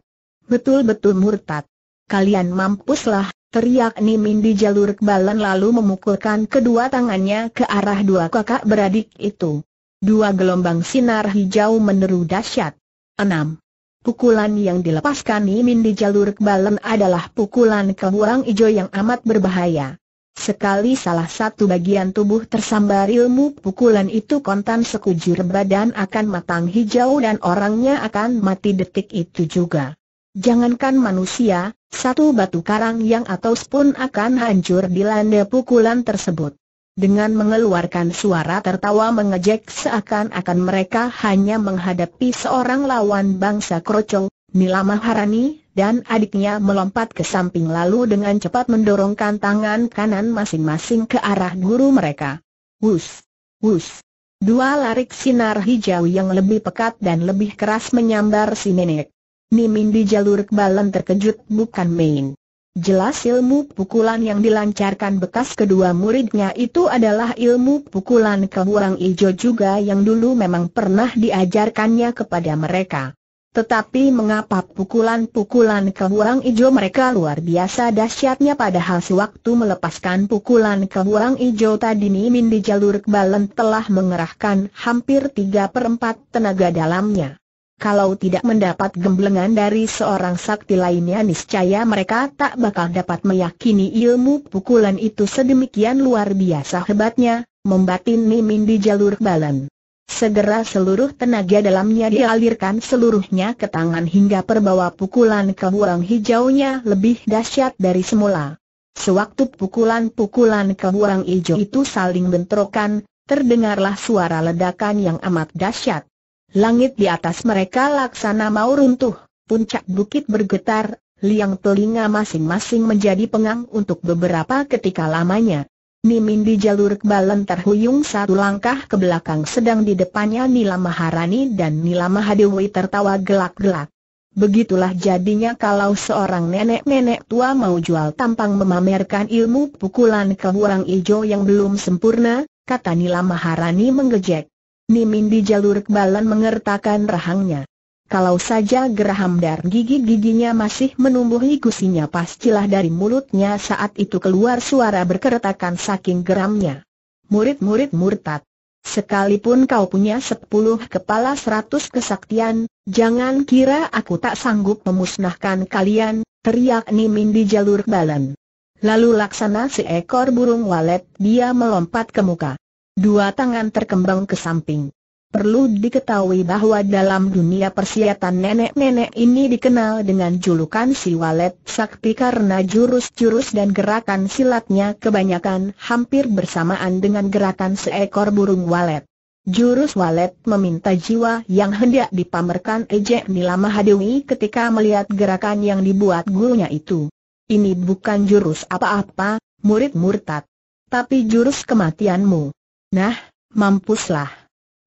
Betul-betul murtad. Kalian mampuslah. Teriak Nimin di jalur kebalan lalu memukulkan kedua tangannya ke arah dua kakak beradik itu. Dua gelombang sinar hijau meneru dahsyat. 6. Pukulan yang dilepaskan Nimin di jalur kebalan adalah pukulan kebuang ijo yang amat berbahaya. Sekali salah satu bagian tubuh tersambar ilmu pukulan itu kontan sekujur badan akan matang hijau dan orangnya akan mati detik itu juga. Jangankan manusia, satu batu karang yang atau spoon akan hancur dilanda pukulan tersebut. Dengan mengeluarkan suara tertawa mengejek seakan-akan mereka hanya menghadapi seorang lawan bangsa krocol, Nila Maharani, dan adiknya melompat ke samping lalu dengan cepat mendorongkan tangan kanan masing-masing ke arah guru mereka. Wus! Wus! Dua larik sinar hijau yang lebih pekat dan lebih keras menyambar si nenek. Mimin di jalur kebalan terkejut bukan main. Jelas ilmu pukulan yang dilancarkan bekas kedua muridnya itu adalah ilmu pukulan kehuang ijo juga yang dulu memang pernah diajarkannya kepada mereka. Tetapi mengapa pukulan-pukulan kehuang ijo mereka luar biasa dahsyatnya padahal sewaktu melepaskan pukulan kehuang ijo tadi Mimin di jalur kebalan telah mengerahkan hampir 3 per 4 tenaga dalamnya kalau tidak mendapat gemblengan dari seorang sakti lainnya niscaya mereka tak bakal dapat meyakini ilmu pukulan itu sedemikian luar biasa hebatnya, membatin mimin di jalur balan. Segera seluruh tenaga dalamnya dialirkan seluruhnya ke tangan hingga perbawa pukulan ke buang hijaunya lebih dahsyat dari semula. Sewaktu pukulan-pukulan ke buang hijau itu saling bentrokan, terdengarlah suara ledakan yang amat dahsyat. Langit di atas mereka laksana mau runtuh, puncak bukit bergetar, liang telinga masing-masing menjadi pengang untuk beberapa ketika lamanya. Nimin di jalur kebalan terhuyung satu langkah ke belakang sedang di depannya Nila Maharani dan Nila Mahadewi tertawa gelak-gelak. Begitulah jadinya kalau seorang nenek-nenek tua mau jual tampang memamerkan ilmu pukulan ke burang ijo yang belum sempurna, kata Nila Maharani mengejek. Nimin di jalur kebalan mengertakkan rahangnya. Kalau saja geraham dari gigi-giginya masih menumbuhi gusinya pastilah dari mulutnya saat itu keluar suara berkeretakan saking geramnya. Murid-murid murtad. Sekalipun kau punya sepuluh kepala seratus kesaktian, jangan kira aku tak sanggup memusnahkan kalian, teriak Nimin di jalur balan. Lalu laksana seekor burung walet dia melompat ke muka. Dua tangan terkembang ke samping. Perlu diketahui bahwa dalam dunia persiatan nenek-nenek ini dikenal dengan julukan si walet sakti karena jurus-jurus dan gerakan silatnya kebanyakan hampir bersamaan dengan gerakan seekor burung walet. Jurus walet meminta jiwa yang hendak dipamerkan ejek Nila Mahadewi ketika melihat gerakan yang dibuat gurunya itu. Ini bukan jurus apa-apa, murid murtad. Tapi jurus kematianmu. Nah, mampuslah.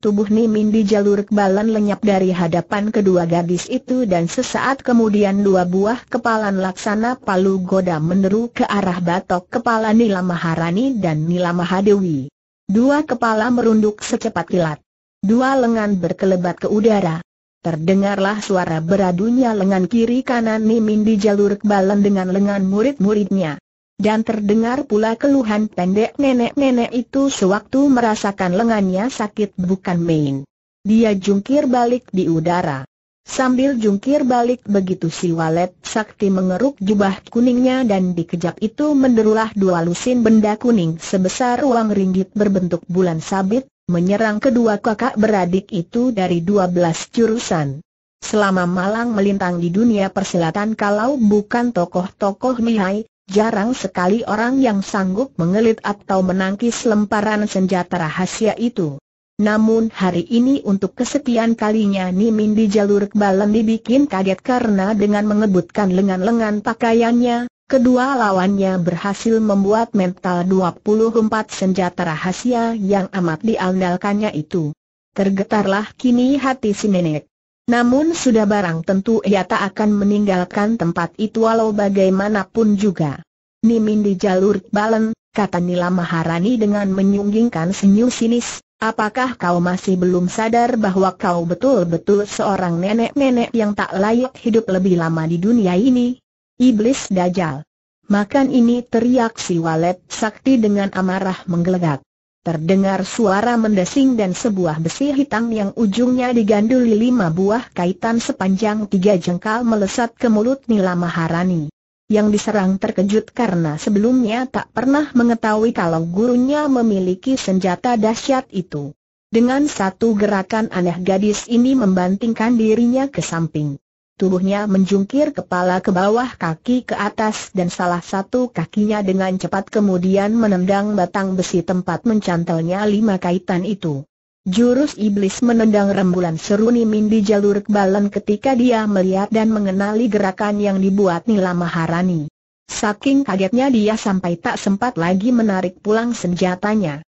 Tubuh Nimin di jalur kebalan lenyap dari hadapan kedua gadis itu dan sesaat kemudian dua buah kepalan laksana palu goda meneru ke arah batok kepala Nila Maharani dan Nila Mahadewi. Dua kepala merunduk secepat kilat. Dua lengan berkelebat ke udara. Terdengarlah suara beradunya lengan kiri kanan Nimin di jalur kebalan dengan lengan murid-muridnya. Dan terdengar pula keluhan pendek nenek-nenek itu sewaktu merasakan lengannya sakit bukan main. Dia jungkir balik di udara. Sambil jungkir balik begitu si walet sakti mengeruk jubah kuningnya dan dikejap itu menderulah dua lusin benda kuning sebesar uang ringgit berbentuk bulan sabit, menyerang kedua kakak beradik itu dari dua belas jurusan. Selama malang melintang di dunia persilatan kalau bukan tokoh-tokoh mihai, Jarang sekali orang yang sanggup mengelit atau menangkis lemparan senjata rahasia itu. Namun hari ini untuk kesetiaan kalinya Nimin di jalur kebalan dibikin kaget karena dengan mengebutkan lengan-lengan pakaiannya, kedua lawannya berhasil membuat mental 24 senjata rahasia yang amat diandalkannya itu. Tergetarlah kini hati si nenek. Namun sudah barang tentu ia tak akan meninggalkan tempat itu walau bagaimanapun juga. Nimin di jalur balen, kata Nila Maharani dengan menyunggingkan senyum sinis, apakah kau masih belum sadar bahwa kau betul-betul seorang nenek-nenek yang tak layak hidup lebih lama di dunia ini? Iblis Dajjal. Makan ini teriak si walet sakti dengan amarah menggelegak. Terdengar suara mendesing dan sebuah besi hitam yang ujungnya diganduli lima buah kaitan sepanjang tiga jengkal melesat ke mulut Nila Maharani. Yang diserang terkejut karena sebelumnya tak pernah mengetahui kalau gurunya memiliki senjata dahsyat itu. Dengan satu gerakan aneh gadis ini membantingkan dirinya ke samping. Tubuhnya menjungkir kepala ke bawah kaki ke atas dan salah satu kakinya dengan cepat kemudian menendang batang besi tempat mencantelnya lima kaitan itu. Jurus iblis menendang rembulan seruni min di jalur kebalan ketika dia melihat dan mengenali gerakan yang dibuat Nila Maharani. Saking kagetnya dia sampai tak sempat lagi menarik pulang senjatanya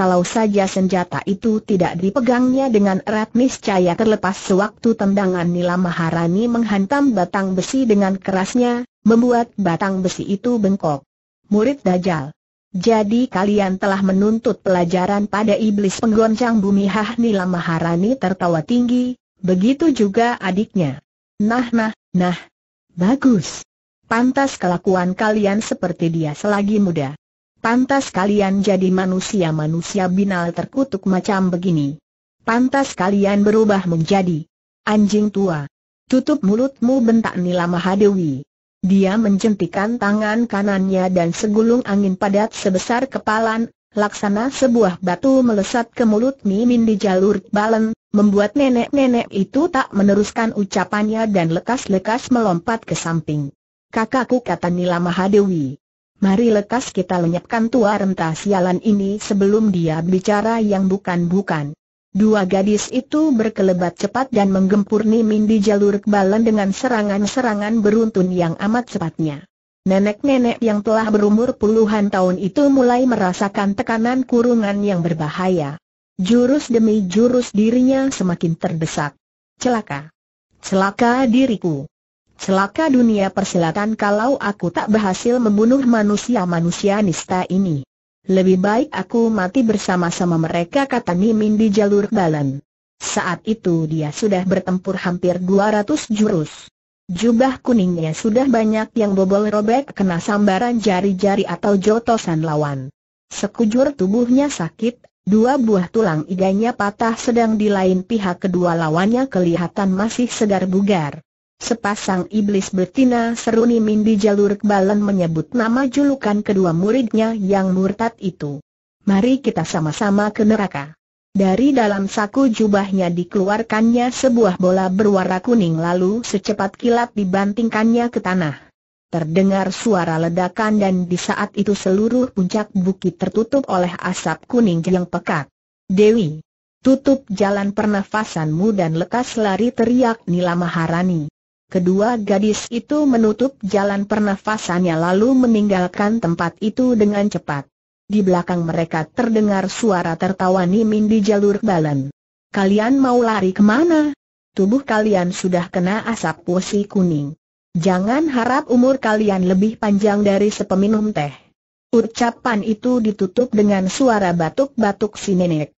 kalau saja senjata itu tidak dipegangnya dengan erat niscaya terlepas sewaktu tendangan Nila Maharani menghantam batang besi dengan kerasnya, membuat batang besi itu bengkok. Murid Dajjal jadi kalian telah menuntut pelajaran pada iblis penggoncang bumi Hah Nila Maharani tertawa tinggi, begitu juga adiknya. Nah nah, nah. Bagus. Pantas kelakuan kalian seperti dia selagi muda. Pantas kalian jadi manusia-manusia binal terkutuk macam begini. Pantas kalian berubah menjadi anjing tua. Tutup mulutmu bentak Nila Mahadewi. Dia menjentikan tangan kanannya dan segulung angin padat sebesar kepalan, laksana sebuah batu melesat ke mulut Mimin di jalur balen, membuat nenek-nenek itu tak meneruskan ucapannya dan lekas-lekas melompat ke samping. Kakakku kata Nila Mahadewi. Mari lekas kita lenyapkan tua renta sialan ini sebelum dia bicara yang bukan-bukan. Dua gadis itu berkelebat cepat dan menggempurni mindi jalur kebalan dengan serangan-serangan beruntun yang amat cepatnya. Nenek-nenek yang telah berumur puluhan tahun itu mulai merasakan tekanan kurungan yang berbahaya. Jurus demi jurus dirinya semakin terdesak. Celaka. Celaka diriku. Celaka dunia persilatan kalau aku tak berhasil membunuh manusia-manusia nista ini. Lebih baik aku mati bersama-sama mereka kata Nimin di jalur balan. Saat itu dia sudah bertempur hampir 200 jurus. Jubah kuningnya sudah banyak yang bobol robek kena sambaran jari-jari atau jotosan lawan. Sekujur tubuhnya sakit, dua buah tulang iganya patah sedang di lain pihak kedua lawannya kelihatan masih segar bugar. Sepasang iblis betina seru Nimin di jalur kebalan menyebut nama julukan kedua muridnya yang murtad itu. Mari kita sama-sama ke neraka. Dari dalam saku jubahnya dikeluarkannya sebuah bola berwarna kuning lalu secepat kilat dibantingkannya ke tanah. Terdengar suara ledakan dan di saat itu seluruh puncak bukit tertutup oleh asap kuning yang pekat. Dewi, tutup jalan pernafasanmu dan lekas lari teriak Nila Maharani. Kedua gadis itu menutup jalan pernafasannya lalu meninggalkan tempat itu dengan cepat. Di belakang mereka terdengar suara tertawa Nimin di jalur balan. Kalian mau lari kemana? Tubuh kalian sudah kena asap pusi kuning. Jangan harap umur kalian lebih panjang dari sepeminum teh. Ucapan itu ditutup dengan suara batuk-batuk si nenek.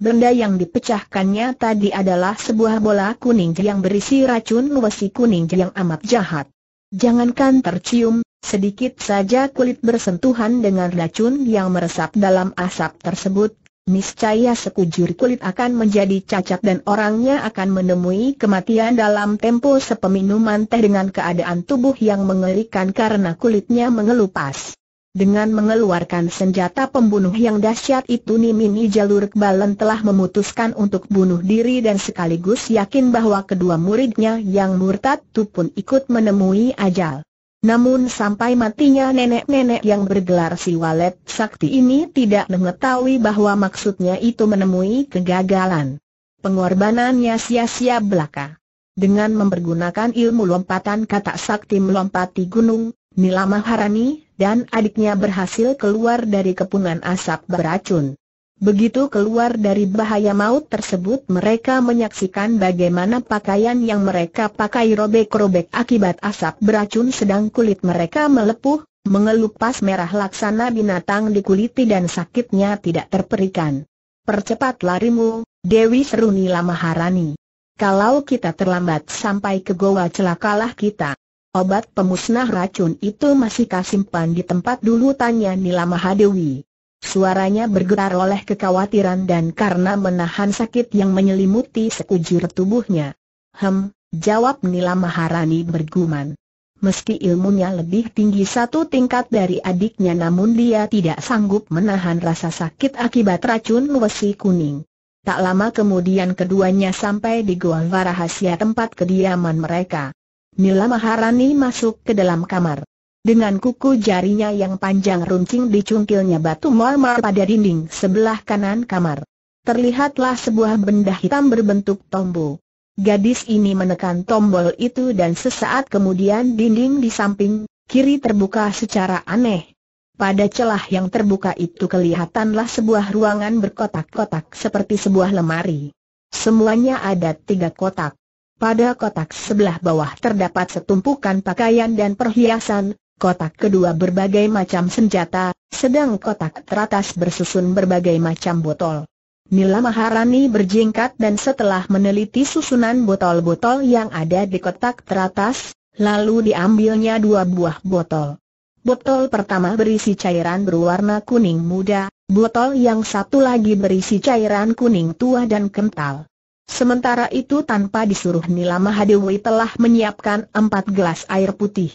Benda yang dipecahkannya tadi adalah sebuah bola kuning yang berisi racun luwesi kuning yang amat jahat. Jangankan tercium, sedikit saja kulit bersentuhan dengan racun yang meresap dalam asap tersebut, niscaya sekujur kulit akan menjadi cacat dan orangnya akan menemui kematian dalam tempo sepeminuman teh dengan keadaan tubuh yang mengerikan karena kulitnya mengelupas. Dengan mengeluarkan senjata pembunuh yang dahsyat itu Nimini Jalur Kebalen telah memutuskan untuk bunuh diri dan sekaligus yakin bahwa kedua muridnya yang murtad itu pun ikut menemui ajal. Namun sampai matinya nenek-nenek yang bergelar si Walet Sakti ini tidak mengetahui bahwa maksudnya itu menemui kegagalan. Pengorbanannya sia-sia belaka. Dengan mempergunakan ilmu lompatan kata sakti melompati gunung, Nila Maharani dan adiknya berhasil keluar dari kepungan asap beracun. Begitu keluar dari bahaya maut tersebut mereka menyaksikan bagaimana pakaian yang mereka pakai robek-robek akibat asap beracun sedang kulit mereka melepuh, mengelupas merah laksana binatang di kuliti dan sakitnya tidak terperikan. Percepat larimu, Dewi Seruni Lamaharani. Kalau kita terlambat sampai ke goa celakalah kita. Obat pemusnah racun itu masih kasimpan di tempat dulu tanya Nila Mahadewi. Suaranya bergerak oleh kekhawatiran dan karena menahan sakit yang menyelimuti sekujur tubuhnya. Hem, jawab Nila Maharani berguman. Meski ilmunya lebih tinggi satu tingkat dari adiknya namun dia tidak sanggup menahan rasa sakit akibat racun wesi kuning. Tak lama kemudian keduanya sampai di gua rahasia tempat kediaman mereka. Nila Maharani masuk ke dalam kamar. Dengan kuku jarinya yang panjang runcing dicungkilnya batu marmer pada dinding sebelah kanan kamar. Terlihatlah sebuah benda hitam berbentuk tombol. Gadis ini menekan tombol itu dan sesaat kemudian dinding di samping kiri terbuka secara aneh. Pada celah yang terbuka itu kelihatanlah sebuah ruangan berkotak-kotak seperti sebuah lemari. Semuanya ada tiga kotak. Pada kotak sebelah bawah terdapat setumpukan pakaian dan perhiasan, kotak kedua berbagai macam senjata, sedang kotak teratas bersusun berbagai macam botol. Nila Maharani berjingkat dan setelah meneliti susunan botol-botol yang ada di kotak teratas, lalu diambilnya dua buah botol. Botol pertama berisi cairan berwarna kuning muda, botol yang satu lagi berisi cairan kuning tua dan kental. Sementara itu tanpa disuruh Nila Mahadewi telah menyiapkan empat gelas air putih.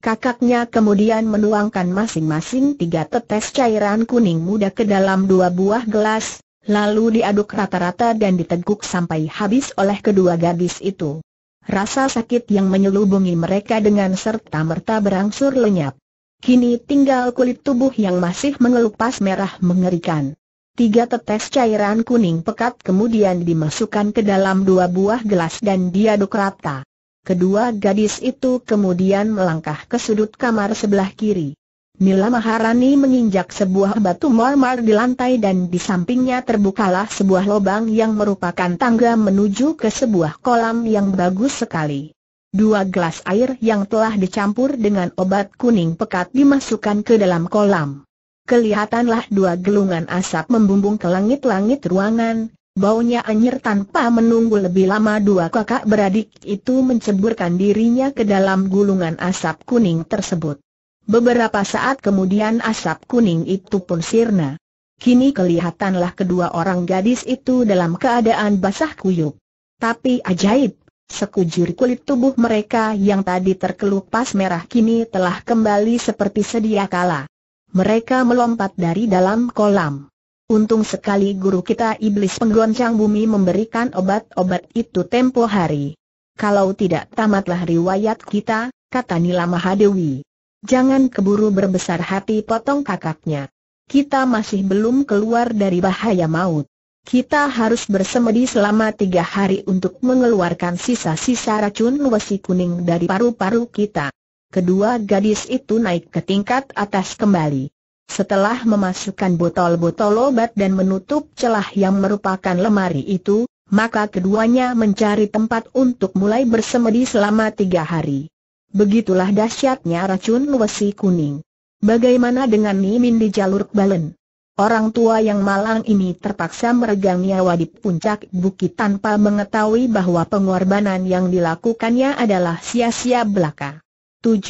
Kakaknya kemudian menuangkan masing-masing tiga tetes cairan kuning muda ke dalam dua buah gelas, lalu diaduk rata-rata dan diteguk sampai habis oleh kedua gadis itu. Rasa sakit yang menyelubungi mereka dengan serta merta berangsur lenyap. Kini tinggal kulit tubuh yang masih mengelupas merah mengerikan. Tiga tetes cairan kuning pekat kemudian dimasukkan ke dalam dua buah gelas dan diaduk rata. Kedua gadis itu kemudian melangkah ke sudut kamar sebelah kiri. Nila Maharani menginjak sebuah batu marmer di lantai dan di sampingnya terbukalah sebuah lubang yang merupakan tangga menuju ke sebuah kolam yang bagus sekali. Dua gelas air yang telah dicampur dengan obat kuning pekat dimasukkan ke dalam kolam kelihatanlah dua gelungan asap membumbung ke langit-langit ruangan, Baunya anyir tanpa menunggu lebih lama dua kakak beradik itu menceburkan dirinya ke dalam gulungan asap kuning tersebut. Beberapa saat kemudian asap kuning itu pun sirna. Kini kelihatanlah kedua orang gadis itu dalam keadaan basah kuyup. Tapi ajaib, sekujur kulit tubuh mereka yang tadi terkelupas merah kini telah kembali seperti sedia kala. Mereka melompat dari dalam kolam. Untung sekali guru kita iblis penggoncang bumi memberikan obat-obat itu tempo hari. Kalau tidak tamatlah riwayat kita, kata Nila Mahadewi. Jangan keburu berbesar hati potong kakaknya. Kita masih belum keluar dari bahaya maut. Kita harus bersemedi selama tiga hari untuk mengeluarkan sisa-sisa racun wasi kuning dari paru-paru kita kedua gadis itu naik ke tingkat atas kembali. Setelah memasukkan botol-botol obat dan menutup celah yang merupakan lemari itu, maka keduanya mencari tempat untuk mulai bersemedi selama tiga hari. Begitulah dahsyatnya racun wesi kuning. Bagaimana dengan Mimin di jalur Balen? Orang tua yang malang ini terpaksa meregang nyawa di puncak bukit tanpa mengetahui bahwa pengorbanan yang dilakukannya adalah sia-sia belaka. 7.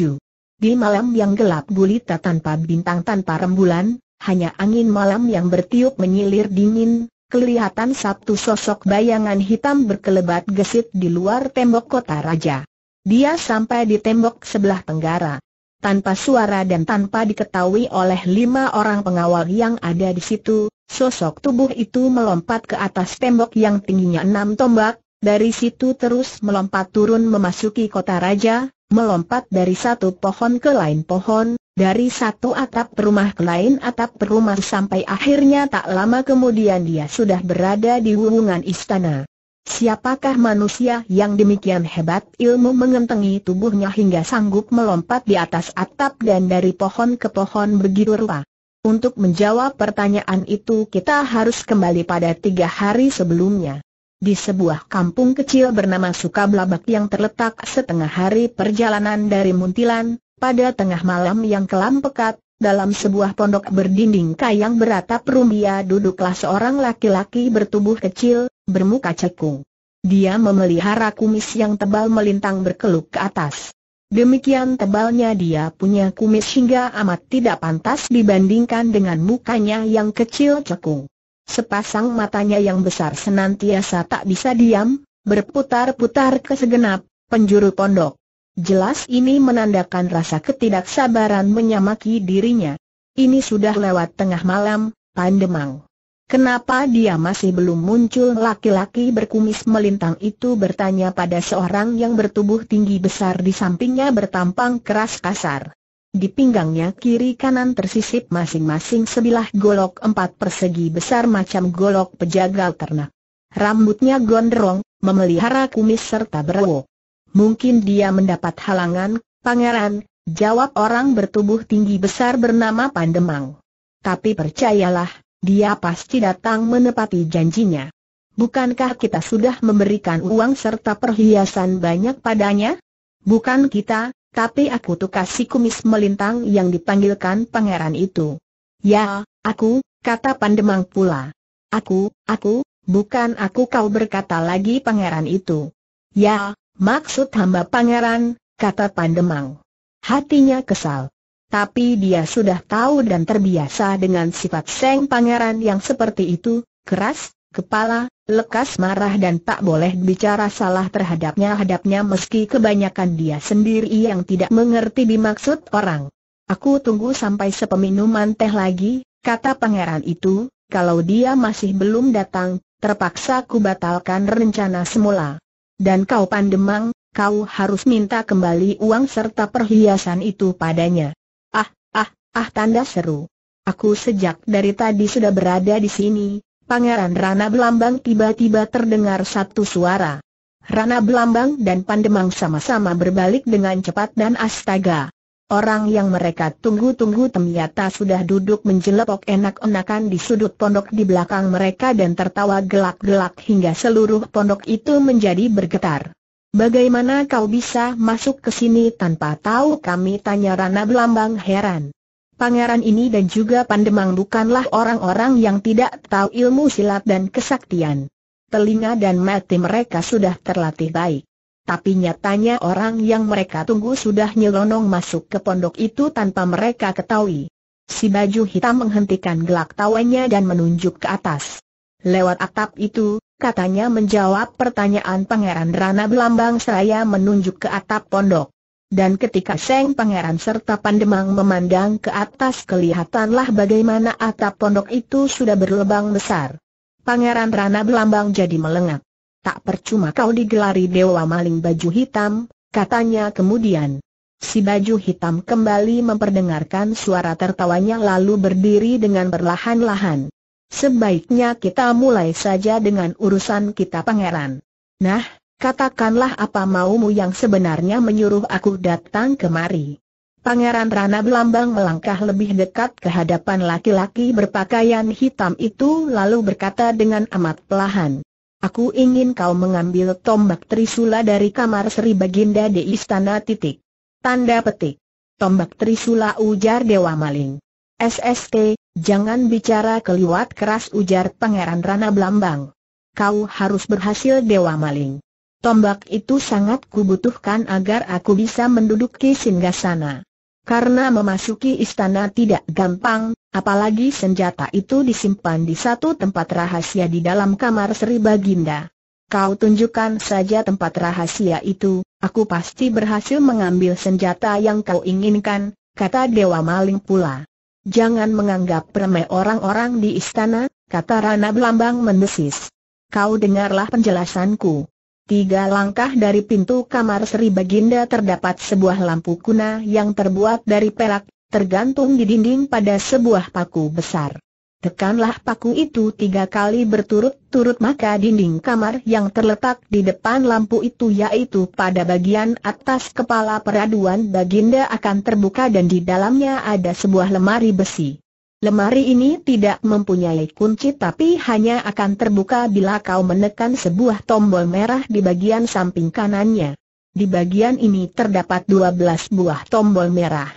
Di malam yang gelap gulita tanpa bintang tanpa rembulan, hanya angin malam yang bertiup menyilir dingin, kelihatan satu sosok bayangan hitam berkelebat gesit di luar tembok kota raja. Dia sampai di tembok sebelah tenggara. Tanpa suara dan tanpa diketahui oleh lima orang pengawal yang ada di situ, sosok tubuh itu melompat ke atas tembok yang tingginya enam tombak, dari situ terus melompat turun memasuki kota raja, melompat dari satu pohon ke lain pohon, dari satu atap rumah ke lain atap rumah sampai akhirnya tak lama kemudian dia sudah berada di hubungan istana. Siapakah manusia yang demikian hebat ilmu mengentengi tubuhnya hingga sanggup melompat di atas atap dan dari pohon ke pohon begitu rupa? Untuk menjawab pertanyaan itu kita harus kembali pada tiga hari sebelumnya di sebuah kampung kecil bernama Sukablabak yang terletak setengah hari perjalanan dari Muntilan, pada tengah malam yang kelam pekat, dalam sebuah pondok berdinding kayang beratap rumbia duduklah seorang laki-laki bertubuh kecil, bermuka cekung. Dia memelihara kumis yang tebal melintang berkeluk ke atas. Demikian tebalnya dia punya kumis hingga amat tidak pantas dibandingkan dengan mukanya yang kecil cekung. Sepasang matanya yang besar senantiasa tak bisa diam, berputar-putar ke segenap penjuru pondok. Jelas ini menandakan rasa ketidaksabaran menyamaki dirinya. Ini sudah lewat tengah malam, Pandemang. Kenapa dia masih belum muncul laki-laki berkumis melintang itu bertanya pada seorang yang bertubuh tinggi besar di sampingnya bertampang keras kasar. Di pinggangnya kiri kanan tersisip masing-masing sebilah golok empat persegi besar macam golok pejagal ternak. Rambutnya gondrong, memelihara kumis serta berwo. Mungkin dia mendapat halangan, pangeran, jawab orang bertubuh tinggi besar bernama Pandemang. Tapi percayalah, dia pasti datang menepati janjinya. Bukankah kita sudah memberikan uang serta perhiasan banyak padanya? Bukan kita, tapi aku kasih kumis melintang yang dipanggilkan pangeran itu. Ya, aku, kata Pandemang pula. Aku, aku, bukan aku kau berkata lagi pangeran itu. Ya, maksud hamba pangeran, kata Pandemang. Hatinya kesal. Tapi dia sudah tahu dan terbiasa dengan sifat Seng Pangeran yang seperti itu, keras, kepala, lekas marah dan tak boleh bicara salah terhadapnya hadapnya meski kebanyakan dia sendiri yang tidak mengerti dimaksud orang. Aku tunggu sampai sepeminuman teh lagi, kata pangeran itu, kalau dia masih belum datang, terpaksa ku batalkan rencana semula. Dan kau pandemang, kau harus minta kembali uang serta perhiasan itu padanya. Ah, ah, ah tanda seru. Aku sejak dari tadi sudah berada di sini, Pangeran Rana Belambang tiba-tiba terdengar satu suara. Rana Belambang dan Pandemang sama-sama berbalik dengan cepat dan astaga. Orang yang mereka tunggu-tunggu ternyata sudah duduk menjelepok enak-enakan di sudut pondok di belakang mereka dan tertawa gelak-gelak hingga seluruh pondok itu menjadi bergetar. Bagaimana kau bisa masuk ke sini tanpa tahu kami tanya Rana Belambang heran. Pangeran ini dan juga Pandemang bukanlah orang-orang yang tidak tahu ilmu silat dan kesaktian. Telinga dan mati mereka sudah terlatih baik. Tapi nyatanya orang yang mereka tunggu sudah nyelonong masuk ke pondok itu tanpa mereka ketahui. Si baju hitam menghentikan gelak tawanya dan menunjuk ke atas. Lewat atap itu, katanya menjawab pertanyaan Pangeran Rana Belambang seraya menunjuk ke atap pondok. Dan ketika Seng Pangeran serta Pandemang memandang ke atas kelihatanlah bagaimana atap pondok itu sudah berlubang besar. Pangeran Rana Belambang jadi melengak. Tak percuma kau digelari Dewa Maling Baju Hitam, katanya kemudian. Si baju hitam kembali memperdengarkan suara tertawanya lalu berdiri dengan perlahan-lahan. Sebaiknya kita mulai saja dengan urusan kita pangeran. Nah, Katakanlah apa maumu yang sebenarnya menyuruh aku datang kemari. Pangeran Rana Belambang melangkah lebih dekat ke hadapan laki-laki berpakaian hitam itu lalu berkata dengan amat pelahan. Aku ingin kau mengambil tombak Trisula dari kamar Sri Baginda di istana titik. Tanda petik. Tombak Trisula ujar Dewa Maling. SST, jangan bicara keliwat keras ujar Pangeran Rana Belambang. Kau harus berhasil Dewa Maling. Tombak itu sangat kubutuhkan agar aku bisa menduduki singgasana. Karena memasuki istana tidak gampang, apalagi senjata itu disimpan di satu tempat rahasia di dalam kamar Sri Baginda. Kau tunjukkan saja tempat rahasia itu, aku pasti berhasil mengambil senjata yang kau inginkan, kata Dewa Maling pula. Jangan menganggap remeh orang-orang di istana, kata Rana Belambang mendesis. Kau dengarlah penjelasanku. Tiga langkah dari pintu kamar Sri Baginda terdapat sebuah lampu kuna yang terbuat dari perak, tergantung di dinding pada sebuah paku besar. Tekanlah paku itu tiga kali berturut-turut maka dinding kamar yang terletak di depan lampu itu yaitu pada bagian atas kepala peraduan Baginda akan terbuka dan di dalamnya ada sebuah lemari besi. Lemari ini tidak mempunyai kunci tapi hanya akan terbuka bila kau menekan sebuah tombol merah di bagian samping kanannya. Di bagian ini terdapat 12 buah tombol merah.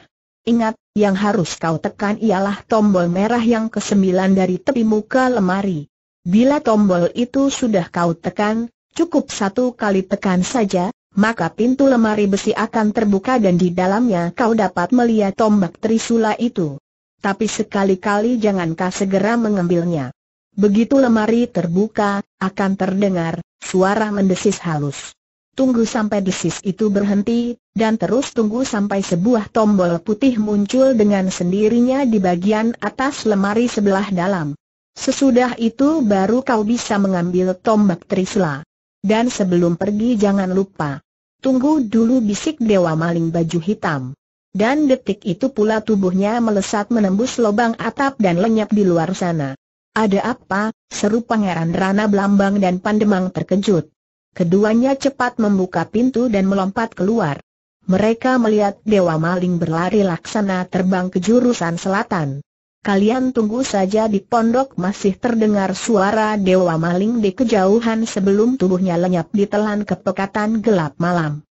Ingat, yang harus kau tekan ialah tombol merah yang kesembilan dari tepi muka lemari. Bila tombol itu sudah kau tekan, cukup satu kali tekan saja, maka pintu lemari besi akan terbuka dan di dalamnya kau dapat melihat tombak trisula itu. Tapi sekali-kali jangankah segera mengambilnya. Begitu lemari terbuka, akan terdengar suara mendesis halus. Tunggu sampai desis itu berhenti, dan terus tunggu sampai sebuah tombol putih muncul dengan sendirinya di bagian atas lemari sebelah dalam. Sesudah itu baru kau bisa mengambil tombak Trisla. Dan sebelum pergi jangan lupa. Tunggu dulu bisik Dewa Maling Baju Hitam. Dan detik itu pula tubuhnya melesat menembus lubang atap dan lenyap di luar sana. Ada apa? Seru Pangeran Rana Blambang dan Pandemang terkejut. Keduanya cepat membuka pintu dan melompat keluar. Mereka melihat Dewa Maling berlari laksana terbang ke jurusan selatan. Kalian tunggu saja di pondok masih terdengar suara Dewa Maling di kejauhan sebelum tubuhnya lenyap ditelan kepekatan gelap malam.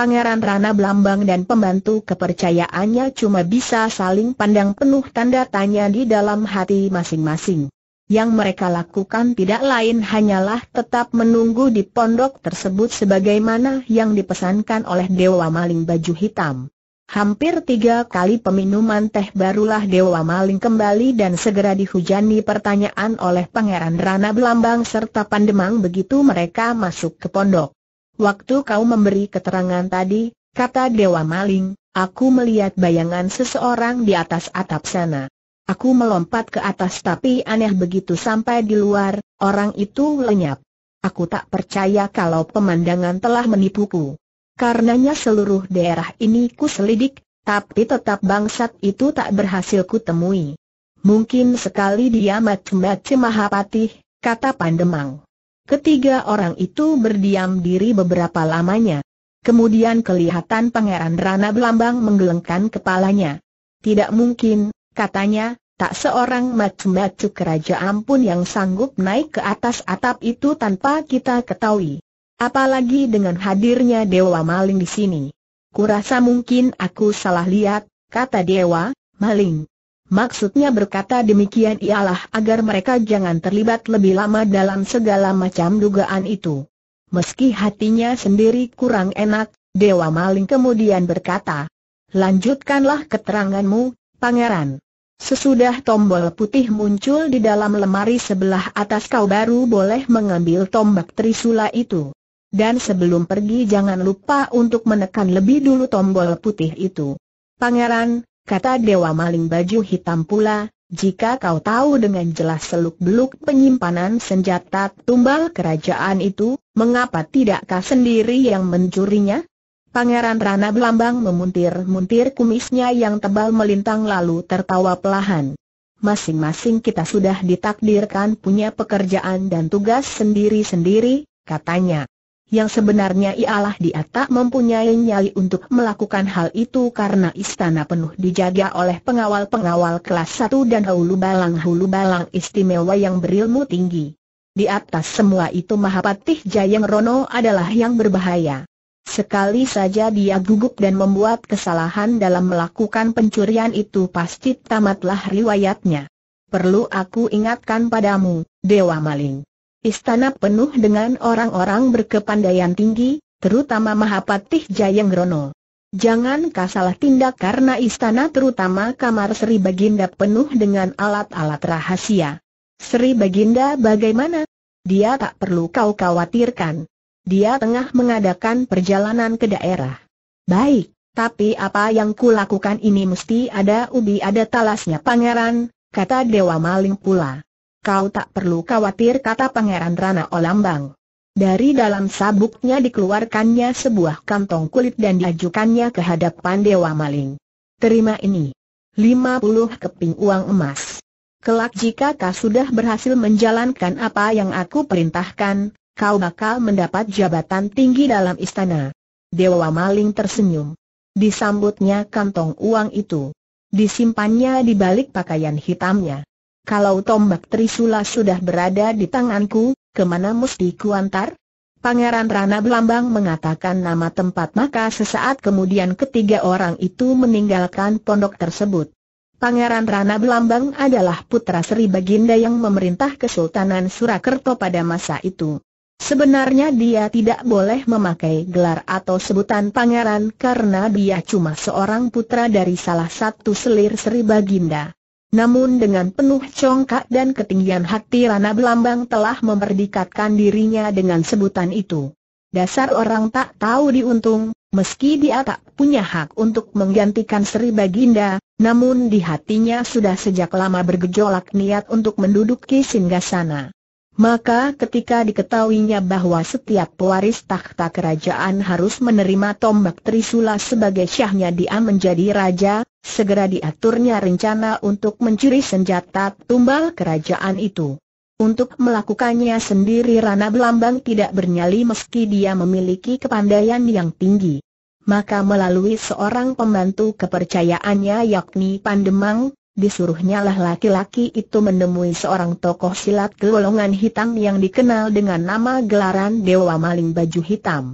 Pangeran Rana Blambang dan pembantu kepercayaannya cuma bisa saling pandang penuh tanda tanya di dalam hati masing-masing. Yang mereka lakukan tidak lain hanyalah tetap menunggu di pondok tersebut sebagaimana yang dipesankan oleh Dewa Maling Baju Hitam. Hampir tiga kali peminuman teh barulah Dewa Maling kembali dan segera dihujani pertanyaan oleh Pangeran Rana Blambang serta Pandemang begitu mereka masuk ke pondok. Waktu kau memberi keterangan tadi, kata Dewa Maling, aku melihat bayangan seseorang di atas atap sana. Aku melompat ke atas tapi aneh begitu sampai di luar, orang itu lenyap. Aku tak percaya kalau pemandangan telah menipuku. Karenanya seluruh daerah ini ku selidik, tapi tetap bangsat itu tak berhasil kutemui. Mungkin sekali dia macem-macem mahapatih, kata Pandemang. Ketiga orang itu berdiam diri beberapa lamanya. Kemudian kelihatan Pangeran Rana Belambang menggelengkan kepalanya. Tidak mungkin, katanya, tak seorang macu-macu kerajaan pun yang sanggup naik ke atas atap itu tanpa kita ketahui. Apalagi dengan hadirnya Dewa Maling di sini. Kurasa mungkin aku salah lihat, kata Dewa Maling. Maksudnya berkata demikian ialah agar mereka jangan terlibat lebih lama dalam segala macam dugaan itu. Meski hatinya sendiri kurang enak, Dewa Maling kemudian berkata, Lanjutkanlah keteranganmu, Pangeran. Sesudah tombol putih muncul di dalam lemari sebelah atas kau baru boleh mengambil tombak trisula itu. Dan sebelum pergi jangan lupa untuk menekan lebih dulu tombol putih itu. Pangeran, kata Dewa Maling Baju Hitam pula, jika kau tahu dengan jelas seluk-beluk penyimpanan senjata tumbal kerajaan itu, mengapa tidak kau sendiri yang mencurinya? Pangeran Rana Belambang memuntir-muntir kumisnya yang tebal melintang lalu tertawa pelahan. Masing-masing kita sudah ditakdirkan punya pekerjaan dan tugas sendiri-sendiri, katanya yang sebenarnya ialah dia tak mempunyai nyali untuk melakukan hal itu karena istana penuh dijaga oleh pengawal-pengawal kelas 1 dan hulu balang-hulu balang istimewa yang berilmu tinggi. Di atas semua itu Mahapatih Jayeng Rono adalah yang berbahaya. Sekali saja dia gugup dan membuat kesalahan dalam melakukan pencurian itu pasti tamatlah riwayatnya. Perlu aku ingatkan padamu, Dewa Maling. Istana penuh dengan orang-orang berkepandaian tinggi, terutama Mahapatih Jayangrono. Jangan kasalah tindak karena istana terutama kamar Sri Baginda penuh dengan alat-alat rahasia. Sri Baginda bagaimana? Dia tak perlu kau khawatirkan. Dia tengah mengadakan perjalanan ke daerah. Baik, tapi apa yang kulakukan ini mesti ada ubi ada talasnya pangeran, kata Dewa Maling pula. Kau tak perlu khawatir kata Pangeran Rana Olambang. Dari dalam sabuknya dikeluarkannya sebuah kantong kulit dan diajukannya ke hadapan Dewa Maling. Terima ini. 50 keping uang emas. Kelak jika kau sudah berhasil menjalankan apa yang aku perintahkan, kau bakal mendapat jabatan tinggi dalam istana. Dewa Maling tersenyum. Disambutnya kantong uang itu. Disimpannya di balik pakaian hitamnya kalau tombak Trisula sudah berada di tanganku, kemana mesti kuantar? Pangeran Rana Belambang mengatakan nama tempat maka sesaat kemudian ketiga orang itu meninggalkan pondok tersebut. Pangeran Rana Belambang adalah putra Sri Baginda yang memerintah Kesultanan Surakerto pada masa itu. Sebenarnya dia tidak boleh memakai gelar atau sebutan pangeran karena dia cuma seorang putra dari salah satu selir Sri Baginda. Namun dengan penuh congkak dan ketinggian hati Rana Belambang telah memperdikatkan dirinya dengan sebutan itu. Dasar orang tak tahu diuntung, meski dia tak punya hak untuk menggantikan Sri Baginda, namun di hatinya sudah sejak lama bergejolak niat untuk menduduki singgasana. Maka ketika diketahuinya bahwa setiap pewaris takhta kerajaan harus menerima tombak Trisula sebagai syahnya dia menjadi raja, segera diaturnya rencana untuk mencuri senjata tumbal kerajaan itu. Untuk melakukannya sendiri Rana Belambang tidak bernyali meski dia memiliki kepandaian yang tinggi. Maka melalui seorang pembantu kepercayaannya yakni Pandemang, disuruhnya lah laki-laki itu menemui seorang tokoh silat golongan hitam yang dikenal dengan nama gelaran Dewa Maling Baju Hitam.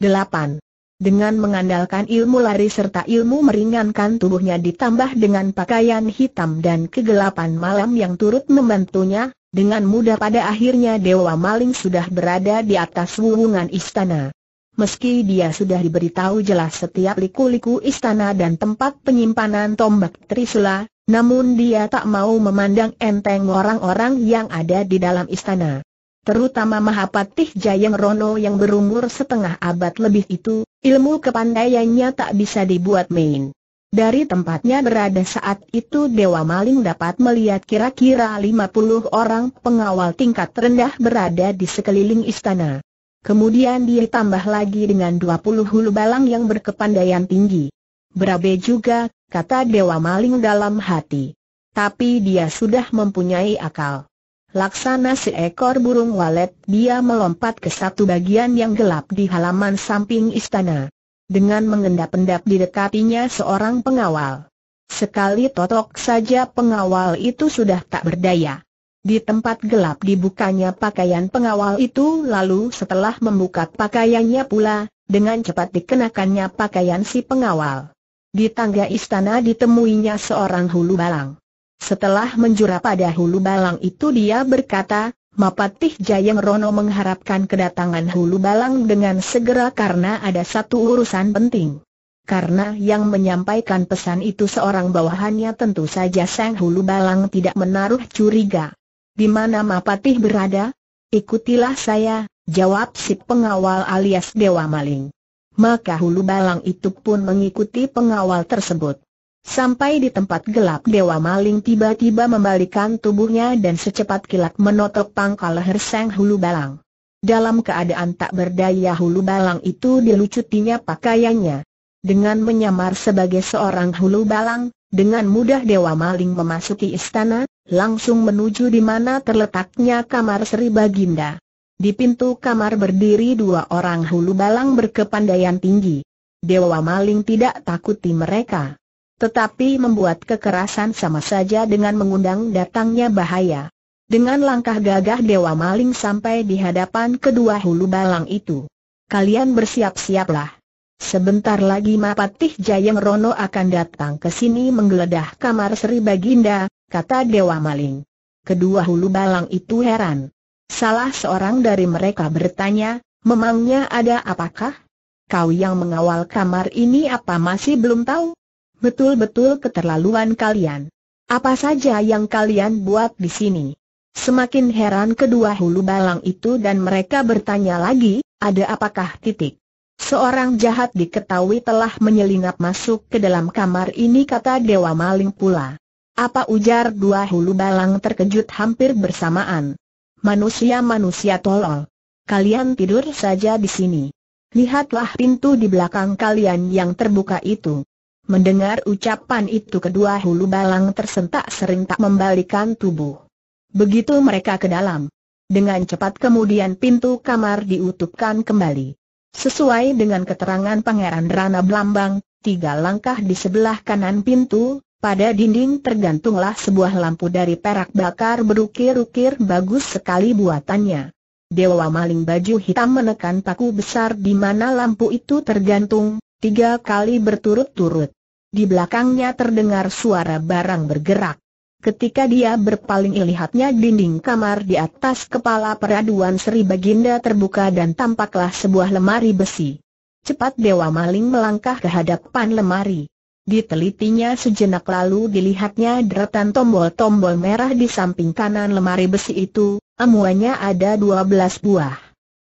8. Dengan mengandalkan ilmu lari serta ilmu meringankan tubuhnya ditambah dengan pakaian hitam dan kegelapan malam yang turut membantunya, dengan mudah pada akhirnya Dewa Maling sudah berada di atas wuwungan istana. Meski dia sudah diberitahu jelas setiap liku-liku istana dan tempat penyimpanan tombak Trisula, namun dia tak mau memandang enteng orang-orang yang ada di dalam istana. Terutama Mahapatih Jayeng Rono yang berumur setengah abad lebih itu, ilmu kepandaiannya tak bisa dibuat main. Dari tempatnya berada saat itu Dewa Maling dapat melihat kira-kira 50 orang pengawal tingkat rendah berada di sekeliling istana. Kemudian dia tambah lagi dengan 20 hulu balang yang berkepandaian tinggi. Berabe juga, kata Dewa Maling dalam hati. Tapi dia sudah mempunyai akal. Laksana seekor burung walet, dia melompat ke satu bagian yang gelap di halaman samping istana. Dengan mengendap-endap di dekatinya seorang pengawal. Sekali totok saja pengawal itu sudah tak berdaya. Di tempat gelap dibukanya pakaian pengawal itu lalu setelah membuka pakaiannya pula, dengan cepat dikenakannya pakaian si pengawal. Di tangga istana ditemuinya seorang hulu balang. Setelah menjura pada hulu balang itu dia berkata, Mapatih Jayeng Rono mengharapkan kedatangan hulu balang dengan segera karena ada satu urusan penting. Karena yang menyampaikan pesan itu seorang bawahannya tentu saja Sang Hulu Balang tidak menaruh curiga. Di mana Mapatih berada? Ikutilah saya, jawab si pengawal alias Dewa Maling maka hulu balang itu pun mengikuti pengawal tersebut. Sampai di tempat gelap Dewa Maling tiba-tiba membalikan tubuhnya dan secepat kilat menotok pangkal leher sang hulu balang. Dalam keadaan tak berdaya hulu balang itu dilucutinya pakaiannya. Dengan menyamar sebagai seorang hulu balang, dengan mudah Dewa Maling memasuki istana, langsung menuju di mana terletaknya kamar Sri Baginda. Di pintu kamar berdiri dua orang hulu balang berkepandaian tinggi. Dewa maling tidak takuti mereka. Tetapi membuat kekerasan sama saja dengan mengundang datangnya bahaya. Dengan langkah gagah Dewa Maling sampai di hadapan kedua hulu balang itu. Kalian bersiap-siaplah. Sebentar lagi Mapatih Jayeng Rono akan datang ke sini menggeledah kamar Sri Baginda, kata Dewa Maling. Kedua hulu balang itu heran. Salah seorang dari mereka bertanya, memangnya ada apakah? Kau yang mengawal kamar ini apa masih belum tahu? Betul-betul keterlaluan kalian. Apa saja yang kalian buat di sini? Semakin heran kedua hulu balang itu dan mereka bertanya lagi, ada apakah titik? Seorang jahat diketahui telah menyelinap masuk ke dalam kamar ini kata Dewa Maling pula. Apa ujar dua hulu balang terkejut hampir bersamaan. Manusia-manusia tolol. Kalian tidur saja di sini. Lihatlah pintu di belakang kalian yang terbuka itu. Mendengar ucapan itu kedua hulu balang tersentak serentak membalikan tubuh. Begitu mereka ke dalam. Dengan cepat kemudian pintu kamar diutupkan kembali. Sesuai dengan keterangan Pangeran Rana Blambang, tiga langkah di sebelah kanan pintu, pada dinding tergantunglah sebuah lampu dari perak bakar berukir-ukir bagus sekali buatannya. Dewa maling baju hitam menekan paku besar di mana lampu itu tergantung, tiga kali berturut-turut. Di belakangnya terdengar suara barang bergerak. Ketika dia berpaling lihatnya dinding kamar di atas kepala peraduan Sri Baginda terbuka dan tampaklah sebuah lemari besi. Cepat Dewa Maling melangkah ke hadapan lemari. Ditelitinya sejenak lalu dilihatnya deretan tombol-tombol merah di samping kanan lemari besi itu, amuannya ada dua belas buah.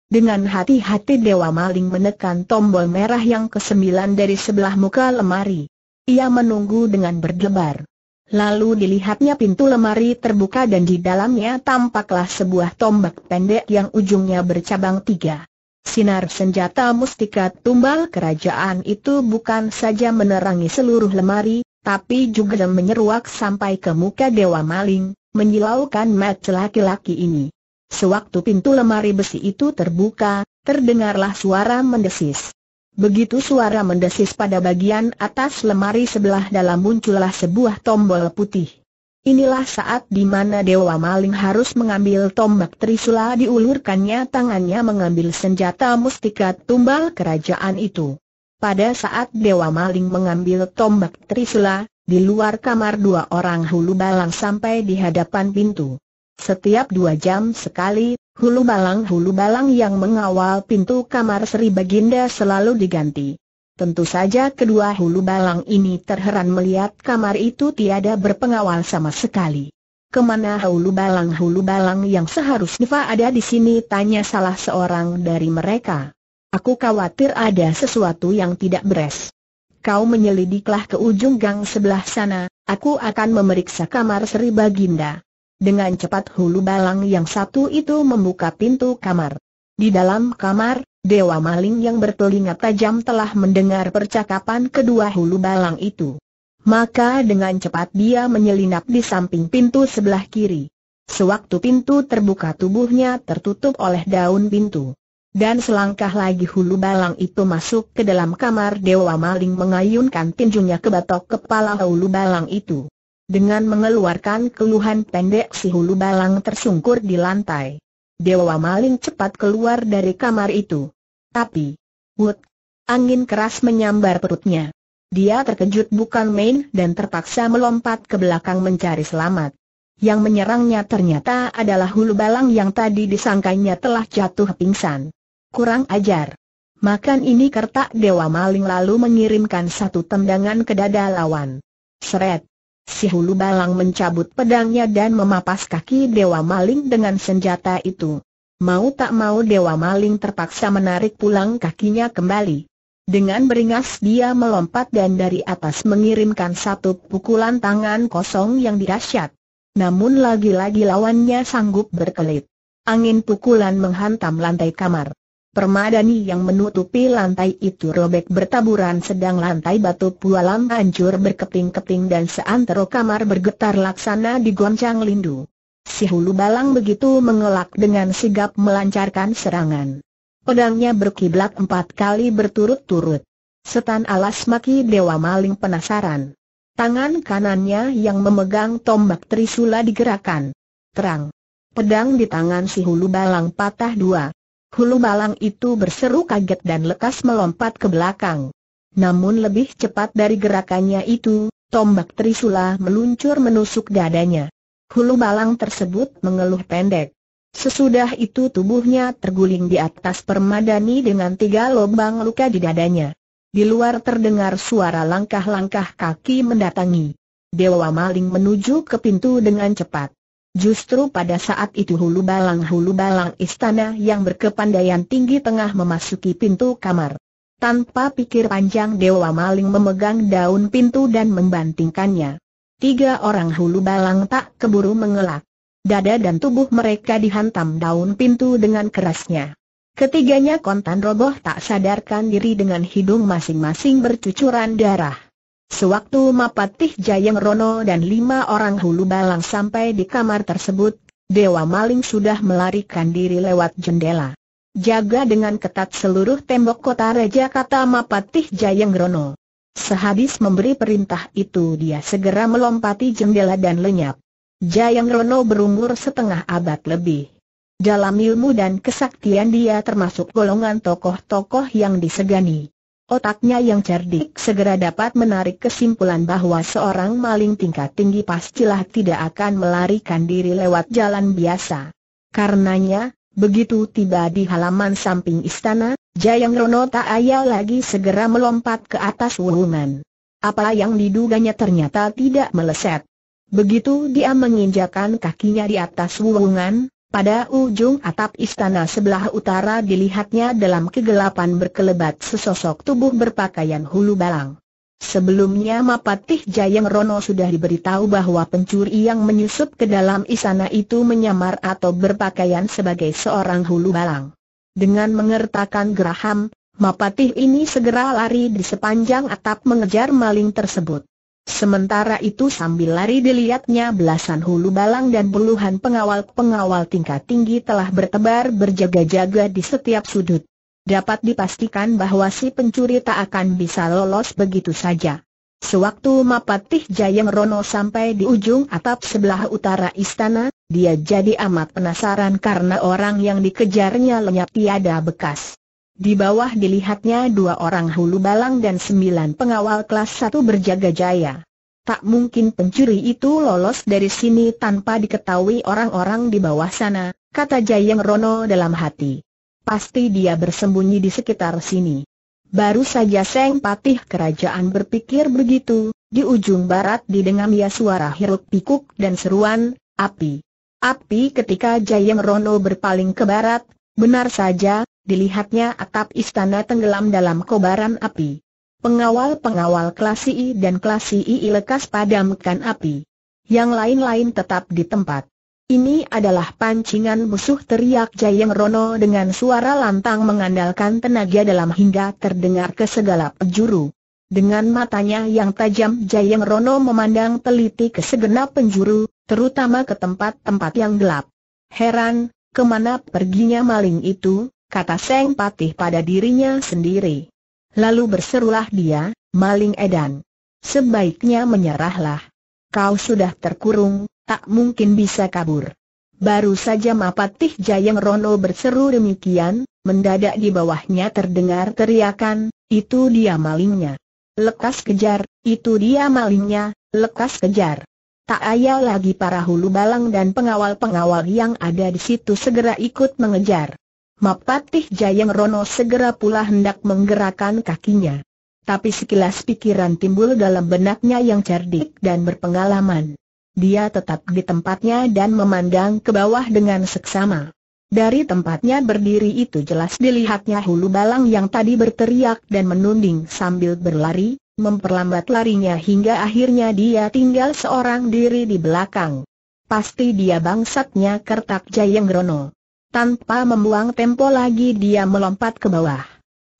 Dengan hati-hati Dewa Maling menekan tombol merah yang kesembilan dari sebelah muka lemari. Ia menunggu dengan berdebar. Lalu dilihatnya pintu lemari terbuka dan di dalamnya tampaklah sebuah tombak pendek yang ujungnya bercabang tiga. Sinar senjata mustika tumbal kerajaan itu bukan saja menerangi seluruh lemari, tapi juga menyeruak sampai ke muka Dewa Maling, menyilaukan mat laki-laki ini. Sewaktu pintu lemari besi itu terbuka, terdengarlah suara mendesis. Begitu suara mendesis pada bagian atas lemari sebelah dalam muncullah sebuah tombol putih. Inilah saat di mana Dewa Maling harus mengambil tombak Trisula diulurkannya tangannya mengambil senjata mustika tumbal kerajaan itu. Pada saat Dewa Maling mengambil tombak Trisula, di luar kamar dua orang hulu balang sampai di hadapan pintu. Setiap dua jam sekali, hulu balang-hulu balang yang mengawal pintu kamar Sri Baginda selalu diganti. Tentu saja kedua hulu balang ini terheran melihat kamar itu tiada berpengawal sama sekali. Kemana hulu balang-hulu balang yang seharusnya ada di sini tanya salah seorang dari mereka. Aku khawatir ada sesuatu yang tidak beres. Kau menyelidiklah ke ujung gang sebelah sana, aku akan memeriksa kamar Sri Baginda. Dengan cepat hulu balang yang satu itu membuka pintu kamar. Di dalam kamar, Dewa maling yang bertelinga tajam telah mendengar percakapan kedua hulu balang itu. Maka dengan cepat dia menyelinap di samping pintu sebelah kiri. Sewaktu pintu terbuka tubuhnya tertutup oleh daun pintu. Dan selangkah lagi hulu balang itu masuk ke dalam kamar Dewa Maling mengayunkan tinjunya ke batok kepala hulu balang itu. Dengan mengeluarkan keluhan pendek si hulu balang tersungkur di lantai. Dewa Maling cepat keluar dari kamar itu. Tapi, Wut, angin keras menyambar perutnya. Dia terkejut bukan main dan terpaksa melompat ke belakang mencari selamat. Yang menyerangnya ternyata adalah hulu balang yang tadi disangkanya telah jatuh pingsan. Kurang ajar. Makan ini kertak dewa maling lalu mengirimkan satu tendangan ke dada lawan. Seret. Si Hulu Balang mencabut pedangnya dan memapas kaki Dewa Maling dengan senjata itu. Mau tak mau Dewa Maling terpaksa menarik pulang kakinya kembali. Dengan beringas dia melompat dan dari atas mengirimkan satu pukulan tangan kosong yang dirasyat. Namun lagi-lagi lawannya sanggup berkelit. Angin pukulan menghantam lantai kamar. Permadani yang menutupi lantai itu robek bertaburan sedang lantai batu pualam hancur berkeping-keping dan seantero kamar bergetar laksana digoncang lindu. Si hulu balang begitu mengelak dengan sigap melancarkan serangan. Pedangnya berkiblat empat kali berturut-turut. Setan alas maki dewa maling penasaran. Tangan kanannya yang memegang tombak trisula digerakkan. Terang. Pedang di tangan si hulu balang patah dua. Hulu malang itu berseru kaget dan lekas melompat ke belakang. Namun lebih cepat dari gerakannya itu, tombak Trisula meluncur menusuk dadanya. Hulu malang tersebut mengeluh pendek. Sesudah itu tubuhnya terguling di atas permadani dengan tiga lubang luka di dadanya. Di luar terdengar suara langkah-langkah kaki mendatangi. Dewa Maling menuju ke pintu dengan cepat. Justru pada saat itu hulu balang-hulu balang istana yang berkepandaian tinggi tengah memasuki pintu kamar. Tanpa pikir panjang Dewa Maling memegang daun pintu dan membantingkannya. Tiga orang hulu balang tak keburu mengelak. Dada dan tubuh mereka dihantam daun pintu dengan kerasnya. Ketiganya kontan roboh tak sadarkan diri dengan hidung masing-masing bercucuran darah. Sewaktu Mapatih Jayeng Rono dan lima orang hulu balang sampai di kamar tersebut, Dewa Maling sudah melarikan diri lewat jendela. Jaga dengan ketat seluruh tembok kota Raja kata Mapatih Jayeng Rono. Sehabis memberi perintah itu dia segera melompati jendela dan lenyap. Jayeng Rono berumur setengah abad lebih. Dalam ilmu dan kesaktian dia termasuk golongan tokoh-tokoh yang disegani. Otaknya yang cerdik segera dapat menarik kesimpulan bahwa seorang maling tingkat tinggi pastilah tidak akan melarikan diri lewat jalan biasa. Karenanya, begitu tiba di halaman samping istana, Jayang Rono tak ayal lagi segera melompat ke atas wuhungan. Apa yang diduganya ternyata tidak meleset. Begitu dia menginjakan kakinya di atas wuhungan, pada ujung atap istana sebelah utara dilihatnya dalam kegelapan berkelebat sesosok tubuh berpakaian hulu balang. Sebelumnya Mapatih Jayang Rono sudah diberitahu bahwa pencuri yang menyusup ke dalam istana itu menyamar atau berpakaian sebagai seorang hulu balang. Dengan mengertakkan geraham, Mapatih ini segera lari di sepanjang atap mengejar maling tersebut. Sementara itu sambil lari dilihatnya belasan hulu balang dan puluhan pengawal-pengawal tingkat tinggi telah bertebar berjaga-jaga di setiap sudut. Dapat dipastikan bahwa si pencuri tak akan bisa lolos begitu saja. Sewaktu Mapatih Jayang Rono sampai di ujung atap sebelah utara istana, dia jadi amat penasaran karena orang yang dikejarnya lenyap tiada bekas. Di bawah dilihatnya dua orang hulu balang dan sembilan pengawal kelas satu berjaga jaya. Tak mungkin pencuri itu lolos dari sini tanpa diketahui orang-orang di bawah sana, kata Jayeng Rono dalam hati. Pasti dia bersembunyi di sekitar sini. Baru saja Seng Patih kerajaan berpikir begitu, di ujung barat ia suara hiruk pikuk dan seruan, api. Api ketika Jayeng Rono berpaling ke barat, Benar saja, dilihatnya atap istana tenggelam dalam kobaran api. Pengawal-pengawal kelas I dan kelas II lekas padamkan api. Yang lain-lain tetap di tempat. Ini adalah pancingan musuh teriak Jayeng Rono dengan suara lantang mengandalkan tenaga dalam hingga terdengar ke segala penjuru. Dengan matanya yang tajam Jayeng Rono memandang teliti ke segenap penjuru, terutama ke tempat-tempat yang gelap. Heran, Kemana perginya maling itu, kata Seng Patih pada dirinya sendiri. Lalu berserulah dia, maling edan. Sebaiknya menyerahlah. Kau sudah terkurung, tak mungkin bisa kabur. Baru saja Mapatih Jayang Rono berseru demikian, mendadak di bawahnya terdengar teriakan, itu dia malingnya. Lekas kejar, itu dia malingnya, lekas kejar. Tak ayal lagi para hulu balang dan pengawal-pengawal yang ada di situ segera ikut mengejar. Mapatih Jayeng Rono segera pula hendak menggerakkan kakinya. Tapi sekilas pikiran timbul dalam benaknya yang cerdik dan berpengalaman. Dia tetap di tempatnya dan memandang ke bawah dengan seksama. Dari tempatnya berdiri itu jelas dilihatnya hulu balang yang tadi berteriak dan menunding sambil berlari, memperlambat larinya hingga akhirnya dia tinggal seorang diri di belakang. Pasti dia bangsatnya kertak Jayengrono. Tanpa membuang tempo lagi dia melompat ke bawah.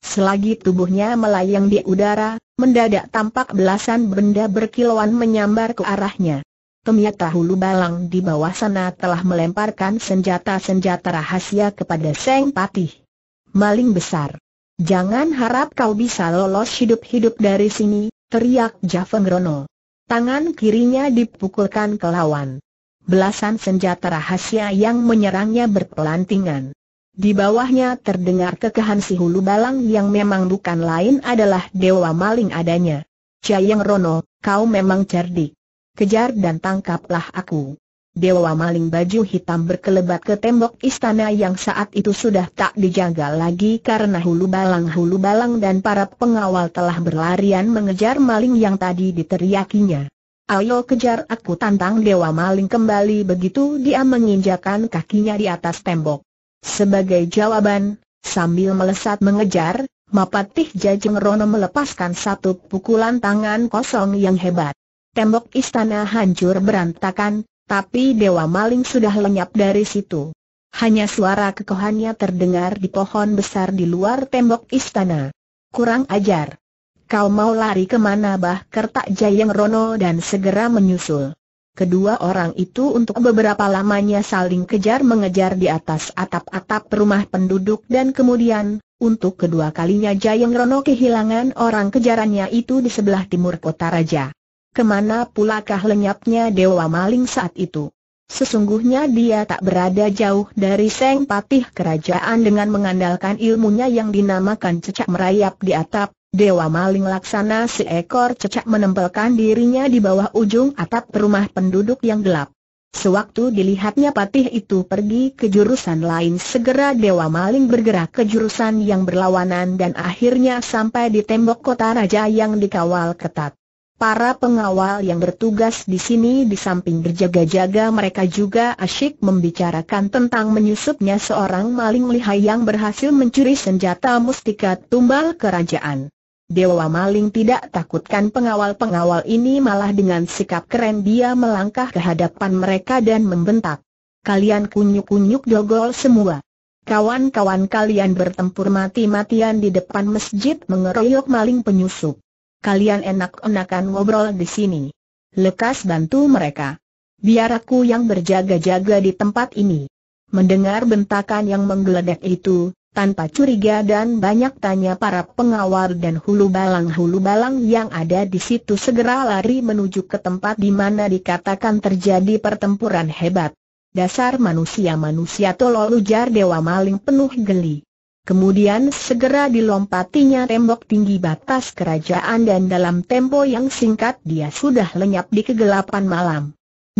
Selagi tubuhnya melayang di udara, mendadak tampak belasan benda berkilauan menyambar ke arahnya. Ternyata Hulu Balang di bawah sana telah melemparkan senjata-senjata rahasia kepada Seng Patih. Maling besar. Jangan harap kau bisa lolos hidup-hidup dari sini, teriak Jafeng Rono. Tangan kirinya dipukulkan ke lawan. Belasan senjata rahasia yang menyerangnya berpelantingan. Di bawahnya terdengar kekehan si hulu balang yang memang bukan lain adalah dewa maling adanya. Cayang Rono, kau memang cerdik. Kejar dan tangkaplah aku. Dewa maling baju hitam berkelebat ke tembok istana yang saat itu sudah tak dijaga lagi karena hulu balang hulu balang dan para pengawal telah berlarian mengejar maling yang tadi diteriakinya. Ayo kejar aku tantang dewa maling kembali begitu dia menginjakan kakinya di atas tembok. Sebagai jawaban, sambil melesat mengejar, Mapatih Jajeng Rono melepaskan satu pukulan tangan kosong yang hebat. Tembok istana hancur berantakan, tapi Dewa Maling sudah lenyap dari situ. Hanya suara kekohannya terdengar di pohon besar di luar tembok istana. Kurang ajar. Kau mau lari kemana bah kertak Jayeng Rono dan segera menyusul. Kedua orang itu untuk beberapa lamanya saling kejar-mengejar di atas atap-atap rumah penduduk dan kemudian, untuk kedua kalinya Jayeng Rono kehilangan orang kejarannya itu di sebelah timur kota raja kemana pulakah lenyapnya Dewa Maling saat itu? Sesungguhnya dia tak berada jauh dari Seng Patih Kerajaan dengan mengandalkan ilmunya yang dinamakan cecak merayap di atap, Dewa Maling Laksana seekor cecak menempelkan dirinya di bawah ujung atap rumah penduduk yang gelap. Sewaktu dilihatnya patih itu pergi ke jurusan lain segera Dewa Maling bergerak ke jurusan yang berlawanan dan akhirnya sampai di tembok kota raja yang dikawal ketat. Para pengawal yang bertugas di sini di samping berjaga-jaga mereka juga asyik membicarakan tentang menyusupnya seorang maling lihai yang berhasil mencuri senjata mustika tumbal kerajaan. Dewa maling tidak takutkan pengawal-pengawal ini malah dengan sikap keren dia melangkah ke hadapan mereka dan membentak. Kalian kunyuk-kunyuk dogol semua. Kawan-kawan kalian bertempur mati-matian di depan masjid mengeroyok maling penyusup kalian enak-enakan ngobrol di sini. Lekas bantu mereka. Biar aku yang berjaga-jaga di tempat ini. Mendengar bentakan yang menggeledek itu, tanpa curiga dan banyak tanya para pengawal dan hulu balang-hulu balang yang ada di situ segera lari menuju ke tempat di mana dikatakan terjadi pertempuran hebat. Dasar manusia-manusia tolol ujar Dewa Maling penuh geli. Kemudian segera dilompatinya tembok tinggi batas kerajaan dan dalam tempo yang singkat dia sudah lenyap di kegelapan malam.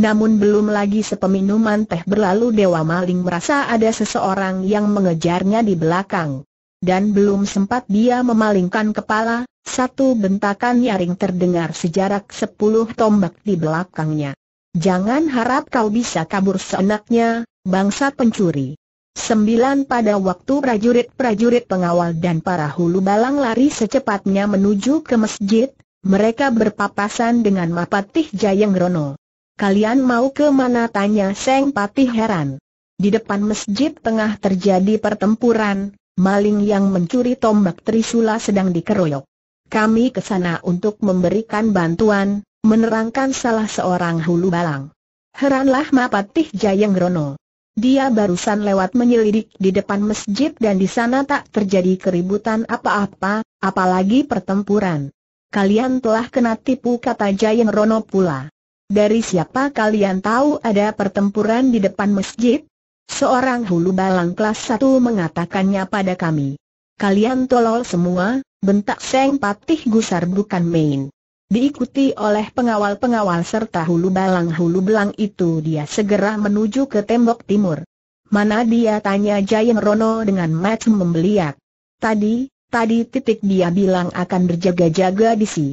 Namun belum lagi sepeminuman teh berlalu Dewa Maling merasa ada seseorang yang mengejarnya di belakang. Dan belum sempat dia memalingkan kepala, satu bentakan nyaring terdengar sejarak sepuluh tombak di belakangnya. Jangan harap kau bisa kabur seenaknya, bangsa pencuri. Sembilan pada waktu prajurit-prajurit pengawal dan para hulu balang lari secepatnya menuju ke masjid, mereka berpapasan dengan Mapatih Jayeng Rono. Kalian mau ke mana tanya Seng Patih heran. Di depan masjid tengah terjadi pertempuran, maling yang mencuri tombak Trisula sedang dikeroyok. Kami ke sana untuk memberikan bantuan, menerangkan salah seorang hulu balang. Heranlah Mapatih Jayeng Rono. Dia barusan lewat menyelidik di depan masjid dan di sana tak terjadi keributan apa-apa, apalagi pertempuran. Kalian telah kena tipu kata Jayeng Rono pula. Dari siapa kalian tahu ada pertempuran di depan masjid? Seorang hulu balang kelas 1 mengatakannya pada kami. Kalian tolol semua, bentak Seng Patih Gusar bukan main. Diikuti oleh pengawal-pengawal serta hulu balang-hulu belang itu dia segera menuju ke tembok timur. Mana dia tanya Jayeng Rono dengan macam membeliak. Tadi, tadi titik dia bilang akan berjaga-jaga di si.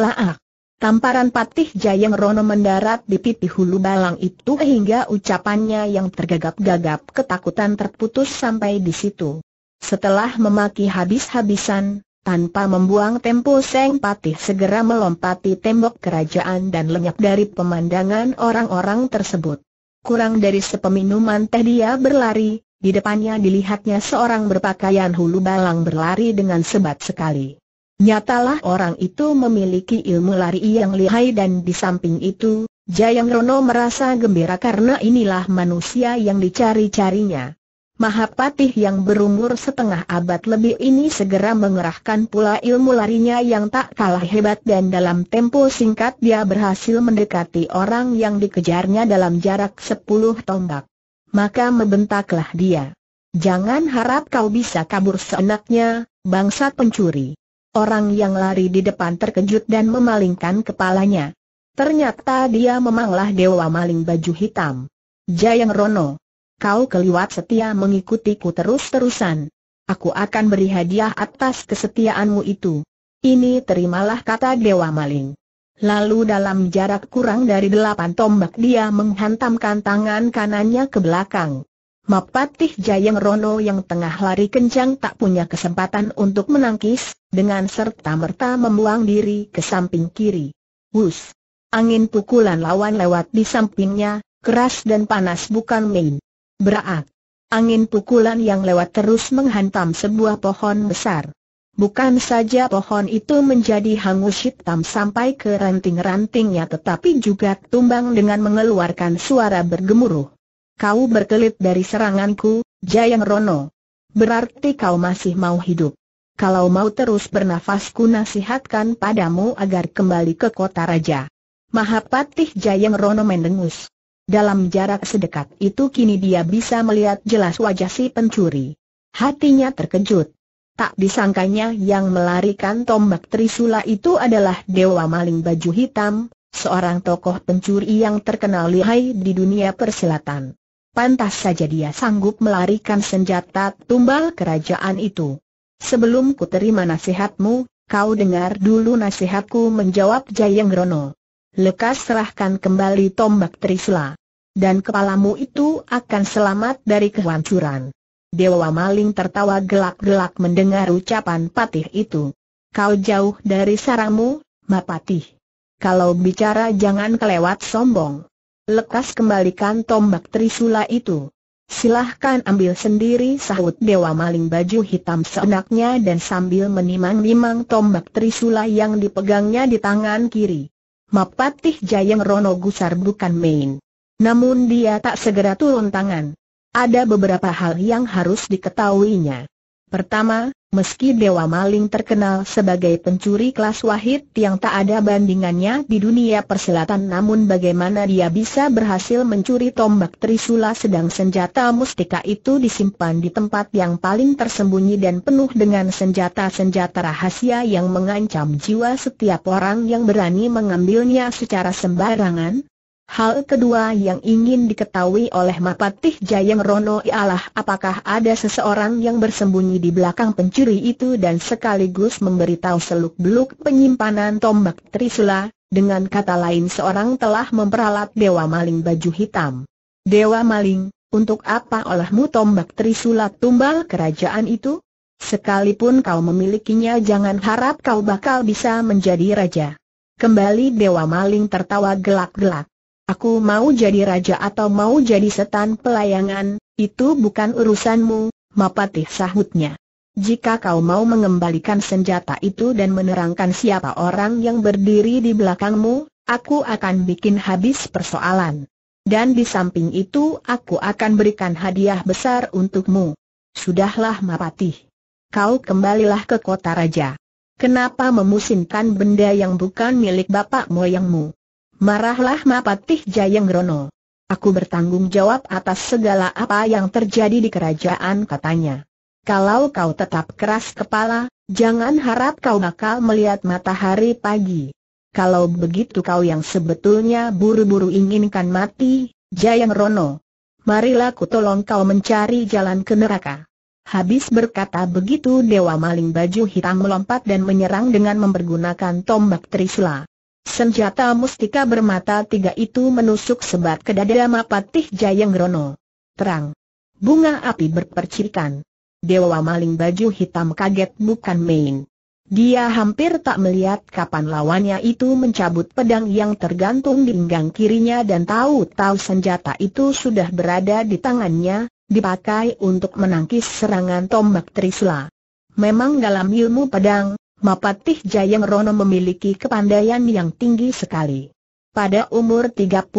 Laak. Tamparan patih Jayeng Rono mendarat di pipi hulu balang itu hingga ucapannya yang tergagap-gagap ketakutan terputus sampai di situ. Setelah memaki habis-habisan, tanpa membuang tempo Seng Patih segera melompati tembok kerajaan dan lenyap dari pemandangan orang-orang tersebut. Kurang dari sepeminuman teh dia berlari, di depannya dilihatnya seorang berpakaian hulu balang berlari dengan sebat sekali. Nyatalah orang itu memiliki ilmu lari yang lihai dan di samping itu, Jayang Rono merasa gembira karena inilah manusia yang dicari-carinya. Mahapatih yang berumur setengah abad lebih ini segera mengerahkan pula ilmu larinya yang tak kalah hebat dan dalam tempo singkat dia berhasil mendekati orang yang dikejarnya dalam jarak sepuluh tombak. Maka membentaklah dia. Jangan harap kau bisa kabur seenaknya, bangsa pencuri. Orang yang lari di depan terkejut dan memalingkan kepalanya. Ternyata dia memanglah dewa maling baju hitam. Jayang Rono kau keliwat setia mengikutiku terus-terusan. Aku akan beri hadiah atas kesetiaanmu itu. Ini terimalah kata Dewa Maling. Lalu dalam jarak kurang dari delapan tombak dia menghantamkan tangan kanannya ke belakang. Mapatih Jayeng Rono yang tengah lari kencang tak punya kesempatan untuk menangkis, dengan serta-merta membuang diri ke samping kiri. Wus! Angin pukulan lawan lewat di sampingnya, keras dan panas bukan main. Berat. Angin pukulan yang lewat terus menghantam sebuah pohon besar. Bukan saja pohon itu menjadi hangus hitam sampai ke ranting-rantingnya tetapi juga tumbang dengan mengeluarkan suara bergemuruh. Kau berkelit dari seranganku, Jayang Rono. Berarti kau masih mau hidup. Kalau mau terus bernafas ku nasihatkan padamu agar kembali ke kota raja. Mahapatih Jayang Rono mendengus. Dalam jarak sedekat itu kini dia bisa melihat jelas wajah si pencuri. Hatinya terkejut. Tak disangkanya yang melarikan tombak Trisula itu adalah Dewa Maling Baju Hitam, seorang tokoh pencuri yang terkenal lihai di dunia persilatan. Pantas saja dia sanggup melarikan senjata tumbal kerajaan itu. Sebelum ku terima nasihatmu, kau dengar dulu nasihatku menjawab Jayeng Rono. Lekas serahkan kembali tombak Trisula dan kepalamu itu akan selamat dari kehancuran. Dewa Maling tertawa gelak-gelak mendengar ucapan Patih itu. Kau jauh dari saramu, Mapatih. Kalau bicara jangan kelewat sombong. Lekas kembalikan tombak trisula itu. Silahkan ambil sendiri sahut Dewa Maling baju hitam seenaknya dan sambil menimang-nimang tombak trisula yang dipegangnya di tangan kiri. Mapatih Jayeng Rono Gusar bukan main. Namun dia tak segera turun tangan. Ada beberapa hal yang harus diketahuinya. Pertama, meski Dewa Maling terkenal sebagai pencuri kelas wahid yang tak ada bandingannya di dunia perselatan, namun bagaimana dia bisa berhasil mencuri tombak Trisula sedang senjata mustika itu disimpan di tempat yang paling tersembunyi dan penuh dengan senjata-senjata rahasia yang mengancam jiwa setiap orang yang berani mengambilnya secara sembarangan? Hal kedua yang ingin diketahui oleh Mapatih Jayeng Rono ialah apakah ada seseorang yang bersembunyi di belakang pencuri itu dan sekaligus memberitahu seluk-beluk penyimpanan tombak Trisula, dengan kata lain seorang telah memperalat Dewa Maling baju hitam. Dewa Maling, untuk apa olahmu tombak Trisula tumbal kerajaan itu? Sekalipun kau memilikinya jangan harap kau bakal bisa menjadi raja. Kembali Dewa Maling tertawa gelak-gelak. Aku mau jadi raja atau mau jadi setan pelayangan, itu bukan urusanmu, Mapatih sahutnya. Jika kau mau mengembalikan senjata itu dan menerangkan siapa orang yang berdiri di belakangmu, aku akan bikin habis persoalan. Dan di samping itu aku akan berikan hadiah besar untukmu. Sudahlah Mapatih. Kau kembalilah ke kota raja. Kenapa memusingkan benda yang bukan milik bapak moyangmu? Marahlah Mapatih Rono. Aku bertanggung jawab atas segala apa yang terjadi di kerajaan katanya. Kalau kau tetap keras kepala, jangan harap kau bakal melihat matahari pagi. Kalau begitu kau yang sebetulnya buru-buru inginkan mati, Jayeng Rono. Marilah ku tolong kau mencari jalan ke neraka. Habis berkata begitu Dewa Maling Baju Hitam melompat dan menyerang dengan mempergunakan tombak Trisla. Senjata mustika bermata tiga itu menusuk sebat ke dada Mapatih Jayangrono. Terang. Bunga api berpercikan. Dewa maling baju hitam kaget bukan main. Dia hampir tak melihat kapan lawannya itu mencabut pedang yang tergantung di pinggang kirinya dan tahu-tahu senjata itu sudah berada di tangannya, dipakai untuk menangkis serangan tombak Trisula. Memang dalam ilmu pedang, Mapatih Jayeng Rono memiliki kepandaian yang tinggi sekali. Pada umur 35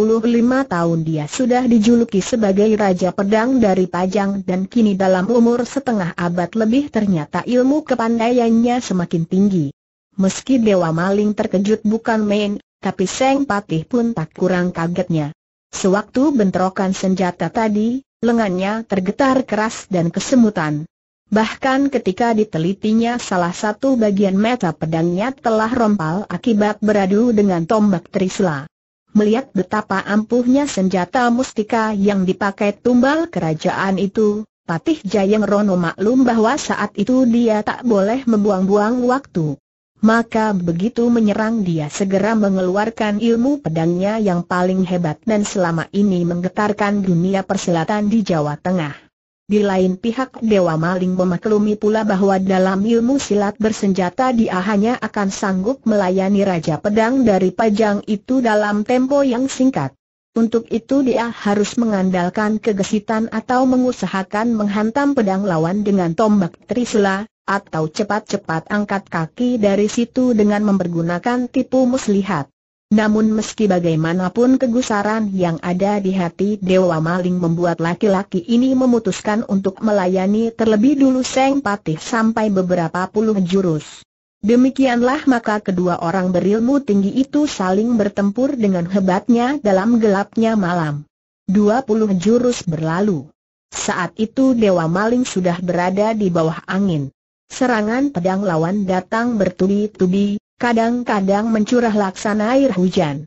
tahun dia sudah dijuluki sebagai Raja Pedang dari Pajang dan kini dalam umur setengah abad lebih ternyata ilmu kepandaiannya semakin tinggi. Meski Dewa Maling terkejut bukan main, tapi Seng Patih pun tak kurang kagetnya. Sewaktu bentrokan senjata tadi, lengannya tergetar keras dan kesemutan. Bahkan ketika ditelitinya salah satu bagian meta pedangnya telah rompal akibat beradu dengan tombak Trisla. Melihat betapa ampuhnya senjata mustika yang dipakai tumbal kerajaan itu, Patih Jayeng Rono maklum bahwa saat itu dia tak boleh membuang-buang waktu. Maka begitu menyerang dia segera mengeluarkan ilmu pedangnya yang paling hebat dan selama ini menggetarkan dunia persilatan di Jawa Tengah. Di lain pihak Dewa Maling memaklumi pula bahwa dalam ilmu silat bersenjata dia hanya akan sanggup melayani Raja Pedang dari Pajang itu dalam tempo yang singkat. Untuk itu dia harus mengandalkan kegesitan atau mengusahakan menghantam pedang lawan dengan tombak trisula, atau cepat-cepat angkat kaki dari situ dengan mempergunakan tipu muslihat. Namun meski bagaimanapun kegusaran yang ada di hati Dewa Maling membuat laki-laki ini memutuskan untuk melayani terlebih dulu Seng Patih sampai beberapa puluh jurus. Demikianlah maka kedua orang berilmu tinggi itu saling bertempur dengan hebatnya dalam gelapnya malam. Dua puluh jurus berlalu. Saat itu Dewa Maling sudah berada di bawah angin. Serangan pedang lawan datang bertubi-tubi, kadang-kadang mencurah laksana air hujan.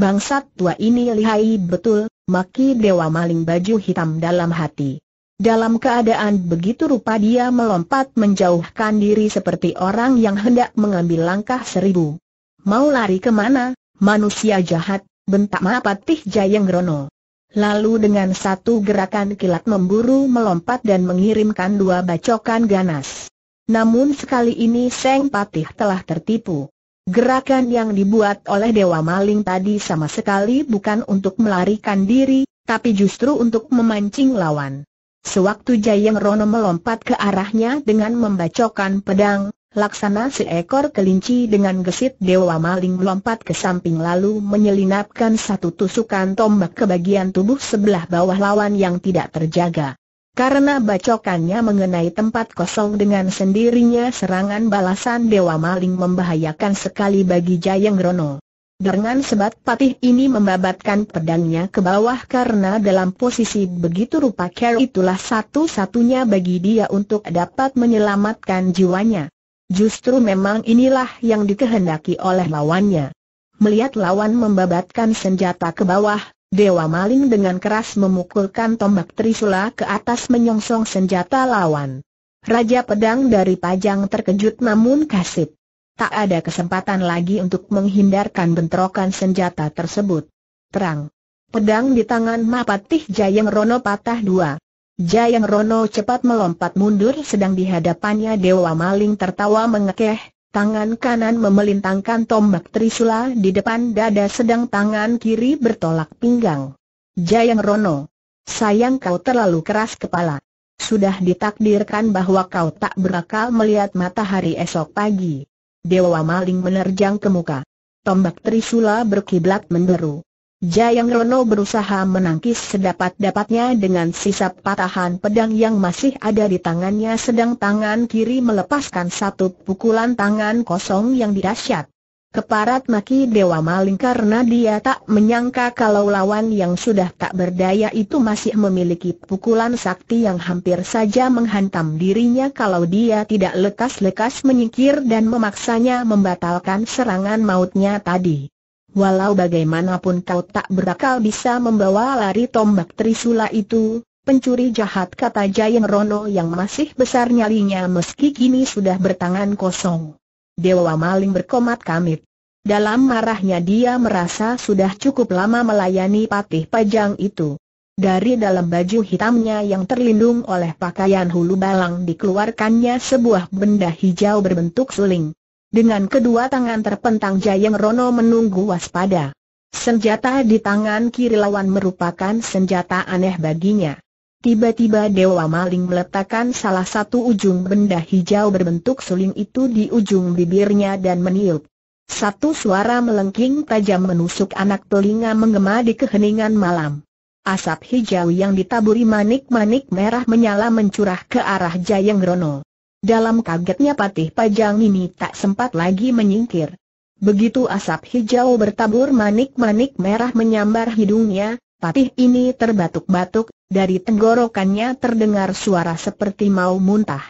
Bangsat tua ini lihai betul, maki dewa maling baju hitam dalam hati. Dalam keadaan begitu rupa dia melompat menjauhkan diri seperti orang yang hendak mengambil langkah seribu. Mau lari kemana, manusia jahat, bentak Mapatih grono. Lalu dengan satu gerakan kilat memburu melompat dan mengirimkan dua bacokan ganas. Namun sekali ini Seng Patih telah tertipu. Gerakan yang dibuat oleh Dewa Maling tadi sama sekali bukan untuk melarikan diri, tapi justru untuk memancing lawan. Sewaktu Jayeng Rono melompat ke arahnya dengan membacokan pedang, laksana seekor kelinci dengan gesit Dewa Maling melompat ke samping lalu menyelinapkan satu tusukan tombak ke bagian tubuh sebelah bawah lawan yang tidak terjaga. Karena bacokannya mengenai tempat kosong dengan sendirinya serangan balasan Dewa Maling membahayakan sekali bagi Jayeng Rono. Dengan sebat patih ini membabatkan pedangnya ke bawah karena dalam posisi begitu rupa Kero itulah satu-satunya bagi dia untuk dapat menyelamatkan jiwanya. Justru memang inilah yang dikehendaki oleh lawannya. Melihat lawan membabatkan senjata ke bawah, Dewa Maling dengan keras memukulkan tombak Trisula ke atas menyongsong senjata lawan. Raja Pedang dari Pajang terkejut namun kasip. Tak ada kesempatan lagi untuk menghindarkan bentrokan senjata tersebut. Terang. Pedang di tangan Mapatih Jayang Rono patah dua. Jayang Rono cepat melompat mundur sedang di hadapannya Dewa Maling tertawa mengekeh, Tangan kanan memelintangkan tombak Trisula di depan dada sedang tangan kiri bertolak pinggang. Jayang Rono, sayang kau terlalu keras kepala. Sudah ditakdirkan bahwa kau tak berakal melihat matahari esok pagi. Dewa maling menerjang ke muka. Tombak Trisula berkiblat menderu. Jayang Rono berusaha menangkis sedapat-dapatnya dengan sisa patahan pedang yang masih ada di tangannya sedang tangan kiri melepaskan satu pukulan tangan kosong yang dirasyat. Keparat maki Dewa Maling karena dia tak menyangka kalau lawan yang sudah tak berdaya itu masih memiliki pukulan sakti yang hampir saja menghantam dirinya kalau dia tidak lekas-lekas menyingkir dan memaksanya membatalkan serangan mautnya tadi. Walau bagaimanapun kau tak berakal bisa membawa lari tombak Trisula itu, pencuri jahat kata Jayeng Rono yang masih besar nyalinya meski kini sudah bertangan kosong. Dewa maling berkomat kamit. Dalam marahnya dia merasa sudah cukup lama melayani patih pajang itu. Dari dalam baju hitamnya yang terlindung oleh pakaian hulu balang dikeluarkannya sebuah benda hijau berbentuk suling. Dengan kedua tangan terpentang Jayeng Rono menunggu waspada. Senjata di tangan kiri lawan merupakan senjata aneh baginya. Tiba-tiba Dewa Maling meletakkan salah satu ujung benda hijau berbentuk suling itu di ujung bibirnya dan meniup. Satu suara melengking tajam menusuk anak telinga menggema di keheningan malam. Asap hijau yang ditaburi manik-manik merah menyala mencurah ke arah Jayeng Rono. Dalam kagetnya Patih Pajang ini tak sempat lagi menyingkir. Begitu asap hijau bertabur manik-manik merah menyambar hidungnya, Patih ini terbatuk-batuk, dari tenggorokannya terdengar suara seperti mau muntah.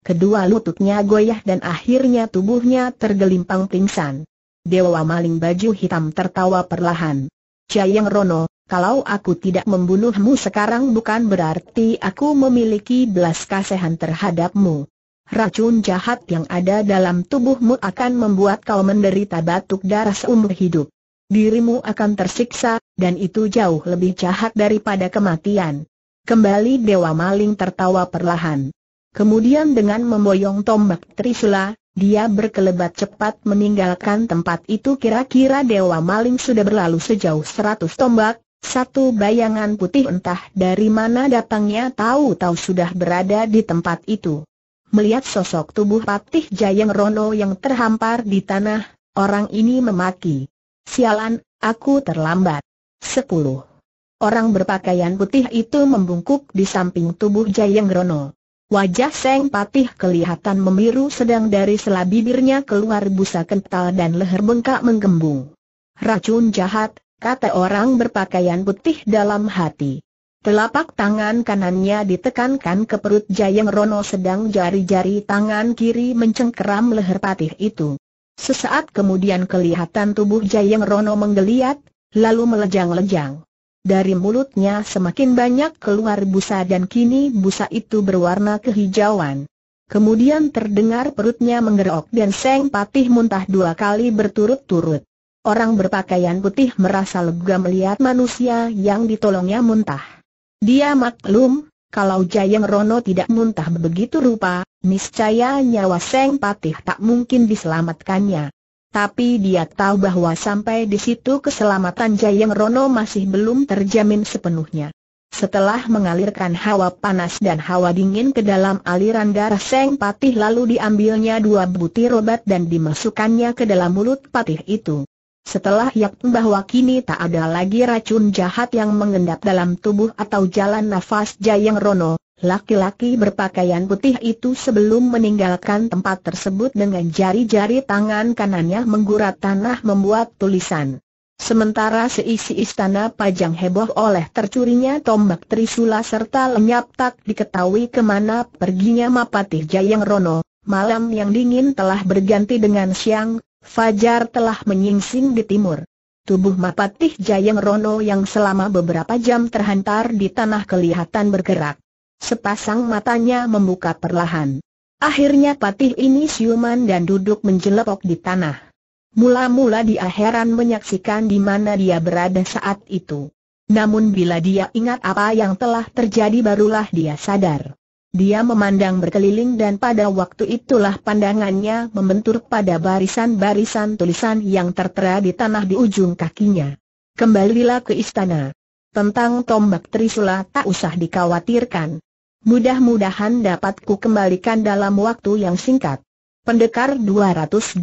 Kedua lututnya goyah dan akhirnya tubuhnya tergelimpang pingsan. Dewa maling baju hitam tertawa perlahan. Cayang Rono, kalau aku tidak membunuhmu sekarang bukan berarti aku memiliki belas kasihan terhadapmu racun jahat yang ada dalam tubuhmu akan membuat kau menderita batuk darah seumur hidup. Dirimu akan tersiksa, dan itu jauh lebih jahat daripada kematian. Kembali Dewa Maling tertawa perlahan. Kemudian dengan memboyong tombak Trisula, dia berkelebat cepat meninggalkan tempat itu kira-kira Dewa Maling sudah berlalu sejauh seratus tombak, satu bayangan putih entah dari mana datangnya tahu-tahu sudah berada di tempat itu. Melihat sosok tubuh Patih Jayang Rono yang terhampar di tanah, orang ini memaki. Sialan, aku terlambat. 10. Orang berpakaian putih itu membungkuk di samping tubuh Jayang Rono. Wajah Seng Patih kelihatan memiru sedang dari sela bibirnya keluar busa kental dan leher bengkak menggembung. Racun jahat, kata orang berpakaian putih dalam hati. Telapak tangan kanannya ditekankan ke perut Jayeng Rono sedang jari-jari tangan kiri mencengkeram leher patih itu. Sesaat kemudian kelihatan tubuh Jayeng Rono menggeliat, lalu melejang-lejang. Dari mulutnya semakin banyak keluar busa dan kini busa itu berwarna kehijauan. Kemudian terdengar perutnya menggerok dan Seng Patih muntah dua kali berturut-turut. Orang berpakaian putih merasa lega melihat manusia yang ditolongnya muntah. Dia maklum, kalau Jayeng Rono tidak muntah begitu rupa, niscaya nyawa Seng Patih tak mungkin diselamatkannya. Tapi dia tahu bahwa sampai di situ keselamatan Jayeng Rono masih belum terjamin sepenuhnya. Setelah mengalirkan hawa panas dan hawa dingin ke dalam aliran darah Seng Patih lalu diambilnya dua butir obat dan dimasukkannya ke dalam mulut Patih itu. Setelah yakin bahwa kini tak ada lagi racun jahat yang mengendap dalam tubuh atau jalan nafas Jayang Rono, laki-laki berpakaian putih itu sebelum meninggalkan tempat tersebut dengan jari-jari tangan kanannya menggurat tanah membuat tulisan. Sementara seisi istana pajang heboh oleh tercurinya tombak Trisula serta lenyap tak diketahui kemana perginya Mapatih Jayang Rono, malam yang dingin telah berganti dengan siang, Fajar telah menyingsing di timur. Tubuh Mapatih Jayeng Rono yang selama beberapa jam terhantar di tanah kelihatan bergerak. Sepasang matanya membuka perlahan. Akhirnya patih ini siuman dan duduk menjelepok di tanah. Mula-mula dia heran menyaksikan di mana dia berada saat itu. Namun bila dia ingat apa yang telah terjadi barulah dia sadar. Dia memandang berkeliling dan pada waktu itulah pandangannya membentur pada barisan-barisan tulisan yang tertera di tanah di ujung kakinya. Kembalilah ke istana. Tentang tombak Trisula tak usah dikhawatirkan. Mudah-mudahan dapat ku kembalikan dalam waktu yang singkat. Pendekar 212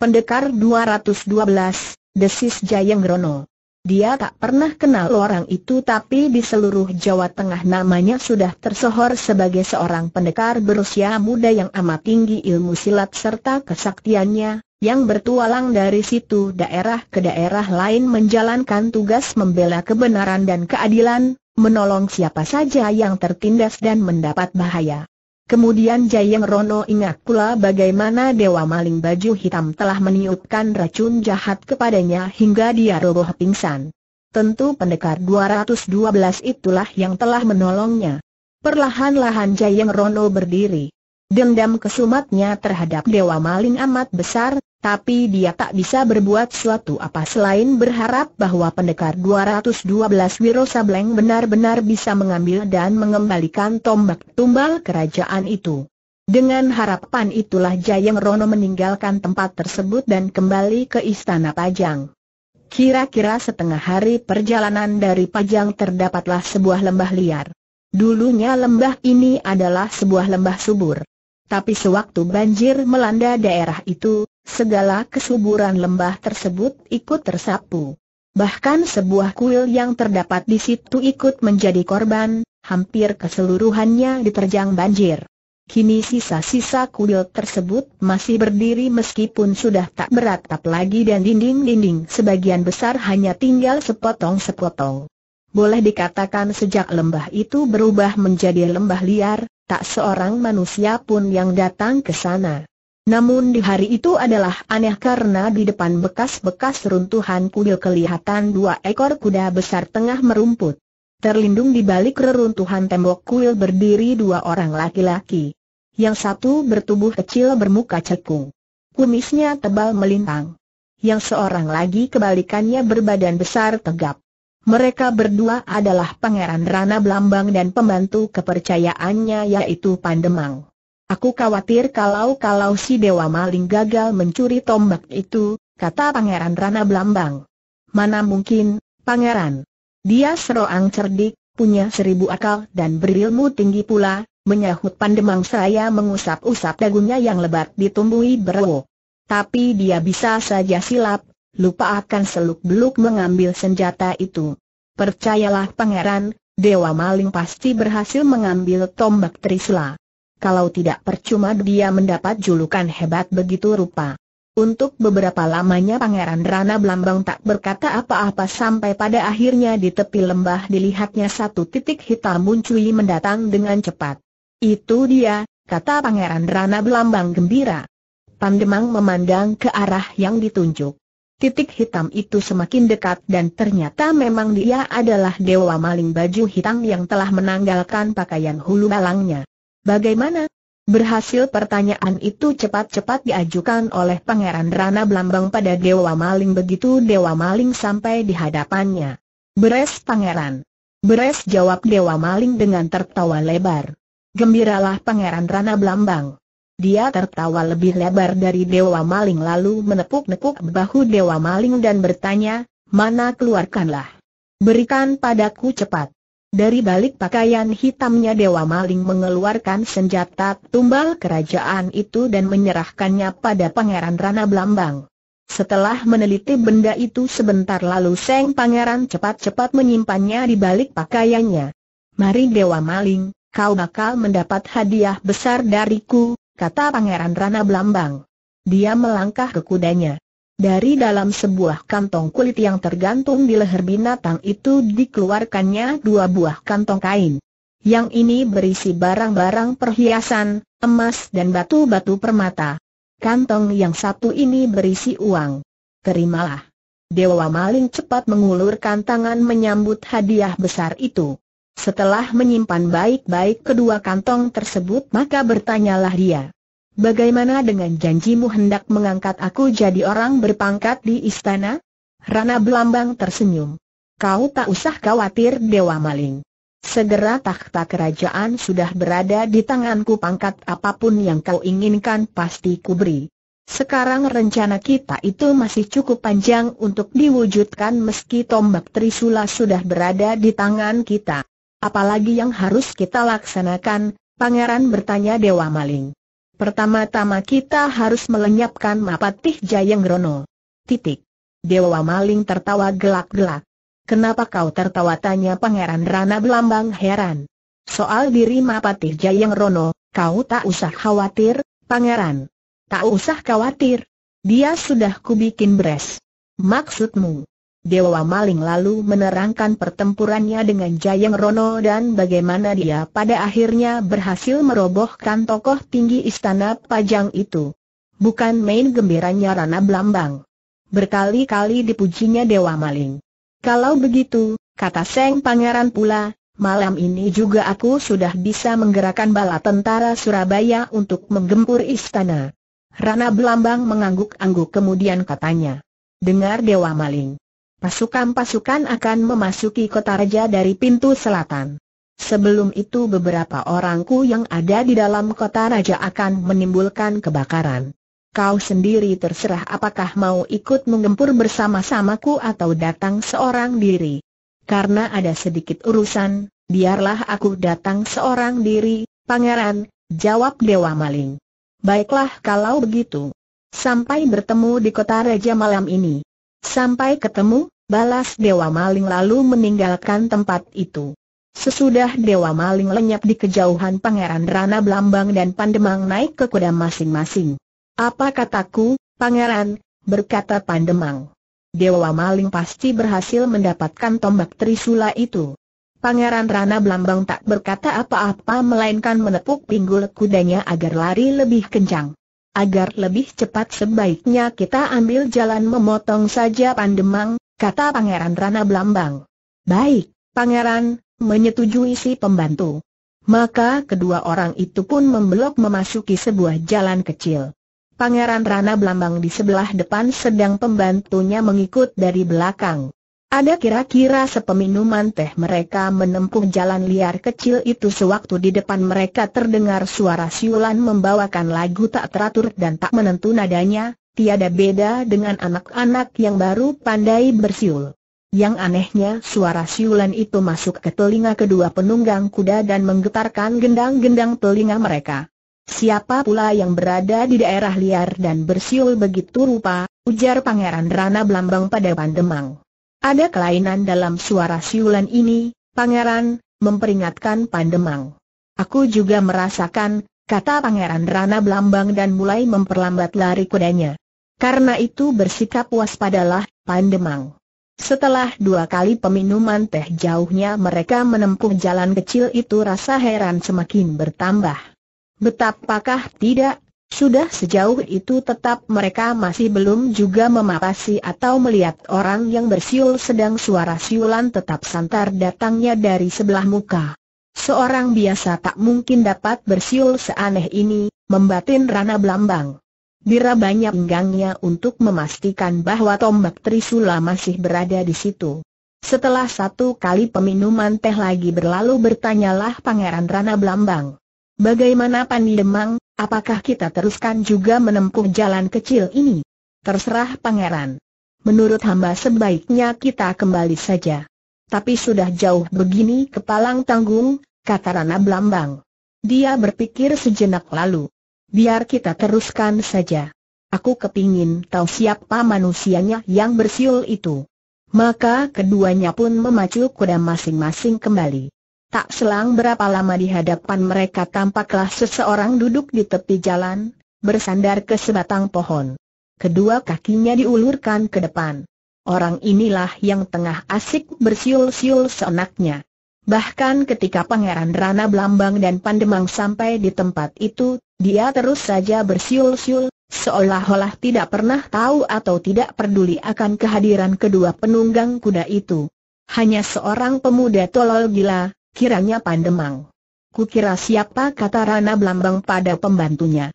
Pendekar 212, Desis Jayengrono dia tak pernah kenal orang itu tapi di seluruh Jawa Tengah namanya sudah tersohor sebagai seorang pendekar berusia muda yang amat tinggi ilmu silat serta kesaktiannya, yang bertualang dari situ daerah ke daerah lain menjalankan tugas membela kebenaran dan keadilan, menolong siapa saja yang tertindas dan mendapat bahaya. Kemudian Jayeng Rono ingat pula bagaimana Dewa Maling Baju Hitam telah meniupkan racun jahat kepadanya hingga dia roboh pingsan. Tentu pendekar 212 itulah yang telah menolongnya. Perlahan-lahan Jayeng Rono berdiri. Dendam kesumatnya terhadap Dewa Maling amat besar, tapi dia tak bisa berbuat sesuatu apa selain berharap bahwa pendekar 212 Wiro Sableng benar-benar bisa mengambil dan mengembalikan tombak tumbal kerajaan itu. Dengan harapan itulah Jayeng Rono meninggalkan tempat tersebut dan kembali ke Istana Pajang. Kira-kira setengah hari perjalanan dari Pajang terdapatlah sebuah lembah liar. Dulunya lembah ini adalah sebuah lembah subur. Tapi sewaktu banjir melanda daerah itu, segala kesuburan lembah tersebut ikut tersapu. Bahkan sebuah kuil yang terdapat di situ ikut menjadi korban, hampir keseluruhannya diterjang banjir. Kini sisa-sisa kuil tersebut masih berdiri meskipun sudah tak beratap lagi dan dinding-dinding sebagian besar hanya tinggal sepotong-sepotong. Boleh dikatakan sejak lembah itu berubah menjadi lembah liar, tak seorang manusia pun yang datang ke sana. Namun di hari itu adalah aneh karena di depan bekas-bekas runtuhan kuil kelihatan dua ekor kuda besar tengah merumput. Terlindung di balik reruntuhan tembok kuil berdiri dua orang laki-laki. Yang satu bertubuh kecil bermuka cekung. Kumisnya tebal melintang. Yang seorang lagi kebalikannya berbadan besar tegap. Mereka berdua adalah Pangeran Rana Blambang dan pembantu kepercayaannya yaitu Pandemang. Aku khawatir kalau-kalau si Dewa Maling gagal mencuri tombak itu, kata Pangeran Rana Blambang. Mana mungkin, Pangeran. Dia seroang cerdik, punya seribu akal dan berilmu tinggi pula, menyahut pandemang saya mengusap-usap dagunya yang lebat ditumbuhi berwo. Tapi dia bisa saja silap, lupa akan seluk-beluk mengambil senjata itu. Percayalah pangeran, Dewa Maling pasti berhasil mengambil tombak Trisla kalau tidak percuma dia mendapat julukan hebat begitu rupa. Untuk beberapa lamanya Pangeran Rana Blambang tak berkata apa-apa sampai pada akhirnya di tepi lembah dilihatnya satu titik hitam munculi mendatang dengan cepat. Itu dia, kata Pangeran Rana Blambang gembira. Pandemang memandang ke arah yang ditunjuk. Titik hitam itu semakin dekat dan ternyata memang dia adalah dewa maling baju hitam yang telah menanggalkan pakaian hulu balangnya. Bagaimana? Berhasil pertanyaan itu cepat-cepat diajukan oleh Pangeran Rana Blambang pada Dewa Maling begitu Dewa Maling sampai di hadapannya. Beres Pangeran. Beres jawab Dewa Maling dengan tertawa lebar. Gembiralah Pangeran Rana Blambang. Dia tertawa lebih lebar dari Dewa Maling lalu menepuk-nepuk bahu Dewa Maling dan bertanya, mana keluarkanlah. Berikan padaku cepat. Dari balik pakaian hitamnya Dewa Maling mengeluarkan senjata tumbal kerajaan itu dan menyerahkannya pada Pangeran Rana Blambang. Setelah meneliti benda itu sebentar lalu Seng Pangeran cepat-cepat menyimpannya di balik pakaiannya. Mari Dewa Maling, kau bakal mendapat hadiah besar dariku, kata Pangeran Rana Blambang. Dia melangkah ke kudanya. Dari dalam sebuah kantong kulit yang tergantung di leher binatang itu dikeluarkannya dua buah kantong kain. Yang ini berisi barang-barang perhiasan, emas dan batu-batu permata. Kantong yang satu ini berisi uang. Terimalah. Dewa Maling cepat mengulurkan tangan menyambut hadiah besar itu. Setelah menyimpan baik-baik kedua kantong tersebut maka bertanyalah dia, Bagaimana dengan janjimu hendak mengangkat aku jadi orang berpangkat di istana? Rana Belambang tersenyum. Kau tak usah khawatir Dewa Maling. Segera takhta kerajaan sudah berada di tanganku pangkat apapun yang kau inginkan pasti kuberi. Sekarang rencana kita itu masih cukup panjang untuk diwujudkan meski tombak Trisula sudah berada di tangan kita. Apalagi yang harus kita laksanakan, pangeran bertanya Dewa Maling. Pertama-tama kita harus melenyapkan Mapatih Rono. Titik. Dewa Maling tertawa gelak-gelak. Kenapa kau tertawa tanya Pangeran Rana Belambang heran. Soal diri Mapatih Rono, kau tak usah khawatir, Pangeran. Tak usah khawatir. Dia sudah kubikin beres. Maksudmu? Dewa Maling lalu menerangkan pertempurannya dengan Jayeng Rono dan bagaimana dia pada akhirnya berhasil merobohkan tokoh tinggi istana Pajang itu. Bukan main gembiranya Rana Blambang. Berkali-kali dipujinya Dewa Maling. Kalau begitu, kata Seng Pangeran pula, malam ini juga aku sudah bisa menggerakkan bala tentara Surabaya untuk menggempur istana. Rana Blambang mengangguk-angguk kemudian katanya. Dengar Dewa Maling pasukan-pasukan akan memasuki kota raja dari pintu selatan. Sebelum itu beberapa orangku yang ada di dalam kota raja akan menimbulkan kebakaran. Kau sendiri terserah apakah mau ikut menggempur bersama-samaku atau datang seorang diri. Karena ada sedikit urusan, biarlah aku datang seorang diri, pangeran, jawab Dewa Maling. Baiklah kalau begitu. Sampai bertemu di kota raja malam ini. Sampai ketemu, Balas Dewa Maling lalu meninggalkan tempat itu. Sesudah Dewa Maling lenyap di kejauhan Pangeran Rana Blambang dan Pandemang naik ke kuda masing-masing. Apa kataku, Pangeran, berkata Pandemang. Dewa Maling pasti berhasil mendapatkan tombak Trisula itu. Pangeran Rana Blambang tak berkata apa-apa melainkan menepuk pinggul kudanya agar lari lebih kencang. Agar lebih cepat sebaiknya kita ambil jalan memotong saja Pandemang, kata Pangeran Rana Blambang. Baik, Pangeran, menyetujui si pembantu. Maka kedua orang itu pun membelok memasuki sebuah jalan kecil. Pangeran Rana Blambang di sebelah depan sedang pembantunya mengikut dari belakang. Ada kira-kira sepeminuman teh mereka menempuh jalan liar kecil itu sewaktu di depan mereka terdengar suara siulan membawakan lagu tak teratur dan tak menentu nadanya, tiada beda dengan anak-anak yang baru pandai bersiul. Yang anehnya suara siulan itu masuk ke telinga kedua penunggang kuda dan menggetarkan gendang-gendang telinga mereka. Siapa pula yang berada di daerah liar dan bersiul begitu rupa, ujar Pangeran Rana Blambang pada Pandemang. Ada kelainan dalam suara siulan ini, Pangeran, memperingatkan Pandemang. Aku juga merasakan, kata Pangeran Rana Blambang dan mulai memperlambat lari kudanya. Karena itu bersikap waspadalah, Pandemang. Setelah dua kali peminuman teh jauhnya mereka menempuh jalan kecil itu rasa heran semakin bertambah. Betapakah tidak, sudah sejauh itu tetap mereka masih belum juga memapasi atau melihat orang yang bersiul sedang suara siulan tetap santar datangnya dari sebelah muka. Seorang biasa tak mungkin dapat bersiul seaneh ini, membatin Rana belambang. Dirabanya pinggangnya untuk memastikan bahwa tombak Trisula masih berada di situ. Setelah satu kali peminuman teh lagi berlalu bertanyalah Pangeran Rana Blambang. Bagaimana Pandi Demang, apakah kita teruskan juga menempuh jalan kecil ini? Terserah Pangeran. Menurut hamba sebaiknya kita kembali saja. Tapi sudah jauh begini kepalang tanggung, kata Rana Blambang. Dia berpikir sejenak lalu. Biar kita teruskan saja. Aku kepingin tahu siapa manusianya yang bersiul itu. Maka keduanya pun memacu kuda masing-masing kembali. Tak selang berapa lama di hadapan mereka tampaklah seseorang duduk di tepi jalan, bersandar ke sebatang pohon. Kedua kakinya diulurkan ke depan. Orang inilah yang tengah asik bersiul-siul seenaknya. Bahkan ketika Pangeran Rana Blambang dan Pandemang sampai di tempat itu, dia terus saja bersiul-siul, seolah-olah tidak pernah tahu atau tidak peduli akan kehadiran kedua penunggang kuda itu. Hanya seorang pemuda tolol gila, kiranya Pandemang. Kukira siapa kata Rana Blambang pada pembantunya.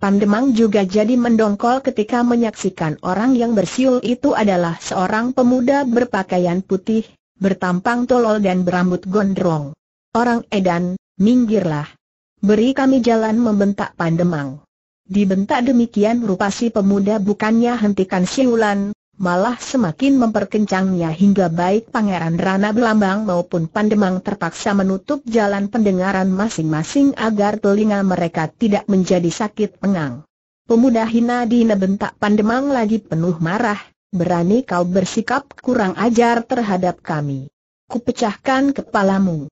Pandemang juga jadi mendongkol ketika menyaksikan orang yang bersiul itu adalah seorang pemuda berpakaian putih, bertampang tolol dan berambut gondrong. Orang edan, minggirlah. Beri kami jalan membentak pandemang. Dibentak demikian rupa si pemuda bukannya hentikan siulan, malah semakin memperkencangnya hingga baik Pangeran Rana Belambang maupun Pandemang terpaksa menutup jalan pendengaran masing-masing agar telinga mereka tidak menjadi sakit pengang. Pemuda hina dina bentak Pandemang lagi penuh marah, berani kau bersikap kurang ajar terhadap kami. Kupecahkan kepalamu.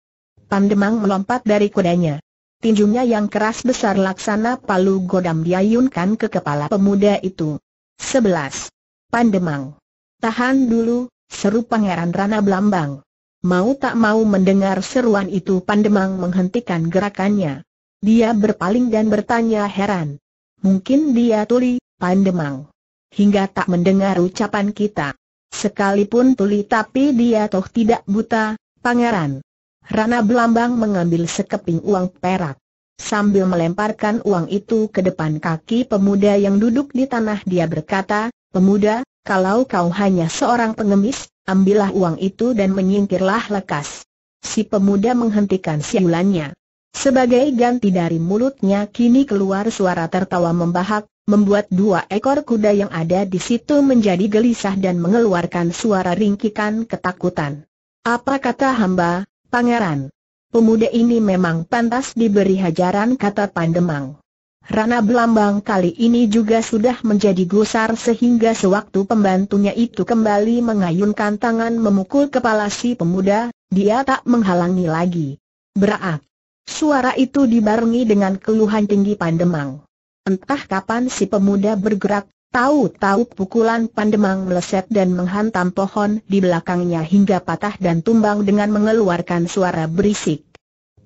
Pandemang melompat dari kudanya. Tinjunya yang keras besar laksana palu godam diayunkan ke kepala pemuda itu. 11. Pandemang. Tahan dulu, seru pangeran Rana Blambang. Mau tak mau mendengar seruan itu Pandemang menghentikan gerakannya. Dia berpaling dan bertanya heran. Mungkin dia tuli, Pandemang hingga tak mendengar ucapan kita. Sekalipun tuli tapi dia toh tidak buta, pangeran. Rana Belambang mengambil sekeping uang perak. Sambil melemparkan uang itu ke depan kaki pemuda yang duduk di tanah dia berkata, Pemuda, kalau kau hanya seorang pengemis, ambillah uang itu dan menyingkirlah lekas. Si pemuda menghentikan siulannya. Sebagai ganti dari mulutnya kini keluar suara tertawa membahak, membuat dua ekor kuda yang ada di situ menjadi gelisah dan mengeluarkan suara ringkikan ketakutan. Apa kata hamba, pangeran? Pemuda ini memang pantas diberi hajaran kata Pandemang. Rana Belambang kali ini juga sudah menjadi gusar sehingga sewaktu pembantunya itu kembali mengayunkan tangan memukul kepala si pemuda, dia tak menghalangi lagi. Berat. Suara itu dibarengi dengan keluhan tinggi Pandemang. Entah kapan si pemuda bergerak, tahu-tahu pukulan pandemang meleset dan menghantam pohon di belakangnya hingga patah dan tumbang dengan mengeluarkan suara berisik.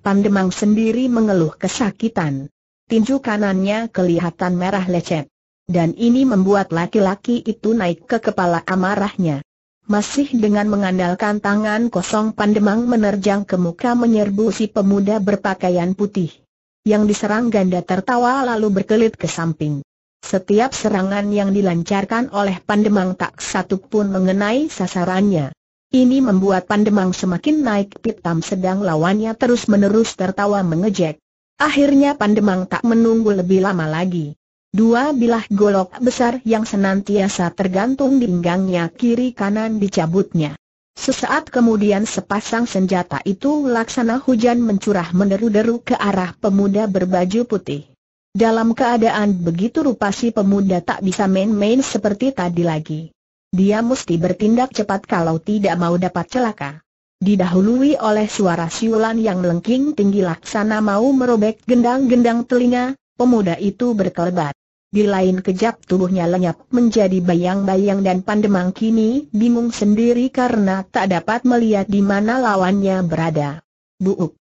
Pandemang sendiri mengeluh kesakitan. Tinju kanannya kelihatan merah lecet. Dan ini membuat laki-laki itu naik ke kepala amarahnya. Masih dengan mengandalkan tangan kosong Pandemang menerjang ke muka menyerbu si pemuda berpakaian putih yang diserang ganda tertawa lalu berkelit ke samping. Setiap serangan yang dilancarkan oleh Pandemang tak satu pun mengenai sasarannya. Ini membuat Pandemang semakin naik pitam sedang lawannya terus-menerus tertawa mengejek. Akhirnya Pandemang tak menunggu lebih lama lagi. Dua bilah golok besar yang senantiasa tergantung di pinggangnya kiri kanan dicabutnya. Sesaat kemudian sepasang senjata itu laksana hujan mencurah meneru deru ke arah pemuda berbaju putih. Dalam keadaan begitu rupa si pemuda tak bisa main-main seperti tadi lagi. Dia mesti bertindak cepat kalau tidak mau dapat celaka. Didahului oleh suara siulan yang lengking tinggi laksana mau merobek gendang-gendang telinga, pemuda itu berkelebat. Di lain kejap tubuhnya lenyap menjadi bayang-bayang dan pandemang kini bingung sendiri karena tak dapat melihat di mana lawannya berada. Buuk!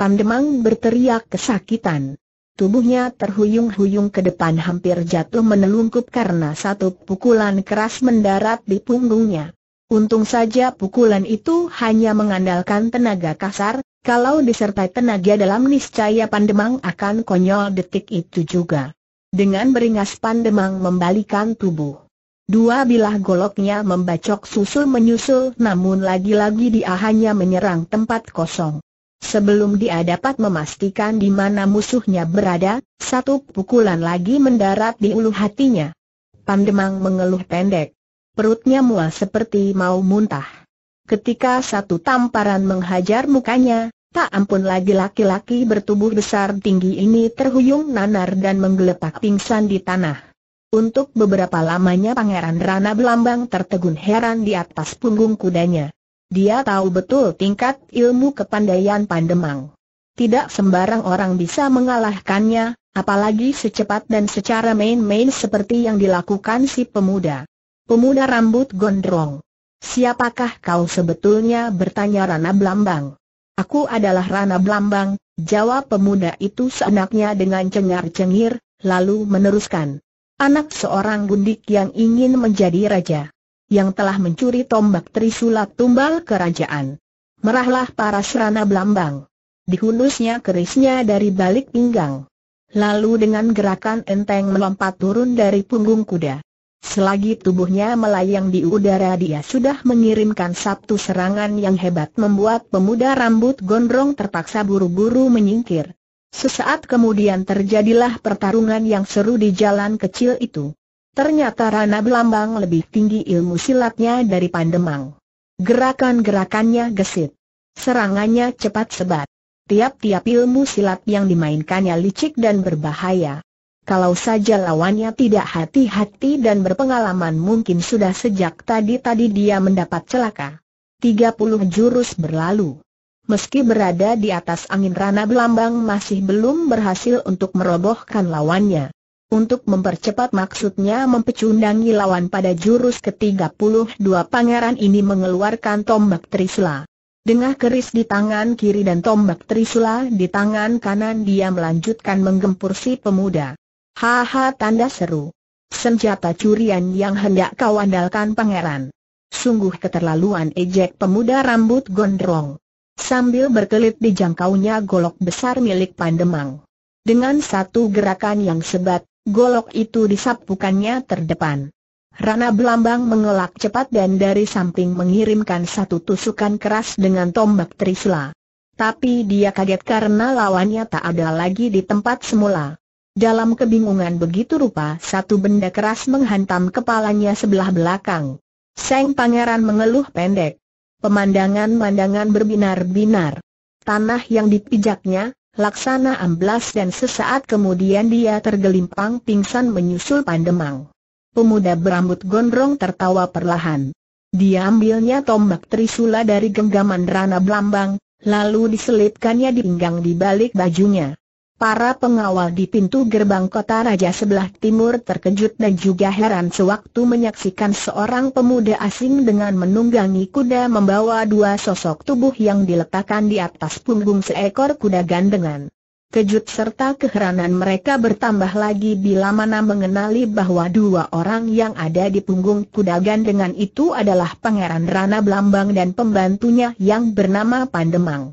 Pandemang berteriak kesakitan. Tubuhnya terhuyung-huyung ke depan hampir jatuh menelungkup karena satu pukulan keras mendarat di punggungnya. Untung saja pukulan itu hanya mengandalkan tenaga kasar, kalau disertai tenaga dalam niscaya pandemang akan konyol detik itu juga. Dengan beringas Pandemang membalikan tubuh. Dua bilah goloknya membacok susul menyusul namun lagi-lagi dia hanya menyerang tempat kosong. Sebelum dia dapat memastikan di mana musuhnya berada, satu pukulan lagi mendarat di ulu hatinya. Pandemang mengeluh pendek. Perutnya mual seperti mau muntah. Ketika satu tamparan menghajar mukanya, Tak ampun lagi laki-laki bertubuh besar tinggi ini terhuyung nanar dan menggelepak pingsan di tanah. Untuk beberapa lamanya Pangeran Rana Belambang tertegun heran di atas punggung kudanya. Dia tahu betul tingkat ilmu kepandaian Pandemang. Tidak sembarang orang bisa mengalahkannya, apalagi secepat dan secara main-main seperti yang dilakukan si pemuda. Pemuda rambut gondrong. Siapakah kau sebetulnya bertanya Rana Belambang? Aku adalah Rana Blambang, jawab pemuda itu seenaknya dengan cengar-cengir, lalu meneruskan. Anak seorang gundik yang ingin menjadi raja. Yang telah mencuri tombak Trisula tumbal kerajaan. Merahlah para serana Blambang. Dihunusnya kerisnya dari balik pinggang. Lalu dengan gerakan enteng melompat turun dari punggung kuda. Selagi tubuhnya melayang di udara dia sudah mengirimkan satu serangan yang hebat membuat pemuda rambut gondrong terpaksa buru-buru menyingkir. Sesaat kemudian terjadilah pertarungan yang seru di jalan kecil itu. Ternyata Rana Belambang lebih tinggi ilmu silatnya dari Pandemang. Gerakan-gerakannya gesit. Serangannya cepat sebat. Tiap-tiap ilmu silat yang dimainkannya licik dan berbahaya. Kalau saja lawannya tidak hati-hati dan berpengalaman mungkin sudah sejak tadi-tadi dia mendapat celaka. 30 jurus berlalu. Meski berada di atas angin Rana Belambang masih belum berhasil untuk merobohkan lawannya. Untuk mempercepat maksudnya mempecundangi lawan pada jurus ke-32 pangeran ini mengeluarkan tombak Trisula. Dengan keris di tangan kiri dan tombak Trisula di tangan kanan dia melanjutkan menggempur si pemuda. Haha tanda seru. Senjata curian yang hendak kau andalkan pangeran. Sungguh keterlaluan ejek pemuda rambut gondrong. Sambil berkelit dijangkaunya golok besar milik Pandemang. Dengan satu gerakan yang sebat, golok itu disapukannya terdepan. Rana Belambang mengelak cepat dan dari samping mengirimkan satu tusukan keras dengan tombak Trisla. Tapi dia kaget karena lawannya tak ada lagi di tempat semula. Dalam kebingungan begitu rupa satu benda keras menghantam kepalanya sebelah belakang. Seng pangeran mengeluh pendek. Pemandangan-mandangan berbinar-binar. Tanah yang dipijaknya, laksana amblas dan sesaat kemudian dia tergelimpang pingsan menyusul pandemang. Pemuda berambut gondrong tertawa perlahan. Dia ambilnya tombak trisula dari genggaman rana belambang, lalu diselipkannya di pinggang di balik bajunya. Para pengawal di pintu gerbang kota raja sebelah timur terkejut dan juga heran sewaktu menyaksikan seorang pemuda asing dengan menunggangi kuda membawa dua sosok tubuh yang diletakkan di atas punggung seekor kuda gandengan. Kejut serta keheranan mereka bertambah lagi bila mana mengenali bahwa dua orang yang ada di punggung kuda gandengan itu adalah Pangeran Rana Blambang dan pembantunya yang bernama Pandemang.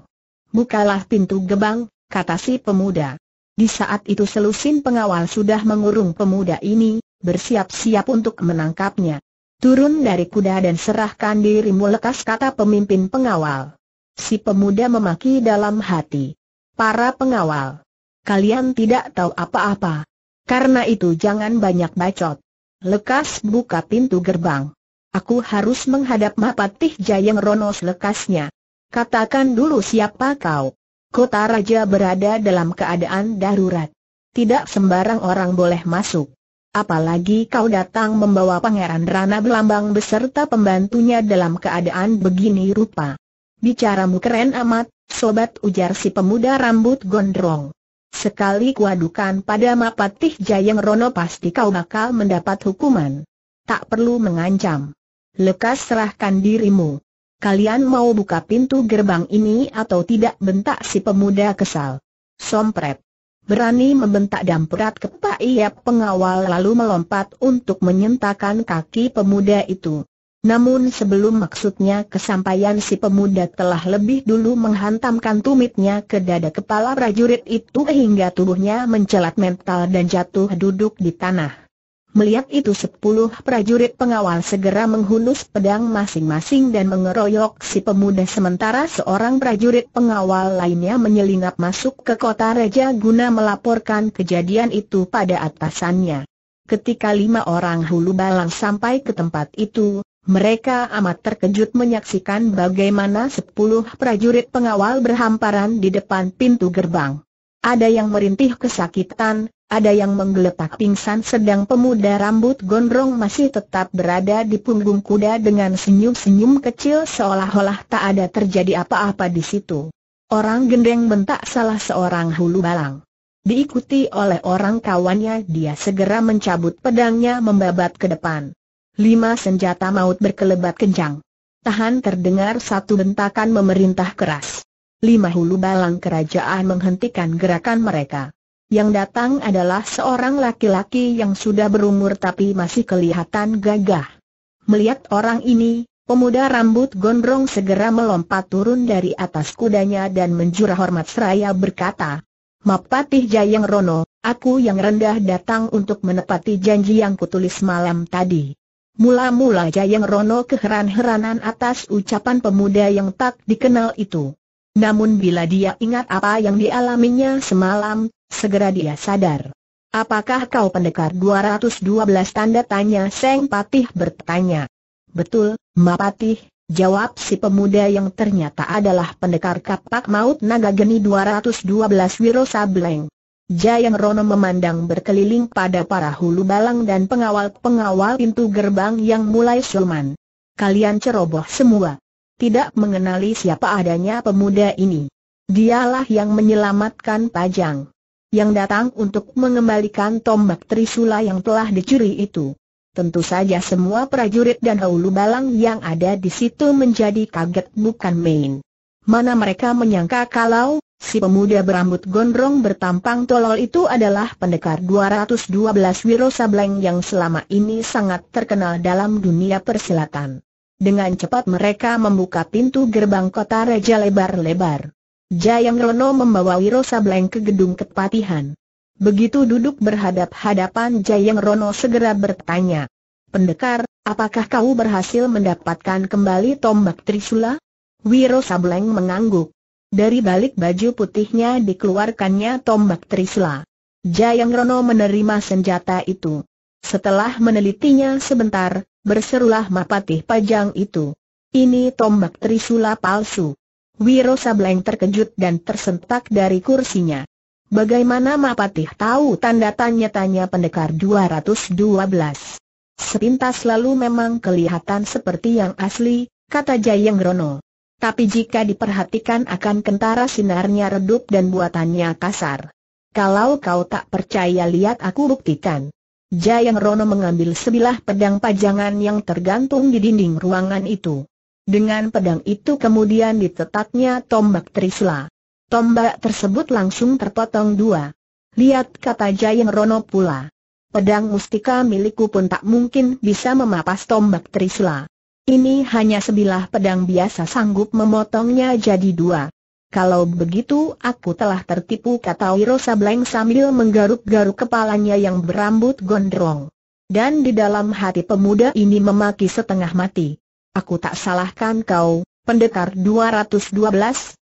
Bukalah pintu gerbang kata si pemuda. Di saat itu selusin pengawal sudah mengurung pemuda ini, bersiap-siap untuk menangkapnya. Turun dari kuda dan serahkan dirimu lekas kata pemimpin pengawal. Si pemuda memaki dalam hati. Para pengawal, kalian tidak tahu apa-apa. Karena itu jangan banyak bacot. Lekas buka pintu gerbang. Aku harus menghadap Mapatih Jayeng Ronos lekasnya. Katakan dulu siapa kau kota raja berada dalam keadaan darurat. Tidak sembarang orang boleh masuk. Apalagi kau datang membawa pangeran Rana Belambang beserta pembantunya dalam keadaan begini rupa. Bicaramu keren amat, sobat ujar si pemuda rambut gondrong. Sekali kuadukan pada Mapatih Jayeng Rono pasti kau bakal mendapat hukuman. Tak perlu mengancam. Lekas serahkan dirimu kalian mau buka pintu gerbang ini atau tidak bentak si pemuda kesal. Sompret. Berani membentak ke Pak Iyap pengawal lalu melompat untuk menyentakan kaki pemuda itu. Namun sebelum maksudnya kesampaian si pemuda telah lebih dulu menghantamkan tumitnya ke dada kepala prajurit itu hingga tubuhnya mencelat mental dan jatuh duduk di tanah. Melihat itu sepuluh prajurit pengawal segera menghunus pedang masing-masing dan mengeroyok si pemuda sementara seorang prajurit pengawal lainnya menyelinap masuk ke kota Raja guna melaporkan kejadian itu pada atasannya. Ketika lima orang hulu balang sampai ke tempat itu, mereka amat terkejut menyaksikan bagaimana sepuluh prajurit pengawal berhamparan di depan pintu gerbang. Ada yang merintih kesakitan, ada yang menggeletak pingsan sedang pemuda rambut gondrong masih tetap berada di punggung kuda dengan senyum-senyum kecil seolah-olah tak ada terjadi apa-apa di situ. Orang gendeng bentak salah seorang hulu balang. Diikuti oleh orang kawannya dia segera mencabut pedangnya membabat ke depan. Lima senjata maut berkelebat kencang. Tahan terdengar satu bentakan memerintah keras lima hulu balang kerajaan menghentikan gerakan mereka. Yang datang adalah seorang laki-laki yang sudah berumur tapi masih kelihatan gagah. Melihat orang ini, pemuda rambut gondrong segera melompat turun dari atas kudanya dan menjura hormat seraya berkata, Mapatih Jayang Rono, aku yang rendah datang untuk menepati janji yang kutulis malam tadi. Mula-mula Jayang Rono keheran-heranan atas ucapan pemuda yang tak dikenal itu. Namun bila dia ingat apa yang dialaminya semalam, segera dia sadar. Apakah kau pendekar 212 tanda tanya Seng Patih bertanya. Betul, Mapatih, Jawab si pemuda yang ternyata adalah pendekar kapak maut naga geni 212 Wiro Sableng. Jayang Rono memandang berkeliling pada para hulu balang dan pengawal-pengawal pintu gerbang yang mulai sulman. Kalian ceroboh semua tidak mengenali siapa adanya pemuda ini. Dialah yang menyelamatkan Pajang. Yang datang untuk mengembalikan tombak Trisula yang telah dicuri itu. Tentu saja semua prajurit dan haulu balang yang ada di situ menjadi kaget bukan main. Mana mereka menyangka kalau, si pemuda berambut gondrong bertampang tolol itu adalah pendekar 212 Wiro Sableng yang selama ini sangat terkenal dalam dunia persilatan. Dengan cepat mereka membuka pintu gerbang kota Raja lebar-lebar. Jayang Rono membawa Wiro Sableng ke gedung kepatihan. Begitu duduk berhadap-hadapan Jayang Rono segera bertanya. Pendekar, apakah kau berhasil mendapatkan kembali tombak Trisula? Wiro Sableng mengangguk. Dari balik baju putihnya dikeluarkannya tombak Trisula. Jayang Rono menerima senjata itu. Setelah menelitinya sebentar, berserulah Mapatih Pajang itu. Ini tombak trisula palsu. Wiro Sableng terkejut dan tersentak dari kursinya. Bagaimana Mapatih tahu tanda tanya-tanya pendekar 212? Sepintas lalu memang kelihatan seperti yang asli, kata Jayeng Rono. Tapi jika diperhatikan akan kentara sinarnya redup dan buatannya kasar. Kalau kau tak percaya lihat aku buktikan. Jayang Rono mengambil sebilah pedang pajangan yang tergantung di dinding ruangan itu. Dengan pedang itu kemudian ditetaknya tombak Trisla. Tombak tersebut langsung terpotong dua. Lihat kata Jayang Rono pula. Pedang mustika milikku pun tak mungkin bisa memapas tombak Trisla. Ini hanya sebilah pedang biasa sanggup memotongnya jadi dua. Kalau begitu aku telah tertipu kata Wiro Sableng sambil menggaruk-garuk kepalanya yang berambut gondrong. Dan di dalam hati pemuda ini memaki setengah mati. Aku tak salahkan kau, pendekar 212,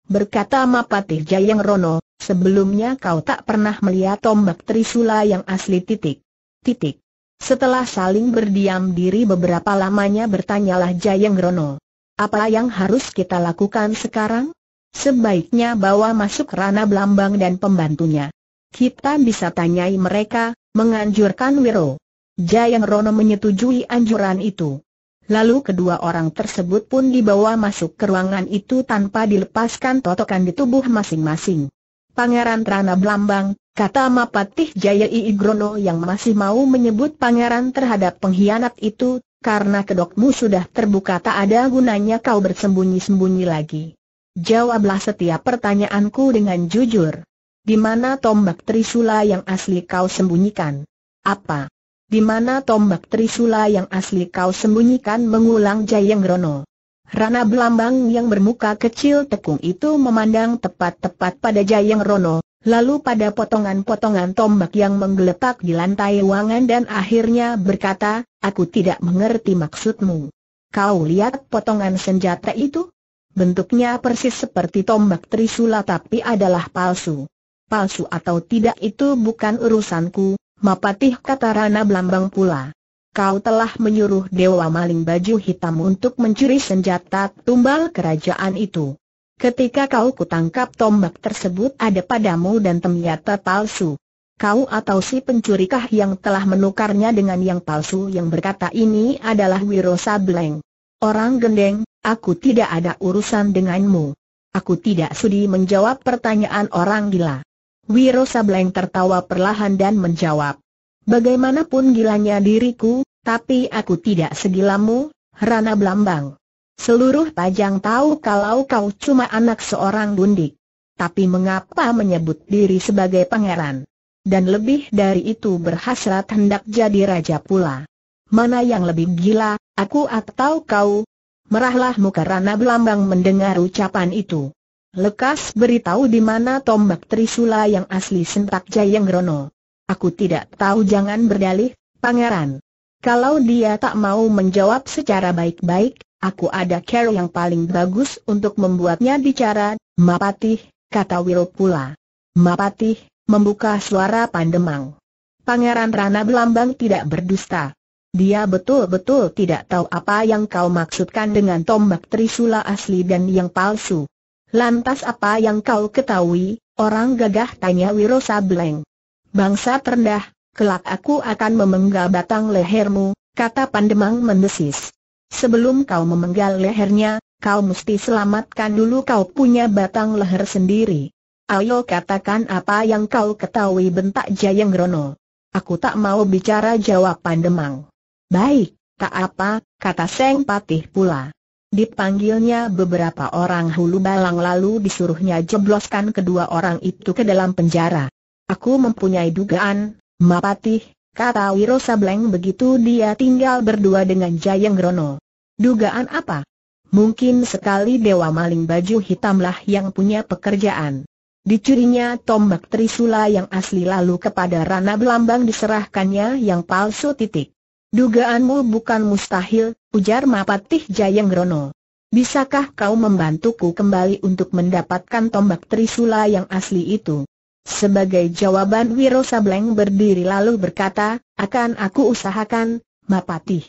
berkata Mapatih Jayang Rono, sebelumnya kau tak pernah melihat tombak trisula yang asli titik. Titik. Setelah saling berdiam diri beberapa lamanya bertanyalah Jayang Rono. Apa yang harus kita lakukan sekarang? Sebaiknya bawa masuk Rana Blambang dan pembantunya. Kita bisa tanyai mereka, menganjurkan Wiro. Jayang Rono menyetujui anjuran itu. Lalu kedua orang tersebut pun dibawa masuk ke ruangan itu tanpa dilepaskan totokan di tubuh masing-masing. Pangeran Rana Blambang, kata Mapatih Jaya Iigrono yang masih mau menyebut pangeran terhadap pengkhianat itu, karena kedokmu sudah terbuka tak ada gunanya kau bersembunyi-sembunyi lagi. Jawablah setiap pertanyaanku dengan jujur. Di mana tombak Trisula yang asli kau sembunyikan? Apa? Di mana tombak Trisula yang asli kau sembunyikan mengulang Jayeng Rono? Rana Belambang yang bermuka kecil tekung itu memandang tepat-tepat pada Jayeng Rono, lalu pada potongan-potongan tombak yang menggeletak di lantai ruangan dan akhirnya berkata, aku tidak mengerti maksudmu. Kau lihat potongan senjata itu? Bentuknya persis seperti tombak trisula tapi adalah palsu. Palsu atau tidak itu bukan urusanku, Mapatih kata Rana Blambang pula. Kau telah menyuruh Dewa Maling Baju Hitam untuk mencuri senjata tumbal kerajaan itu. Ketika kau kutangkap tombak tersebut ada padamu dan ternyata palsu. Kau atau si pencurikah yang telah menukarnya dengan yang palsu yang berkata ini adalah Wiro Sableng. Orang gendeng, Aku tidak ada urusan denganmu. Aku tidak sudi menjawab pertanyaan orang gila. Wiro Sableng tertawa perlahan dan menjawab. Bagaimanapun gilanya diriku, tapi aku tidak segilamu, Rana Blambang. Seluruh Pajang tahu kalau kau cuma anak seorang bundik. Tapi mengapa menyebut diri sebagai pangeran? Dan lebih dari itu berhasrat hendak jadi raja pula. Mana yang lebih gila, aku atau kau, Merahlah muka Rana Belambang mendengar ucapan itu. Lekas beritahu di mana tombak Trisula yang asli sentak Rono. Aku tidak tahu jangan berdalih, pangeran. Kalau dia tak mau menjawab secara baik-baik, aku ada cara yang paling bagus untuk membuatnya bicara, Mapatih, kata Wil pula. Mapatih, membuka suara pandemang. Pangeran Rana Belambang tidak berdusta. Dia betul-betul tidak tahu apa yang kau maksudkan dengan tombak trisula asli dan yang palsu. Lantas apa yang kau ketahui, orang gagah tanya Wiro Sableng. Bangsa terendah, kelak aku akan memenggal batang lehermu, kata Pandemang mendesis. Sebelum kau memenggal lehernya, kau mesti selamatkan dulu kau punya batang leher sendiri. Ayo katakan apa yang kau ketahui bentak Jayeng Rono. Aku tak mau bicara jawab Pandemang. Baik, tak apa, kata Seng Patih pula. Dipanggilnya beberapa orang hulu balang lalu disuruhnya jebloskan kedua orang itu ke dalam penjara. Aku mempunyai dugaan, Mapatih, kata Wiro Sableng begitu dia tinggal berdua dengan Jayeng Rono. Dugaan apa? Mungkin sekali Dewa Maling Baju Hitamlah yang punya pekerjaan. Dicurinya tombak Trisula yang asli lalu kepada Rana Belambang diserahkannya yang palsu titik. Dugaanmu bukan mustahil, ujar Mapatih Rono. Bisakah kau membantuku kembali untuk mendapatkan tombak Trisula yang asli itu? Sebagai jawaban Wiro Sableng berdiri lalu berkata, akan aku usahakan, Mapatih.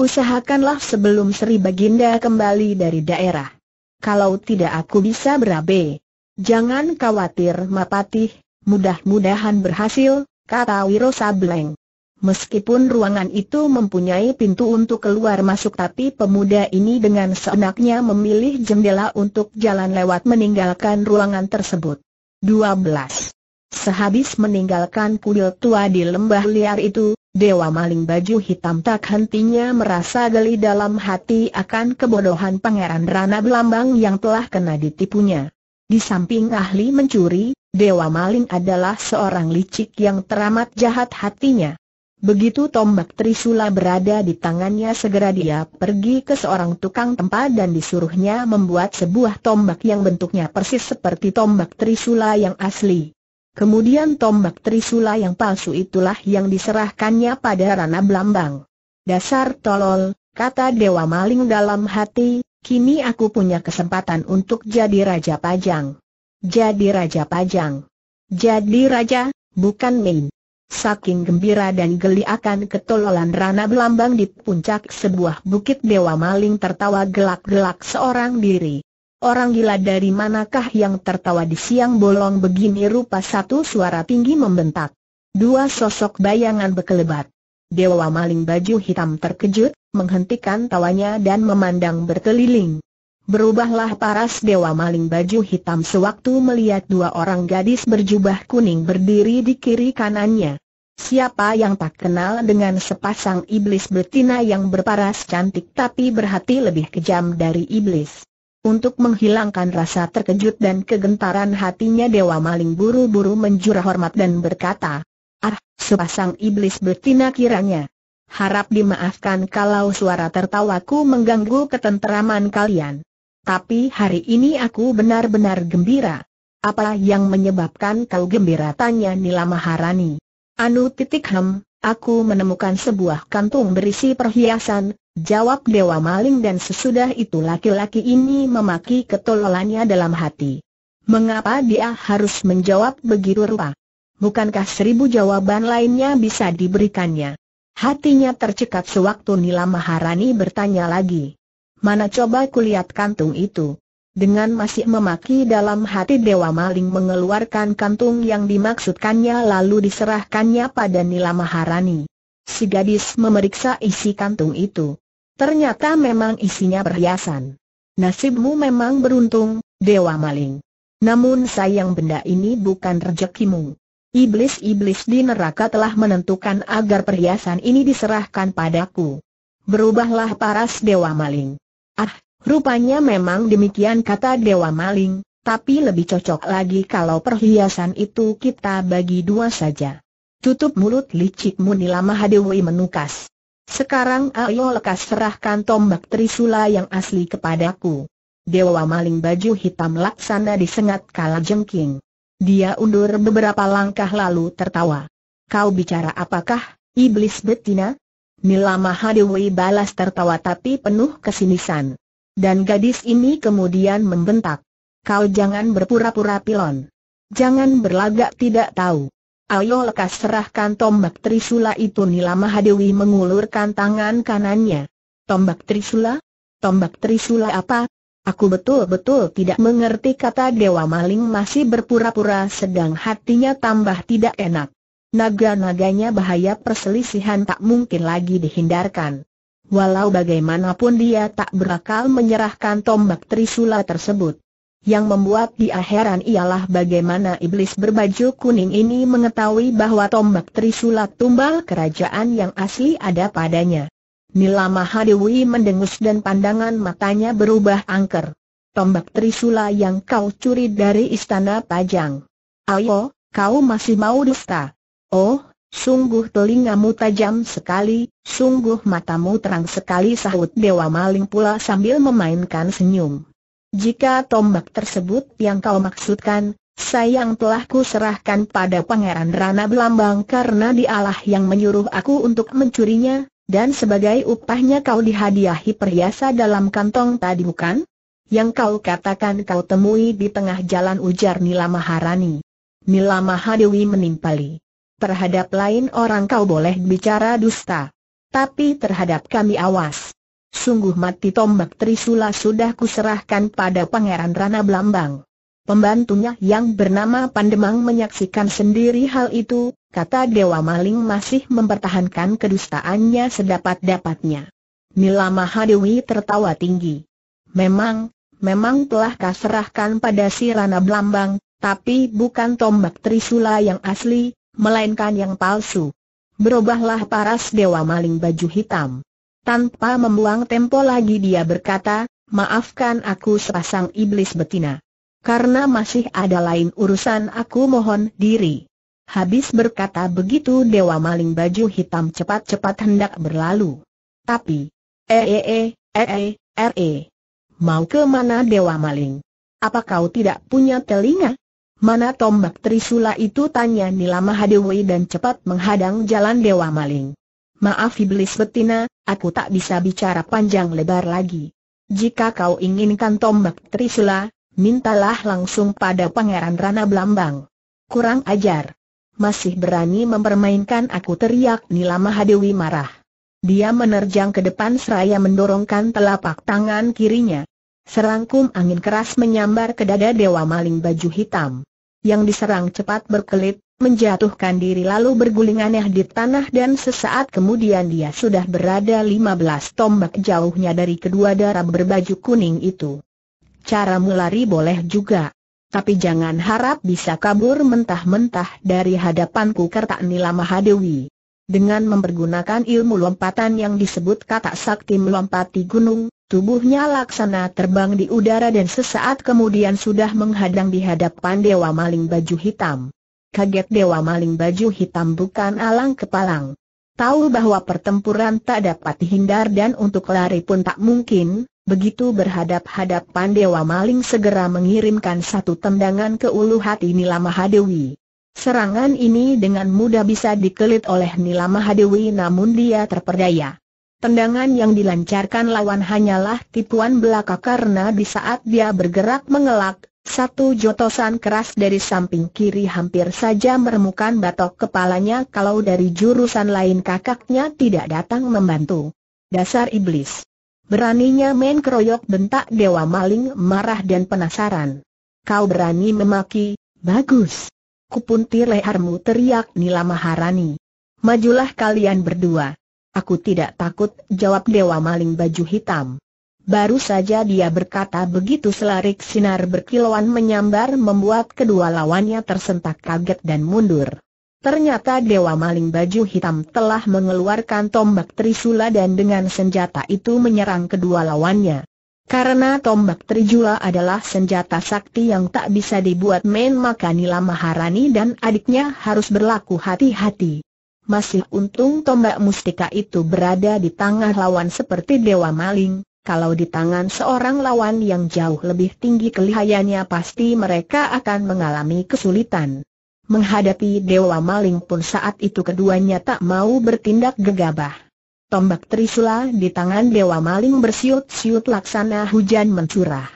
Usahakanlah sebelum Sri Baginda kembali dari daerah. Kalau tidak aku bisa berabe. Jangan khawatir Mapatih, mudah-mudahan berhasil, kata Wiro Sableng. Meskipun ruangan itu mempunyai pintu untuk keluar masuk tapi pemuda ini dengan seenaknya memilih jendela untuk jalan lewat meninggalkan ruangan tersebut. 12. Sehabis meninggalkan kuil tua di lembah liar itu, Dewa Maling Baju Hitam tak hentinya merasa geli dalam hati akan kebodohan Pangeran Rana Belambang yang telah kena ditipunya. Di samping ahli mencuri, Dewa Maling adalah seorang licik yang teramat jahat hatinya. Begitu tombak Trisula berada di tangannya segera dia pergi ke seorang tukang tempat dan disuruhnya membuat sebuah tombak yang bentuknya persis seperti tombak Trisula yang asli. Kemudian tombak Trisula yang palsu itulah yang diserahkannya pada Rana Blambang. Dasar tolol, kata Dewa Maling dalam hati, kini aku punya kesempatan untuk jadi Raja Pajang. Jadi Raja Pajang. Jadi Raja, bukan main saking gembira dan geli akan ketololan Rana Belambang di puncak sebuah bukit Dewa Maling tertawa gelak-gelak seorang diri. Orang gila dari manakah yang tertawa di siang bolong begini rupa satu suara tinggi membentak. Dua sosok bayangan berkelebat. Dewa maling baju hitam terkejut, menghentikan tawanya dan memandang berkeliling. Berubahlah paras dewa maling baju hitam sewaktu melihat dua orang gadis berjubah kuning berdiri di kiri kanannya. Siapa yang tak kenal dengan sepasang iblis betina yang berparas cantik tapi berhati lebih kejam dari iblis. Untuk menghilangkan rasa terkejut dan kegentaran hatinya dewa maling buru-buru menjura hormat dan berkata, Ah, sepasang iblis betina kiranya. Harap dimaafkan kalau suara tertawaku mengganggu ketenteraman kalian. Tapi hari ini aku benar-benar gembira. Apa yang menyebabkan kau gembira? Tanya Nila Maharani. Anu titik hem, aku menemukan sebuah kantung berisi perhiasan, jawab Dewa Maling dan sesudah itu laki-laki ini memaki ketololannya dalam hati. Mengapa dia harus menjawab begitu rupa? Bukankah seribu jawaban lainnya bisa diberikannya? Hatinya tercekat sewaktu Nila Maharani bertanya lagi mana coba kulihat kantung itu. Dengan masih memaki dalam hati Dewa Maling mengeluarkan kantung yang dimaksudkannya lalu diserahkannya pada Nila Maharani. Si gadis memeriksa isi kantung itu. Ternyata memang isinya perhiasan. Nasibmu memang beruntung, Dewa Maling. Namun sayang benda ini bukan rezekimu. Iblis-iblis di neraka telah menentukan agar perhiasan ini diserahkan padaku. Berubahlah paras Dewa Maling. Ah, rupanya memang demikian kata Dewa Maling, tapi lebih cocok lagi kalau perhiasan itu kita bagi dua saja. Tutup mulut licikmu Nila Mahadewi menukas. Sekarang ayo lekas serahkan tombak Trisula yang asli kepadaku. Dewa maling baju hitam laksana disengat kala jengking. Dia undur beberapa langkah lalu tertawa. Kau bicara apakah, iblis betina? Nila Mahadewi balas tertawa tapi penuh kesinisan. Dan gadis ini kemudian membentak. Kau jangan berpura-pura pilon. Jangan berlagak tidak tahu. Ayo lekas serahkan tombak Trisula itu Nila Mahadewi mengulurkan tangan kanannya. Tombak Trisula? Tombak Trisula apa? Aku betul-betul tidak mengerti kata Dewa Maling masih berpura-pura sedang hatinya tambah tidak enak. Naga-naganya bahaya perselisihan tak mungkin lagi dihindarkan. Walau bagaimanapun dia tak berakal menyerahkan tombak trisula tersebut. Yang membuat dia heran ialah bagaimana iblis berbaju kuning ini mengetahui bahwa tombak trisula tumbal kerajaan yang asli ada padanya. Nila Mahadewi mendengus dan pandangan matanya berubah angker. Tombak trisula yang kau curi dari istana Pajang. Ayo, kau masih mau dusta. Oh, sungguh telingamu tajam sekali, sungguh matamu terang sekali sahut Dewa Maling pula sambil memainkan senyum. Jika tombak tersebut yang kau maksudkan, sayang telah ku serahkan pada Pangeran Rana Belambang karena dialah yang menyuruh aku untuk mencurinya, dan sebagai upahnya kau dihadiahi perhiasa dalam kantong tadi bukan? Yang kau katakan kau temui di tengah jalan ujar Nila Maharani. Nila Mahadewi menimpali terhadap lain orang kau boleh bicara dusta. Tapi terhadap kami awas. Sungguh mati tombak Trisula sudah kuserahkan pada Pangeran Rana Blambang. Pembantunya yang bernama Pandemang menyaksikan sendiri hal itu, kata Dewa Maling masih mempertahankan kedustaannya sedapat-dapatnya. Nila Mahadewi tertawa tinggi. Memang, memang telah kaserahkan pada si Rana Blambang, tapi bukan tombak Trisula yang asli, melainkan yang palsu. Berubahlah paras dewa maling baju hitam. Tanpa membuang tempo lagi dia berkata, maafkan aku sepasang iblis betina. Karena masih ada lain urusan aku mohon diri. Habis berkata begitu dewa maling baju hitam cepat-cepat hendak berlalu. Tapi, ee, ee, re, mau ke mana dewa maling? Apa kau tidak punya telinga? Mana tombak Trisula itu tanya Nila Mahadewi dan cepat menghadang jalan Dewa Maling. Maaf iblis betina, aku tak bisa bicara panjang lebar lagi. Jika kau inginkan tombak Trisula, mintalah langsung pada Pangeran Rana Blambang. Kurang ajar. Masih berani mempermainkan aku teriak Nila Mahadewi marah. Dia menerjang ke depan seraya mendorongkan telapak tangan kirinya. Serangkum angin keras menyambar ke dada dewa maling baju hitam. Yang diserang cepat berkelit, menjatuhkan diri lalu berguling aneh di tanah dan sesaat kemudian dia sudah berada 15 tombak jauhnya dari kedua darah berbaju kuning itu. Cara mulari boleh juga. Tapi jangan harap bisa kabur mentah-mentah dari hadapanku kerta Nila Mahadewi. Dengan mempergunakan ilmu lompatan yang disebut kata sakti melompati gunung, tubuhnya laksana terbang di udara dan sesaat kemudian sudah menghadang di hadapan Dewa Maling Baju Hitam. Kaget Dewa Maling Baju Hitam bukan alang kepalang. Tahu bahwa pertempuran tak dapat dihindar dan untuk lari pun tak mungkin, begitu berhadap-hadapan Dewa Maling segera mengirimkan satu tendangan ke ulu hati Nila Mahadewi. Serangan ini dengan mudah bisa dikelit oleh Nila Mahadewi namun dia terperdaya. Tendangan yang dilancarkan lawan hanyalah tipuan belaka karena di saat dia bergerak mengelak, satu jotosan keras dari samping kiri hampir saja meremukan batok kepalanya kalau dari jurusan lain kakaknya tidak datang membantu. Dasar iblis. Beraninya main keroyok bentak Dewa Maling marah dan penasaran. Kau berani memaki, bagus kupuntir lehermu teriak Nila Maharani. Majulah kalian berdua. Aku tidak takut, jawab Dewa Maling baju hitam. Baru saja dia berkata begitu selarik sinar berkilauan menyambar membuat kedua lawannya tersentak kaget dan mundur. Ternyata Dewa Maling Baju Hitam telah mengeluarkan tombak Trisula dan dengan senjata itu menyerang kedua lawannya. Karena tombak Trijula adalah senjata sakti yang tak bisa dibuat main maka Nila Maharani dan adiknya harus berlaku hati-hati. Masih untung tombak mustika itu berada di tangan lawan seperti dewa maling, kalau di tangan seorang lawan yang jauh lebih tinggi kelihayannya pasti mereka akan mengalami kesulitan. Menghadapi dewa maling pun saat itu keduanya tak mau bertindak gegabah. Tombak Trisula di tangan Dewa Maling bersiut-siut laksana hujan mencurah.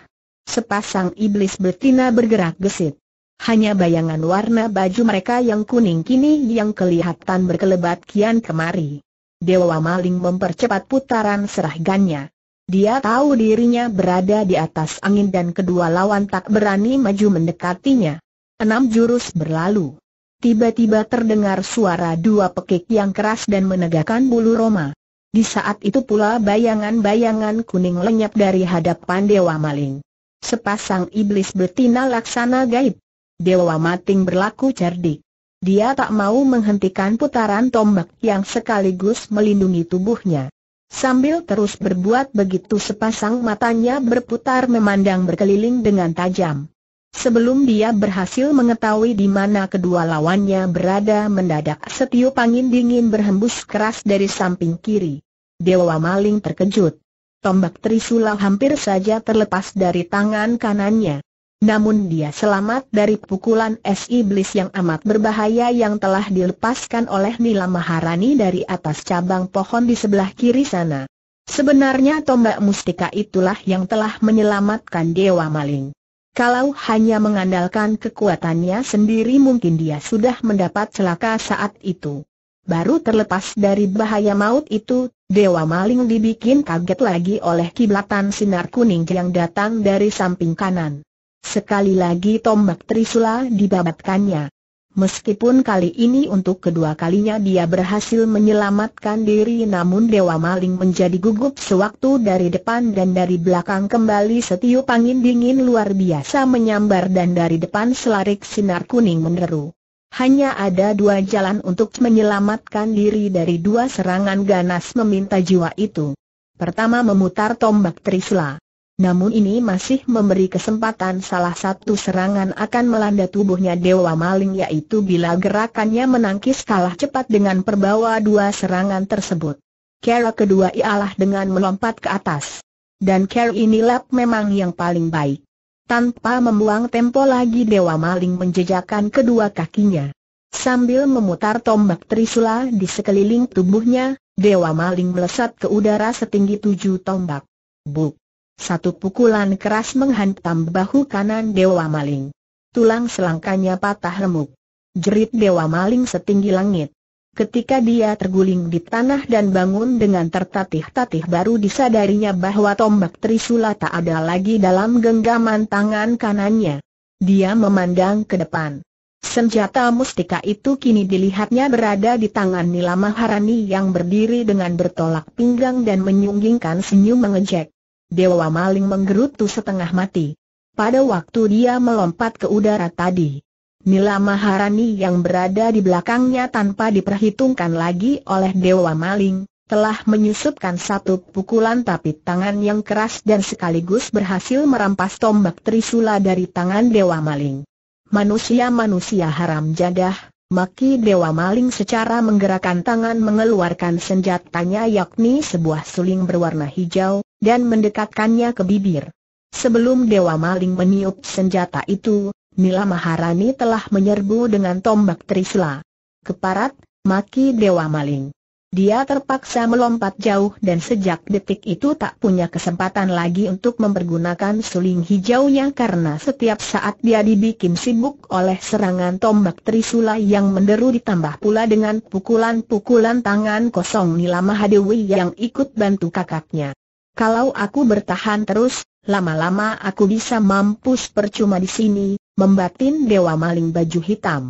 Sepasang iblis betina bergerak gesit. Hanya bayangan warna baju mereka yang kuning kini yang kelihatan berkelebat kian kemari. Dewa Maling mempercepat putaran serahgannya. Dia tahu dirinya berada di atas angin dan kedua lawan tak berani maju mendekatinya. Enam jurus berlalu. Tiba-tiba terdengar suara dua pekik yang keras dan menegakkan bulu roma. Di saat itu pula bayangan-bayangan kuning lenyap dari hadapan Dewa Maling. Sepasang iblis betina laksana gaib. Dewa Mating berlaku cerdik. Dia tak mau menghentikan putaran tombak yang sekaligus melindungi tubuhnya. Sambil terus berbuat begitu sepasang matanya berputar memandang berkeliling dengan tajam. Sebelum dia berhasil mengetahui di mana kedua lawannya berada mendadak setiup angin dingin berhembus keras dari samping kiri. Dewa Maling terkejut. Tombak Trisula hampir saja terlepas dari tangan kanannya. Namun dia selamat dari pukulan es iblis yang amat berbahaya yang telah dilepaskan oleh Nila Maharani dari atas cabang pohon di sebelah kiri sana. Sebenarnya tombak mustika itulah yang telah menyelamatkan Dewa Maling. Kalau hanya mengandalkan kekuatannya sendiri mungkin dia sudah mendapat celaka saat itu. Baru terlepas dari bahaya maut itu, Dewa Maling dibikin kaget lagi oleh kiblatan sinar kuning yang datang dari samping kanan. Sekali lagi tombak Trisula dibabatkannya. Meskipun kali ini untuk kedua kalinya dia berhasil menyelamatkan diri namun Dewa Maling menjadi gugup sewaktu dari depan dan dari belakang kembali setiup angin dingin luar biasa menyambar dan dari depan selarik sinar kuning menderu. Hanya ada dua jalan untuk menyelamatkan diri dari dua serangan ganas meminta jiwa itu. Pertama memutar tombak Trisla. Namun ini masih memberi kesempatan salah satu serangan akan melanda tubuhnya Dewa Maling yaitu bila gerakannya menangkis kalah cepat dengan perbawa dua serangan tersebut. Kera kedua ialah dengan melompat ke atas. Dan ini inilah memang yang paling baik. Tanpa membuang tempo lagi Dewa Maling menjejakkan kedua kakinya. Sambil memutar tombak trisula di sekeliling tubuhnya, Dewa Maling melesat ke udara setinggi tujuh tombak. Buk! Satu pukulan keras menghantam bahu kanan Dewa Maling. Tulang selangkanya patah remuk. Jerit Dewa Maling setinggi langit. Ketika dia terguling di tanah dan bangun dengan tertatih-tatih baru disadarinya bahwa tombak Trisula tak ada lagi dalam genggaman tangan kanannya. Dia memandang ke depan. Senjata mustika itu kini dilihatnya berada di tangan Nila Maharani yang berdiri dengan bertolak pinggang dan menyunggingkan senyum mengejek. Dewa Maling menggerutu setengah mati. Pada waktu dia melompat ke udara tadi, Nila Maharani yang berada di belakangnya tanpa diperhitungkan lagi oleh Dewa Maling, telah menyusupkan satu pukulan tapi tangan yang keras dan sekaligus berhasil merampas tombak Trisula dari tangan Dewa Maling. Manusia-manusia haram jadah, maki Dewa Maling secara menggerakkan tangan mengeluarkan senjatanya yakni sebuah suling berwarna hijau, dan mendekatkannya ke bibir. Sebelum Dewa Maling meniup senjata itu, Nila Maharani telah menyerbu dengan tombak Trisla. Keparat, maki Dewa Maling. Dia terpaksa melompat jauh dan sejak detik itu tak punya kesempatan lagi untuk mempergunakan suling hijaunya karena setiap saat dia dibikin sibuk oleh serangan tombak Trisula yang menderu ditambah pula dengan pukulan-pukulan tangan kosong Nila Mahadewi yang ikut bantu kakaknya. Kalau aku bertahan terus, lama-lama aku bisa mampus percuma di sini, membatin dewa maling baju hitam.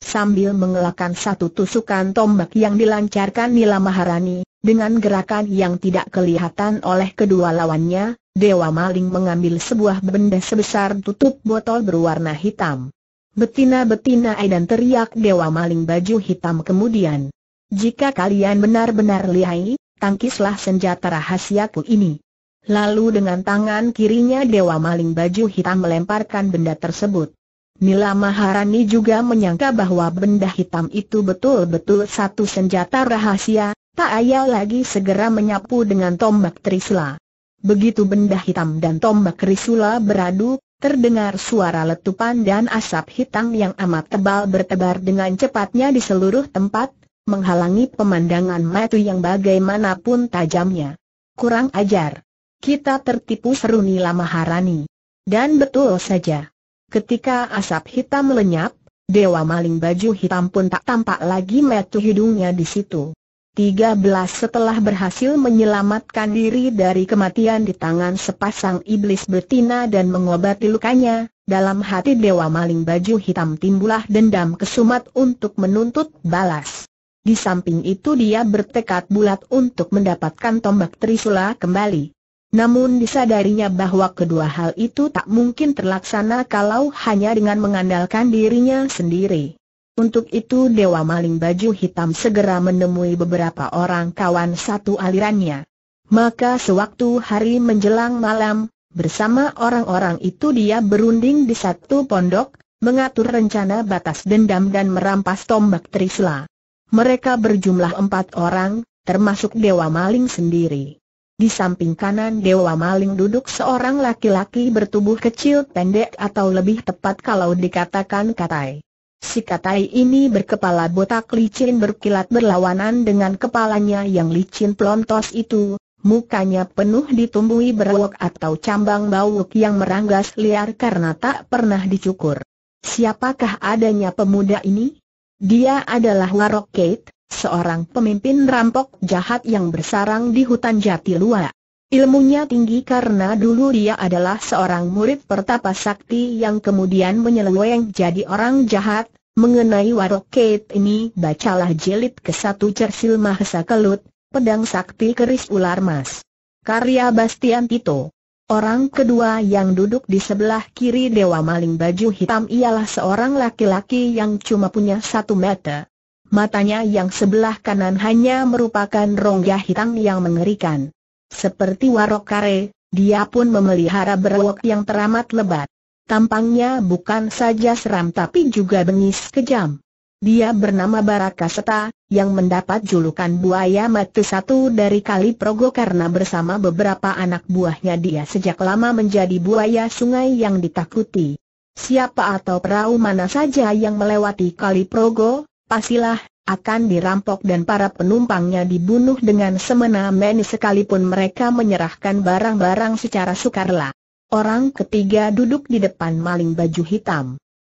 Sambil mengelakkan satu tusukan tombak yang dilancarkan Nila Maharani, dengan gerakan yang tidak kelihatan oleh kedua lawannya, Dewa Maling mengambil sebuah benda sebesar tutup botol berwarna hitam. Betina-betina dan teriak Dewa Maling baju hitam kemudian. Jika kalian benar-benar lihai, tangkislah senjata rahasiaku ini. Lalu dengan tangan kirinya Dewa Maling Baju Hitam melemparkan benda tersebut. Nila Maharani juga menyangka bahwa benda hitam itu betul-betul satu senjata rahasia, tak ayal lagi segera menyapu dengan tombak Trisula. Begitu benda hitam dan tombak Trisula beradu, terdengar suara letupan dan asap hitam yang amat tebal bertebar dengan cepatnya di seluruh tempat, menghalangi pemandangan matu yang bagaimanapun tajamnya. Kurang ajar. Kita tertipu seru Nila Maharani. Dan betul saja. Ketika asap hitam lenyap, Dewa maling baju hitam pun tak tampak lagi metu hidungnya di situ. 13 setelah berhasil menyelamatkan diri dari kematian di tangan sepasang iblis betina dan mengobati lukanya, dalam hati Dewa Maling Baju Hitam timbulah dendam kesumat untuk menuntut balas. Di samping itu dia bertekad bulat untuk mendapatkan tombak Trisula kembali. Namun disadarinya bahwa kedua hal itu tak mungkin terlaksana kalau hanya dengan mengandalkan dirinya sendiri. Untuk itu Dewa Maling Baju Hitam segera menemui beberapa orang kawan satu alirannya. Maka sewaktu hari menjelang malam, bersama orang-orang itu dia berunding di satu pondok, mengatur rencana batas dendam dan merampas tombak Trisula. Mereka berjumlah empat orang, termasuk Dewa Maling sendiri. Di samping kanan Dewa Maling duduk seorang laki-laki bertubuh kecil pendek atau lebih tepat kalau dikatakan katai. Si katai ini berkepala botak licin berkilat berlawanan dengan kepalanya yang licin plontos itu, mukanya penuh ditumbuhi berwok atau cambang bauk yang meranggas liar karena tak pernah dicukur. Siapakah adanya pemuda ini? Dia adalah Warok Kate, seorang pemimpin rampok jahat yang bersarang di hutan jati luar. Ilmunya tinggi karena dulu dia adalah seorang murid pertapa sakti yang kemudian menyeleweng jadi orang jahat. Mengenai Warok Kate ini bacalah jilid ke satu Cersil Mahesa Kelut, Pedang Sakti Keris Ular Mas. Karya Bastian Tito Orang kedua yang duduk di sebelah kiri Dewa Maling baju hitam ialah seorang laki-laki yang cuma punya satu mata. Matanya yang sebelah kanan hanya merupakan rongga hitam yang mengerikan. Seperti warok kare, dia pun memelihara berwok yang teramat lebat. Tampangnya bukan saja seram tapi juga bengis kejam. Dia bernama Barakaseta, yang mendapat julukan buaya mati satu dari kali Progo karena bersama beberapa anak buahnya dia sejak lama menjadi buaya sungai yang ditakuti. Siapa atau perahu mana saja yang melewati kali Progo, pastilah akan dirampok dan para penumpangnya dibunuh dengan semena-mena sekalipun mereka menyerahkan barang-barang secara sukarela. Orang ketiga duduk di depan maling baju hitam.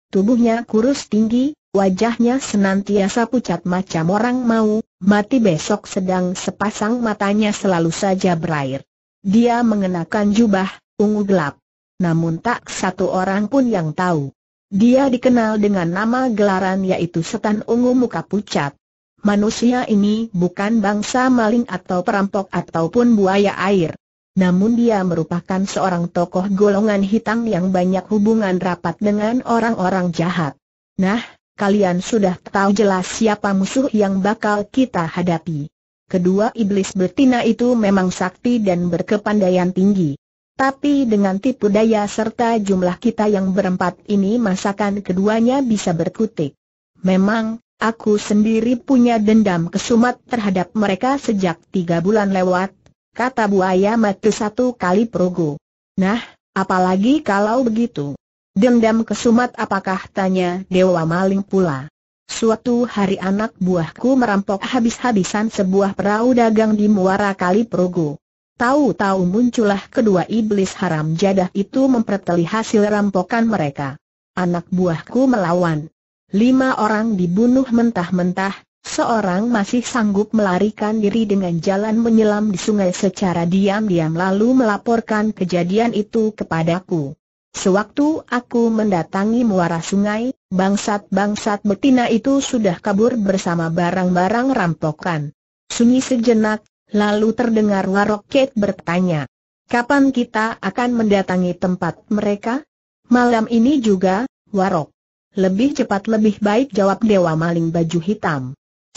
Tubuhnya kurus tinggi, wajahnya senantiasa pucat macam orang mau, mati besok sedang sepasang matanya selalu saja berair. Dia mengenakan jubah, ungu gelap. Namun tak satu orang pun yang tahu. Dia dikenal dengan nama gelaran yaitu setan ungu muka pucat. Manusia ini bukan bangsa maling atau perampok ataupun buaya air. Namun dia merupakan seorang tokoh golongan hitam yang banyak hubungan rapat dengan orang-orang jahat. Nah, kalian sudah tahu jelas siapa musuh yang bakal kita hadapi. Kedua iblis betina itu memang sakti dan berkepandaian tinggi. Tapi dengan tipu daya serta jumlah kita yang berempat ini masakan keduanya bisa berkutik. Memang, aku sendiri punya dendam kesumat terhadap mereka sejak tiga bulan lewat, kata buaya mati satu kali progo. Nah, apalagi kalau begitu. Dendam kesumat apakah tanya Dewa Maling pula. Suatu hari anak buahku merampok habis-habisan sebuah perahu dagang di Muara Kali Progo. Tahu-tahu muncullah kedua iblis haram jadah itu memperteli hasil rampokan mereka. Anak buahku melawan. Lima orang dibunuh mentah-mentah, seorang masih sanggup melarikan diri dengan jalan menyelam di sungai secara diam-diam lalu melaporkan kejadian itu kepadaku. Sewaktu aku mendatangi muara sungai, bangsat-bangsat betina itu sudah kabur bersama barang-barang rampokan. Sunyi sejenak, lalu terdengar Waroket bertanya, Kapan kita akan mendatangi tempat mereka? Malam ini juga, Warok. Lebih cepat lebih baik jawab Dewa Maling Baju Hitam.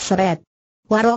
Seret.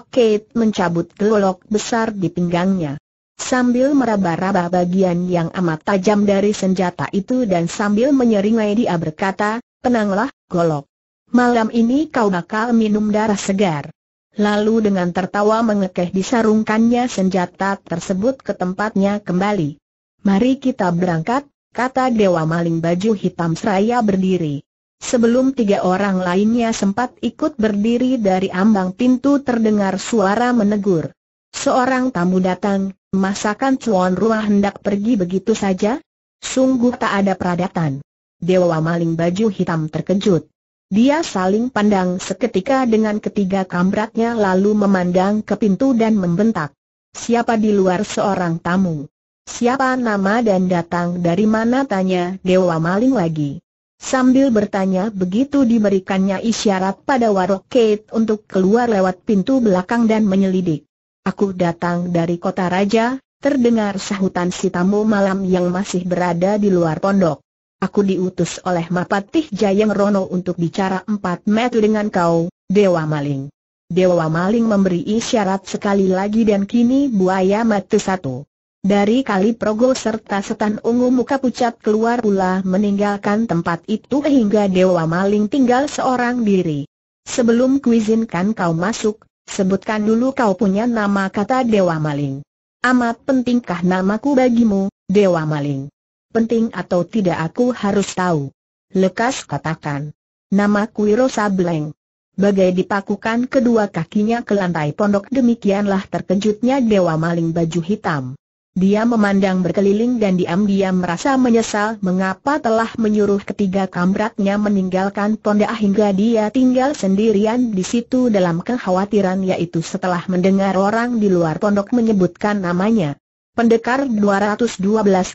Kate mencabut gelolok besar di pinggangnya. Sambil meraba-raba bagian yang amat tajam dari senjata itu dan sambil menyeringai dia berkata, tenanglah, golok. Malam ini kau bakal minum darah segar. Lalu dengan tertawa mengekeh disarungkannya senjata tersebut ke tempatnya kembali. Mari kita berangkat, kata Dewa Maling Baju Hitam seraya berdiri. Sebelum tiga orang lainnya sempat ikut berdiri dari ambang pintu terdengar suara menegur. Seorang tamu datang, Masakan Tuan Ruah hendak pergi begitu saja? Sungguh tak ada peradatan. Dewa maling baju hitam terkejut. Dia saling pandang seketika dengan ketiga kambratnya lalu memandang ke pintu dan membentak. Siapa di luar seorang tamu? Siapa nama dan datang dari mana tanya Dewa Maling lagi. Sambil bertanya begitu diberikannya isyarat pada Warok Kate untuk keluar lewat pintu belakang dan menyelidik. Aku datang dari kota raja, terdengar sahutan si tamu malam yang masih berada di luar pondok. Aku diutus oleh Mapatih Jayeng Rono untuk bicara empat metu dengan kau, Dewa Maling. Dewa Maling memberi isyarat sekali lagi dan kini buaya mati satu. Dari kali progo serta setan ungu muka pucat keluar pula meninggalkan tempat itu hingga Dewa Maling tinggal seorang diri. Sebelum kuizinkan kau masuk, Sebutkan dulu kau punya nama kata Dewa Maling. Amat pentingkah namaku bagimu, Dewa Maling? Penting atau tidak aku harus tahu. Lekas katakan. Namaku Iro Sableng. Bagai dipakukan kedua kakinya ke lantai pondok demikianlah terkejutnya Dewa Maling baju hitam. Dia memandang berkeliling dan diam-diam merasa menyesal mengapa telah menyuruh ketiga kamratnya meninggalkan pondok hingga dia tinggal sendirian di situ dalam kekhawatiran yaitu setelah mendengar orang di luar pondok menyebutkan namanya. Pendekar 212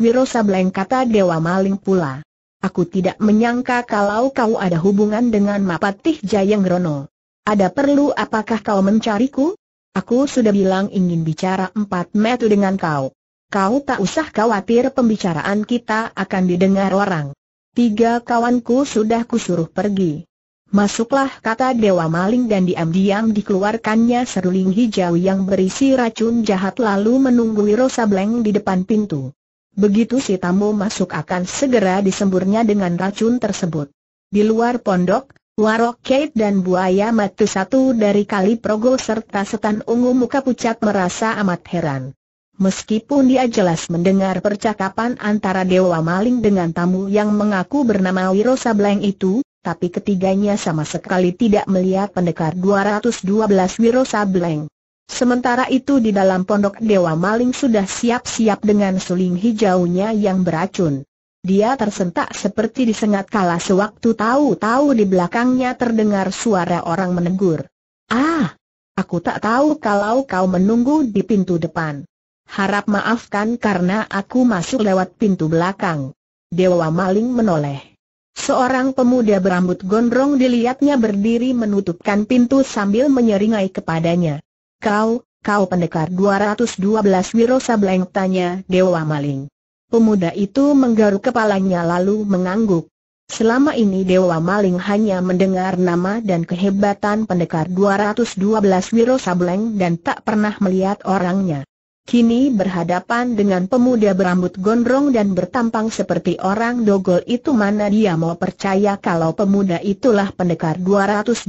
Wirosa Bleng kata Dewa Maling pula. Aku tidak menyangka kalau kau ada hubungan dengan Mapatih Rono. Ada perlu apakah kau mencariku? Aku sudah bilang ingin bicara empat metu dengan kau. Kau tak usah khawatir pembicaraan kita akan didengar orang. Tiga kawanku sudah kusuruh pergi. Masuklah kata Dewa Maling dan diam-diam dikeluarkannya seruling hijau yang berisi racun jahat lalu menunggu Rosa Bleng di depan pintu. Begitu si tamu masuk akan segera disemburnya dengan racun tersebut. Di luar pondok, Warok Kate dan Buaya mati satu dari Kali Progo serta setan ungu muka pucat merasa amat heran. Meskipun dia jelas mendengar percakapan antara Dewa Maling dengan tamu yang mengaku bernama Wiro Sableng itu, tapi ketiganya sama sekali tidak melihat pendekar 212 Wiro Sableng. Sementara itu di dalam pondok Dewa Maling sudah siap-siap dengan suling hijaunya yang beracun. Dia tersentak seperti disengat kala sewaktu tahu-tahu di belakangnya terdengar suara orang menegur. Ah, aku tak tahu kalau kau menunggu di pintu depan. Harap maafkan karena aku masuk lewat pintu belakang. Dewa maling menoleh. Seorang pemuda berambut gondrong dilihatnya berdiri menutupkan pintu sambil menyeringai kepadanya. Kau, kau pendekar 212 Wiro Sableng tanya Dewa Maling. Pemuda itu menggaruk kepalanya lalu mengangguk. Selama ini Dewa Maling hanya mendengar nama dan kehebatan pendekar 212 Wiro Sableng dan tak pernah melihat orangnya kini berhadapan dengan pemuda berambut gondrong dan bertampang seperti orang dogol itu mana dia mau percaya kalau pemuda itulah pendekar 212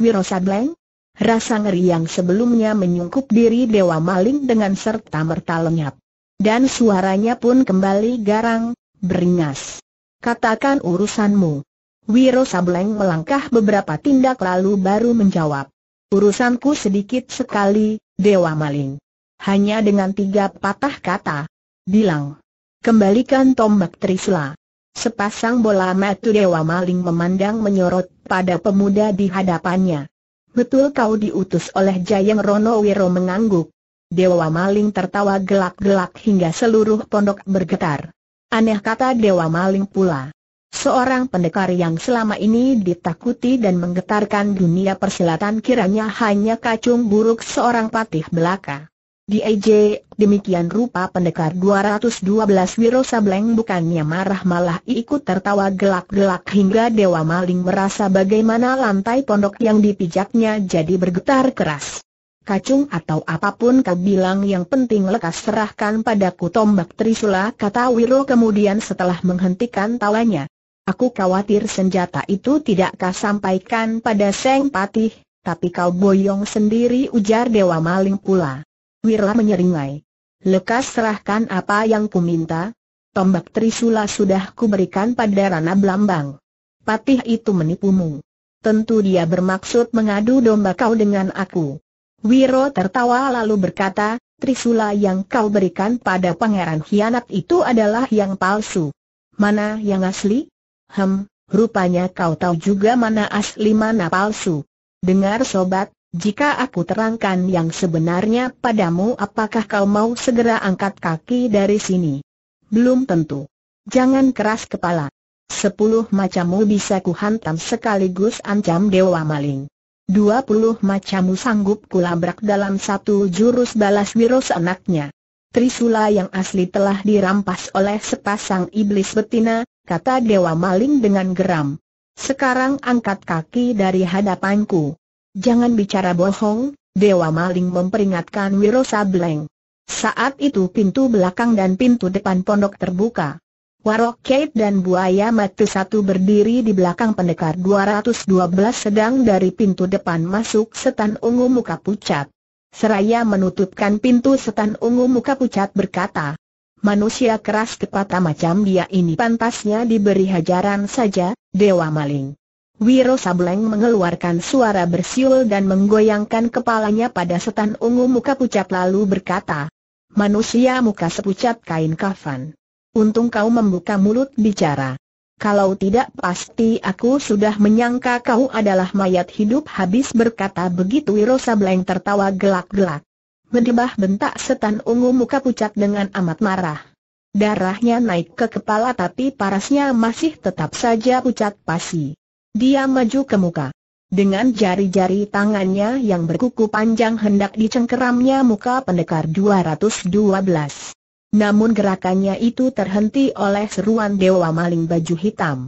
Wirosableng? Rasa ngeri yang sebelumnya menyungkup diri Dewa Maling dengan serta-merta lenyap. Dan suaranya pun kembali garang, beringas. Katakan urusanmu. Wiro Sableng melangkah beberapa tindak lalu baru menjawab. Urusanku sedikit sekali, Dewa Maling hanya dengan tiga patah kata. Bilang, kembalikan tombak Trisla. Sepasang bola mata Dewa Maling memandang menyorot pada pemuda di hadapannya. Betul kau diutus oleh Jayeng Rono Wiro mengangguk. Dewa Maling tertawa gelak-gelak hingga seluruh pondok bergetar. Aneh kata Dewa Maling pula. Seorang pendekar yang selama ini ditakuti dan menggetarkan dunia persilatan kiranya hanya kacung buruk seorang patih belaka. Di ej, demikian rupa pendekar 212 Wiro Sableng bukannya marah malah ikut tertawa gelak-gelak hingga Dewa Maling merasa bagaimana lantai pondok yang dipijaknya jadi bergetar keras. Kacung atau apapun kau bilang yang penting lekas serahkan padaku tombak Trisula kata Wiro kemudian setelah menghentikan tawanya. Aku khawatir senjata itu tidak kau sampaikan pada Seng Patih, tapi kau boyong sendiri ujar Dewa Maling pula. Wirla menyeringai. Lekas serahkan apa yang kuminta. Tombak Trisula sudah kuberikan pada Rana Blambang. Patih itu menipumu. Tentu dia bermaksud mengadu domba kau dengan aku. Wiro tertawa lalu berkata, Trisula yang kau berikan pada pangeran hianat itu adalah yang palsu. Mana yang asli? Hem, rupanya kau tahu juga mana asli mana palsu. Dengar sobat, jika aku terangkan yang sebenarnya padamu apakah kau mau segera angkat kaki dari sini? Belum tentu. Jangan keras kepala. Sepuluh macamu bisa kuhantam sekaligus ancam dewa maling. Dua puluh macamu sanggup kulabrak dalam satu jurus balas virus anaknya. Trisula yang asli telah dirampas oleh sepasang iblis betina, kata dewa maling dengan geram. Sekarang angkat kaki dari hadapanku. Jangan bicara bohong, Dewa Maling memperingatkan Wiro Sableng. Saat itu pintu belakang dan pintu depan pondok terbuka. Warok Kate dan Buaya Mati satu berdiri di belakang pendekar 212 sedang dari pintu depan masuk setan ungu muka pucat. Seraya menutupkan pintu setan ungu muka pucat berkata, Manusia keras kepata macam dia ini pantasnya diberi hajaran saja, Dewa Maling. Wiro Sableng mengeluarkan suara bersiul dan menggoyangkan kepalanya pada setan ungu muka pucat lalu berkata, Manusia muka sepucat kain kafan. Untung kau membuka mulut bicara. Kalau tidak pasti aku sudah menyangka kau adalah mayat hidup habis berkata begitu Wiro Sableng tertawa gelak-gelak. Mendebah bentak setan ungu muka pucat dengan amat marah. Darahnya naik ke kepala tapi parasnya masih tetap saja pucat pasi. Dia maju ke muka. Dengan jari-jari tangannya yang berkuku panjang hendak dicengkeramnya muka pendekar 212. Namun gerakannya itu terhenti oleh seruan Dewa Maling Baju Hitam.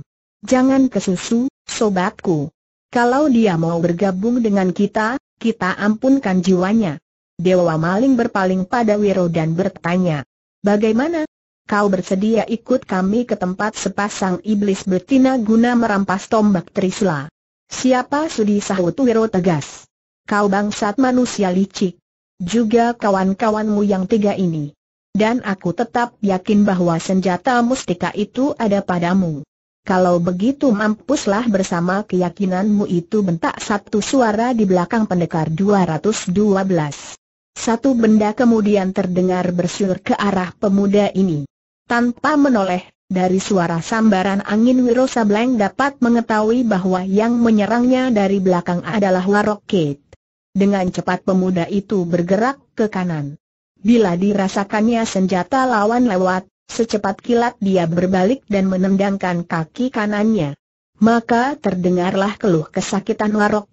Jangan kesusu, sobatku. Kalau dia mau bergabung dengan kita, kita ampunkan jiwanya. Dewa Maling berpaling pada Wiro dan bertanya. Bagaimana, kau bersedia ikut kami ke tempat sepasang iblis betina guna merampas tombak Trisula. Siapa sudi sahut Wiro tegas? Kau bangsat manusia licik. Juga kawan-kawanmu yang tiga ini. Dan aku tetap yakin bahwa senjata mustika itu ada padamu. Kalau begitu mampuslah bersama keyakinanmu itu bentak satu suara di belakang pendekar 212. Satu benda kemudian terdengar bersyur ke arah pemuda ini. Tanpa menoleh, dari suara sambaran angin Wiro Sableng dapat mengetahui bahwa yang menyerangnya dari belakang adalah Warok Dengan cepat pemuda itu bergerak ke kanan. Bila dirasakannya senjata lawan lewat, secepat kilat dia berbalik dan menendangkan kaki kanannya. Maka terdengarlah keluh kesakitan Warok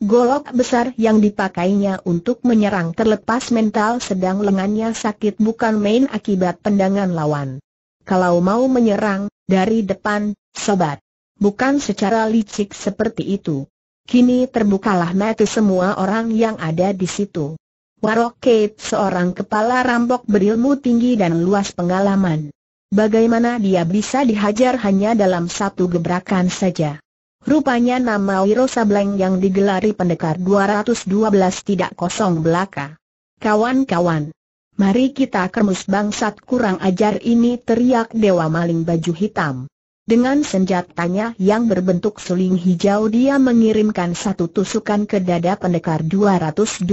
Golok besar yang dipakainya untuk menyerang terlepas mental sedang lengannya sakit bukan main akibat pendangan lawan. Kalau mau menyerang, dari depan, sobat. Bukan secara licik seperti itu. Kini terbukalah mata semua orang yang ada di situ. Warok seorang kepala rampok berilmu tinggi dan luas pengalaman. Bagaimana dia bisa dihajar hanya dalam satu gebrakan saja? Rupanya nama Wiro Sableng yang digelari pendekar 212 tidak kosong belaka. Kawan-kawan, mari kita kermus bangsat kurang ajar ini teriak Dewa Maling Baju Hitam. Dengan senjatanya yang berbentuk suling hijau dia mengirimkan satu tusukan ke dada pendekar 212.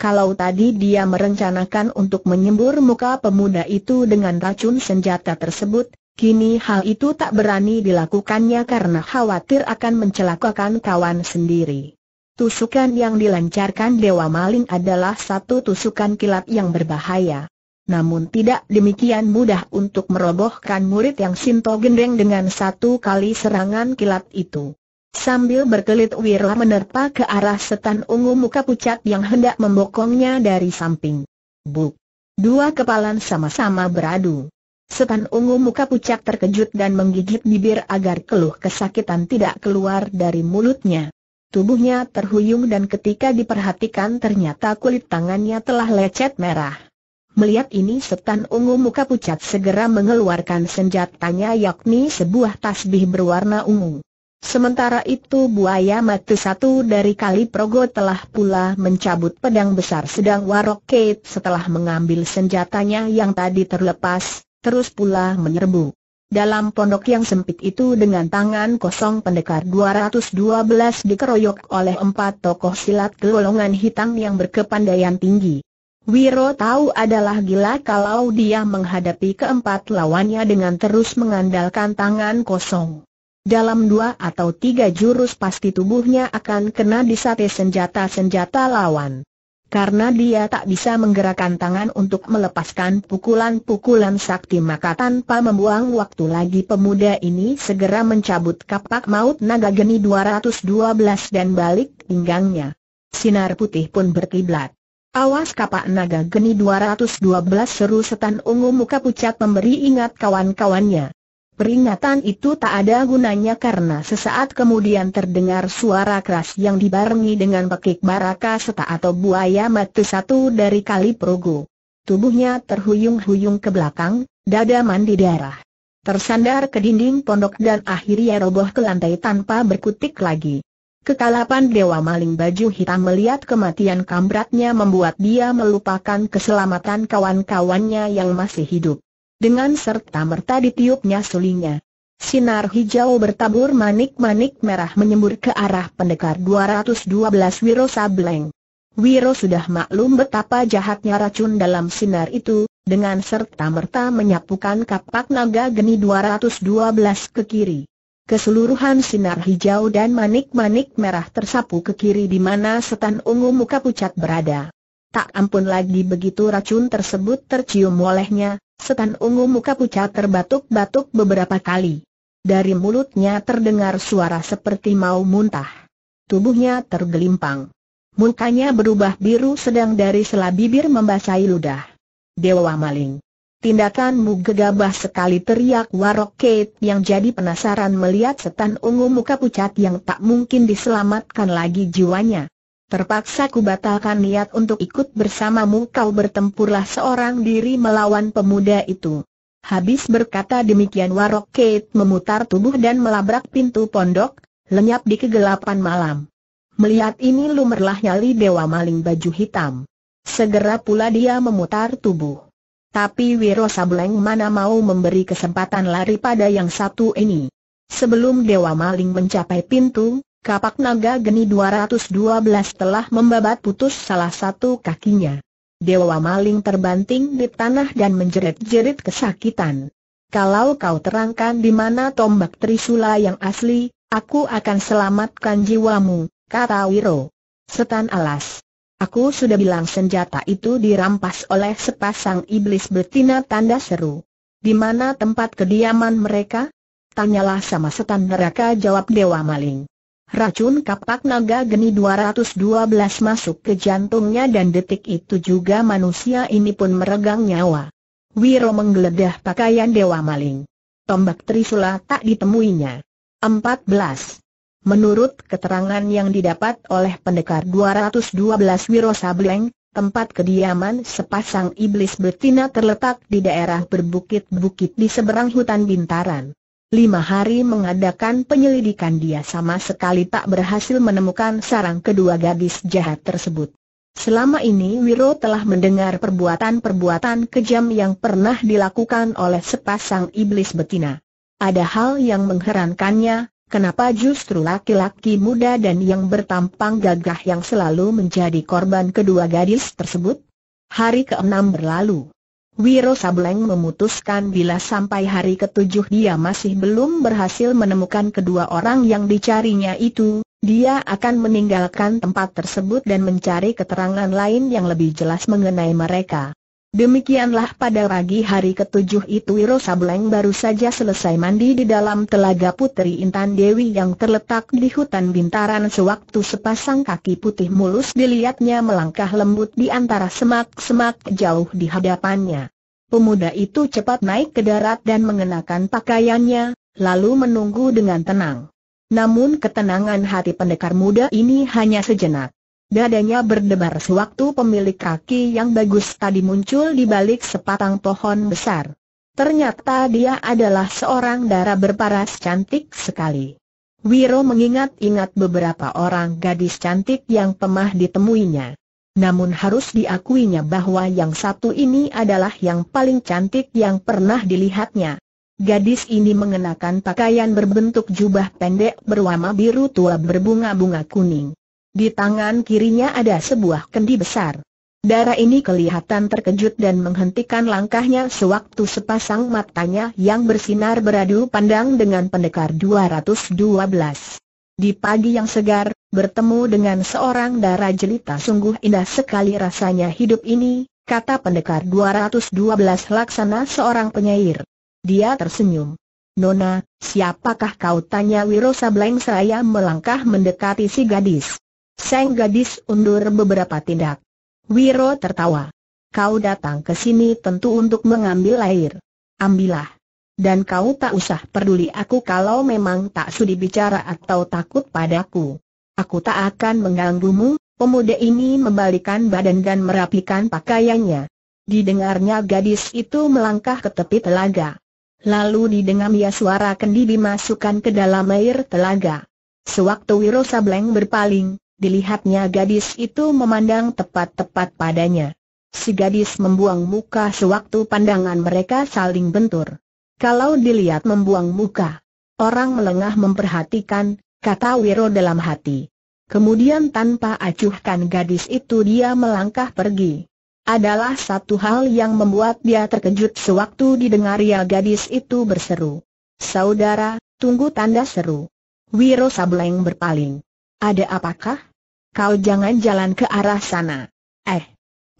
Kalau tadi dia merencanakan untuk menyembur muka pemuda itu dengan racun senjata tersebut, Kini hal itu tak berani dilakukannya karena khawatir akan mencelakakan kawan sendiri. Tusukan yang dilancarkan Dewa Maling adalah satu tusukan kilat yang berbahaya. Namun tidak demikian mudah untuk merobohkan murid yang Sinto gendeng dengan satu kali serangan kilat itu. Sambil berkelit Wira menerpa ke arah setan ungu muka pucat yang hendak membokongnya dari samping. Buk! Dua kepalan sama-sama beradu. Setan ungu muka pucat terkejut dan menggigit bibir agar keluh kesakitan tidak keluar dari mulutnya. Tubuhnya terhuyung dan ketika diperhatikan ternyata kulit tangannya telah lecet merah. Melihat ini setan ungu muka pucat segera mengeluarkan senjatanya yakni sebuah tasbih berwarna ungu. Sementara itu buaya mati satu dari kali Progo telah pula mencabut pedang besar sedang Warok Kate setelah mengambil senjatanya yang tadi terlepas, terus pula menyerbu. Dalam pondok yang sempit itu dengan tangan kosong pendekar 212 dikeroyok oleh empat tokoh silat golongan hitam yang berkepandaian tinggi. Wiro tahu adalah gila kalau dia menghadapi keempat lawannya dengan terus mengandalkan tangan kosong. Dalam dua atau tiga jurus pasti tubuhnya akan kena disate senjata-senjata lawan. Karena dia tak bisa menggerakkan tangan untuk melepaskan pukulan-pukulan sakti maka tanpa membuang waktu lagi pemuda ini segera mencabut kapak maut naga geni 212 dan balik pinggangnya. Sinar putih pun berkiblat. Awas kapak naga geni 212 seru setan ungu muka pucat memberi ingat kawan-kawannya. Peringatan itu tak ada gunanya karena sesaat kemudian terdengar suara keras yang dibarengi dengan pekik baraka serta atau buaya mati satu dari kali perugu. Tubuhnya terhuyung-huyung ke belakang, dada mandi darah. Tersandar ke dinding pondok dan akhirnya roboh ke lantai tanpa berkutik lagi. Kekalapan Dewa Maling Baju Hitam melihat kematian kambratnya membuat dia melupakan keselamatan kawan-kawannya yang masih hidup dengan serta-merta ditiupnya sulingnya. Sinar hijau bertabur manik-manik merah menyembur ke arah pendekar 212 Wiro Sableng. Wiro sudah maklum betapa jahatnya racun dalam sinar itu, dengan serta-merta menyapukan kapak naga geni 212 ke kiri. Keseluruhan sinar hijau dan manik-manik merah tersapu ke kiri di mana setan ungu muka pucat berada. Tak ampun lagi begitu racun tersebut tercium olehnya, Setan ungu muka pucat terbatuk-batuk beberapa kali. Dari mulutnya terdengar suara seperti mau muntah. Tubuhnya tergelimpang. Mukanya berubah biru sedang dari sela bibir membasahi ludah. Dewa maling. Tindakanmu gegabah sekali teriak Warok Kate yang jadi penasaran melihat setan ungu muka pucat yang tak mungkin diselamatkan lagi jiwanya. Terpaksa ku batalkan niat untuk ikut bersamamu kau bertempurlah seorang diri melawan pemuda itu. Habis berkata demikian Warok Kate memutar tubuh dan melabrak pintu pondok, lenyap di kegelapan malam. Melihat ini lumerlah nyali dewa maling baju hitam. Segera pula dia memutar tubuh. Tapi Wiro Sableng mana mau memberi kesempatan lari pada yang satu ini. Sebelum Dewa Maling mencapai pintu, Kapak naga geni 212 telah membabat putus salah satu kakinya. Dewa maling terbanting di tanah dan menjerit-jerit kesakitan. Kalau kau terangkan di mana tombak trisula yang asli, aku akan selamatkan jiwamu, kata Wiro. Setan alas. Aku sudah bilang senjata itu dirampas oleh sepasang iblis betina tanda seru. Di mana tempat kediaman mereka? Tanyalah sama setan neraka jawab Dewa Maling. Racun kapak naga geni 212 masuk ke jantungnya dan detik itu juga manusia ini pun meregang nyawa. Wiro menggeledah pakaian Dewa Maling. Tombak Trisula tak ditemuinya. 14. Menurut keterangan yang didapat oleh pendekar 212 Wiro Sableng, tempat kediaman sepasang iblis betina terletak di daerah berbukit-bukit di seberang hutan bintaran lima hari mengadakan penyelidikan dia sama sekali tak berhasil menemukan sarang kedua gadis jahat tersebut. Selama ini Wiro telah mendengar perbuatan-perbuatan kejam yang pernah dilakukan oleh sepasang iblis betina. Ada hal yang mengherankannya, Kenapa justru laki-laki muda dan yang bertampang gagah yang selalu menjadi korban kedua gadis tersebut? Hari ke-6 berlalu. Wiro Sableng memutuskan bila sampai hari ketujuh dia masih belum berhasil menemukan kedua orang yang dicarinya itu, dia akan meninggalkan tempat tersebut dan mencari keterangan lain yang lebih jelas mengenai mereka. Demikianlah pada pagi hari ketujuh itu Wiro Sableng baru saja selesai mandi di dalam telaga Putri Intan Dewi yang terletak di hutan bintaran sewaktu sepasang kaki putih mulus dilihatnya melangkah lembut di antara semak-semak jauh di hadapannya. Pemuda itu cepat naik ke darat dan mengenakan pakaiannya, lalu menunggu dengan tenang. Namun ketenangan hati pendekar muda ini hanya sejenak. Dadanya berdebar sewaktu pemilik kaki yang bagus tadi muncul di balik sepatang pohon besar. Ternyata dia adalah seorang dara berparas cantik sekali. Wiro mengingat-ingat beberapa orang gadis cantik yang pemah ditemuinya. Namun harus diakuinya bahwa yang satu ini adalah yang paling cantik yang pernah dilihatnya. Gadis ini mengenakan pakaian berbentuk jubah pendek berwarna biru tua berbunga-bunga kuning. Di tangan kirinya ada sebuah kendi besar. Darah ini kelihatan terkejut dan menghentikan langkahnya sewaktu sepasang matanya yang bersinar beradu pandang dengan pendekar 212. Di pagi yang segar, bertemu dengan seorang darah jelita sungguh indah sekali rasanya hidup ini, kata pendekar 212 laksana seorang penyair. Dia tersenyum. Nona, siapakah kau tanya Wiro Sableng seraya melangkah mendekati si gadis. Sang gadis undur beberapa tindak. Wiro tertawa. Kau datang ke sini tentu untuk mengambil air. Ambillah. Dan kau tak usah peduli aku kalau memang tak sudi bicara atau takut padaku. Aku tak akan mengganggumu, pemuda ini membalikan badan dan merapikan pakaiannya. Didengarnya gadis itu melangkah ke tepi telaga. Lalu didengar ia suara kendi dimasukkan ke dalam air telaga. Sewaktu Wiro Sableng berpaling, Dilihatnya gadis itu memandang tepat-tepat padanya. Si gadis membuang muka sewaktu pandangan mereka saling bentur. Kalau dilihat membuang muka, orang melengah memperhatikan, kata Wiro dalam hati. Kemudian tanpa acuhkan gadis itu dia melangkah pergi. Adalah satu hal yang membuat dia terkejut sewaktu didengar ya gadis itu berseru. Saudara, tunggu tanda seru. Wiro Sableng berpaling. Ada apakah? kau jangan jalan ke arah sana. Eh,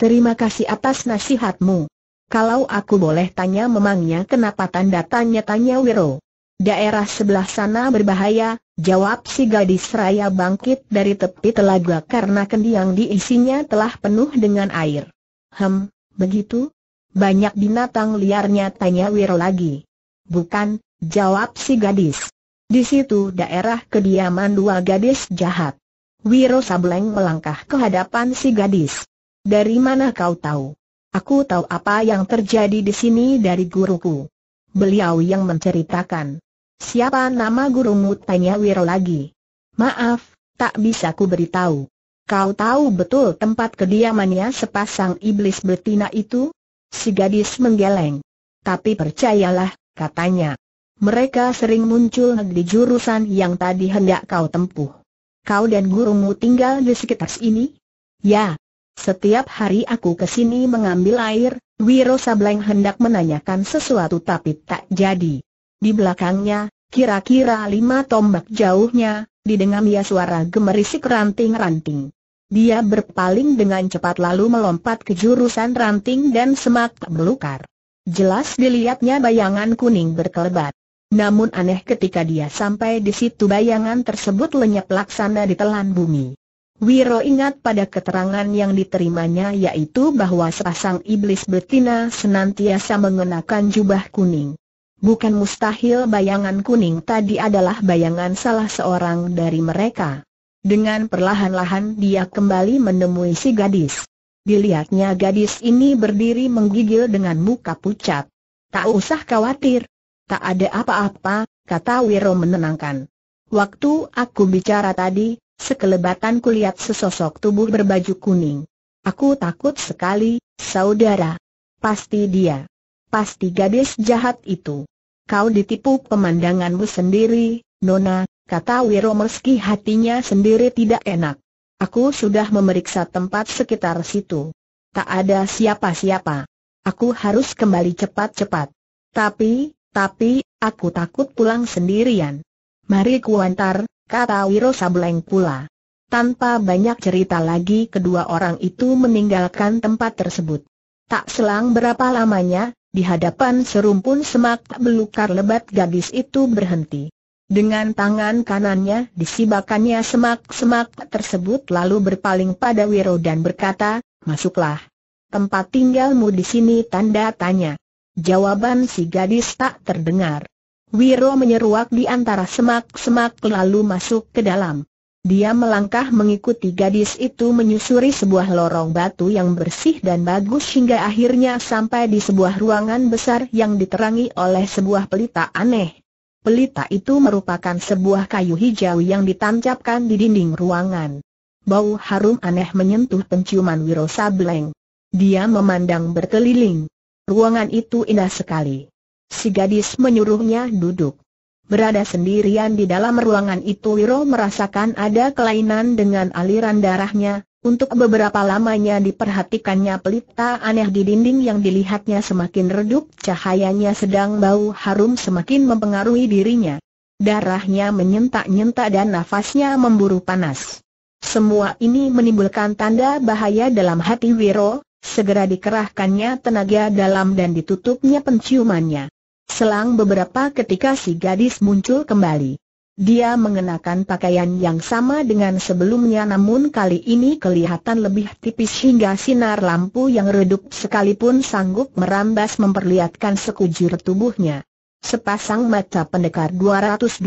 terima kasih atas nasihatmu. Kalau aku boleh tanya memangnya kenapa tanda tanya-tanya Wiro? Daerah sebelah sana berbahaya, jawab si gadis raya bangkit dari tepi telaga karena kendi yang diisinya telah penuh dengan air. Hem, begitu? Banyak binatang liarnya tanya Wiro lagi. Bukan, jawab si gadis. Di situ daerah kediaman dua gadis jahat. Wiro Sableng melangkah ke hadapan si gadis. Dari mana kau tahu? Aku tahu apa yang terjadi di sini dari guruku. Beliau yang menceritakan. Siapa nama gurumu? Tanya Wiro lagi. Maaf, tak bisa ku beritahu. Kau tahu betul tempat kediamannya sepasang iblis betina itu? Si gadis menggeleng. Tapi percayalah, katanya. Mereka sering muncul di jurusan yang tadi hendak kau tempuh kau dan gurumu tinggal di sekitar sini? Ya. Setiap hari aku ke sini mengambil air, Wiro Sableng hendak menanyakan sesuatu tapi tak jadi. Di belakangnya, kira-kira lima tombak jauhnya, didengar ia suara gemerisik ranting-ranting. Dia berpaling dengan cepat lalu melompat ke jurusan ranting dan semak belukar. Jelas dilihatnya bayangan kuning berkelebat. Namun aneh ketika dia sampai di situ bayangan tersebut lenyap laksana di telan bumi. Wiro ingat pada keterangan yang diterimanya yaitu bahwa sepasang iblis betina senantiasa mengenakan jubah kuning. Bukan mustahil bayangan kuning tadi adalah bayangan salah seorang dari mereka. Dengan perlahan-lahan dia kembali menemui si gadis. Dilihatnya gadis ini berdiri menggigil dengan muka pucat. Tak usah khawatir, Tak ada apa-apa, kata Wiro menenangkan. Waktu aku bicara tadi, sekelebatan kulihat sesosok tubuh berbaju kuning. Aku takut sekali, saudara. Pasti dia. Pasti gadis jahat itu. Kau ditipu pemandanganmu sendiri, Nona, kata Wiro meski hatinya sendiri tidak enak. Aku sudah memeriksa tempat sekitar situ. Tak ada siapa-siapa. Aku harus kembali cepat-cepat. Tapi, tapi, aku takut pulang sendirian. Mari kuantar, kata Wiro Sableng pula. Tanpa banyak cerita lagi kedua orang itu meninggalkan tempat tersebut. Tak selang berapa lamanya, di hadapan serumpun semak belukar lebat gadis itu berhenti. Dengan tangan kanannya disibakannya semak-semak tersebut lalu berpaling pada Wiro dan berkata, Masuklah. Tempat tinggalmu di sini tanda tanya. Jawaban si gadis tak terdengar. Wiro menyeruak di antara semak-semak lalu masuk ke dalam. Dia melangkah mengikuti gadis itu menyusuri sebuah lorong batu yang bersih dan bagus hingga akhirnya sampai di sebuah ruangan besar yang diterangi oleh sebuah pelita aneh. Pelita itu merupakan sebuah kayu hijau yang ditancapkan di dinding ruangan. Bau harum aneh menyentuh penciuman Wiro Sableng. Dia memandang berkeliling. Ruangan itu indah sekali. Si gadis menyuruhnya duduk. Berada sendirian di dalam ruangan itu Wiro merasakan ada kelainan dengan aliran darahnya, untuk beberapa lamanya diperhatikannya pelita aneh di dinding yang dilihatnya semakin redup, cahayanya sedang bau harum semakin mempengaruhi dirinya. Darahnya menyentak-nyentak dan nafasnya memburu panas. Semua ini menimbulkan tanda bahaya dalam hati Wiro, Segera dikerahkannya tenaga dalam dan ditutupnya penciumannya. Selang beberapa ketika si gadis muncul kembali. Dia mengenakan pakaian yang sama dengan sebelumnya namun kali ini kelihatan lebih tipis hingga sinar lampu yang redup sekalipun sanggup merambas memperlihatkan sekujur tubuhnya. Sepasang mata pendekar 212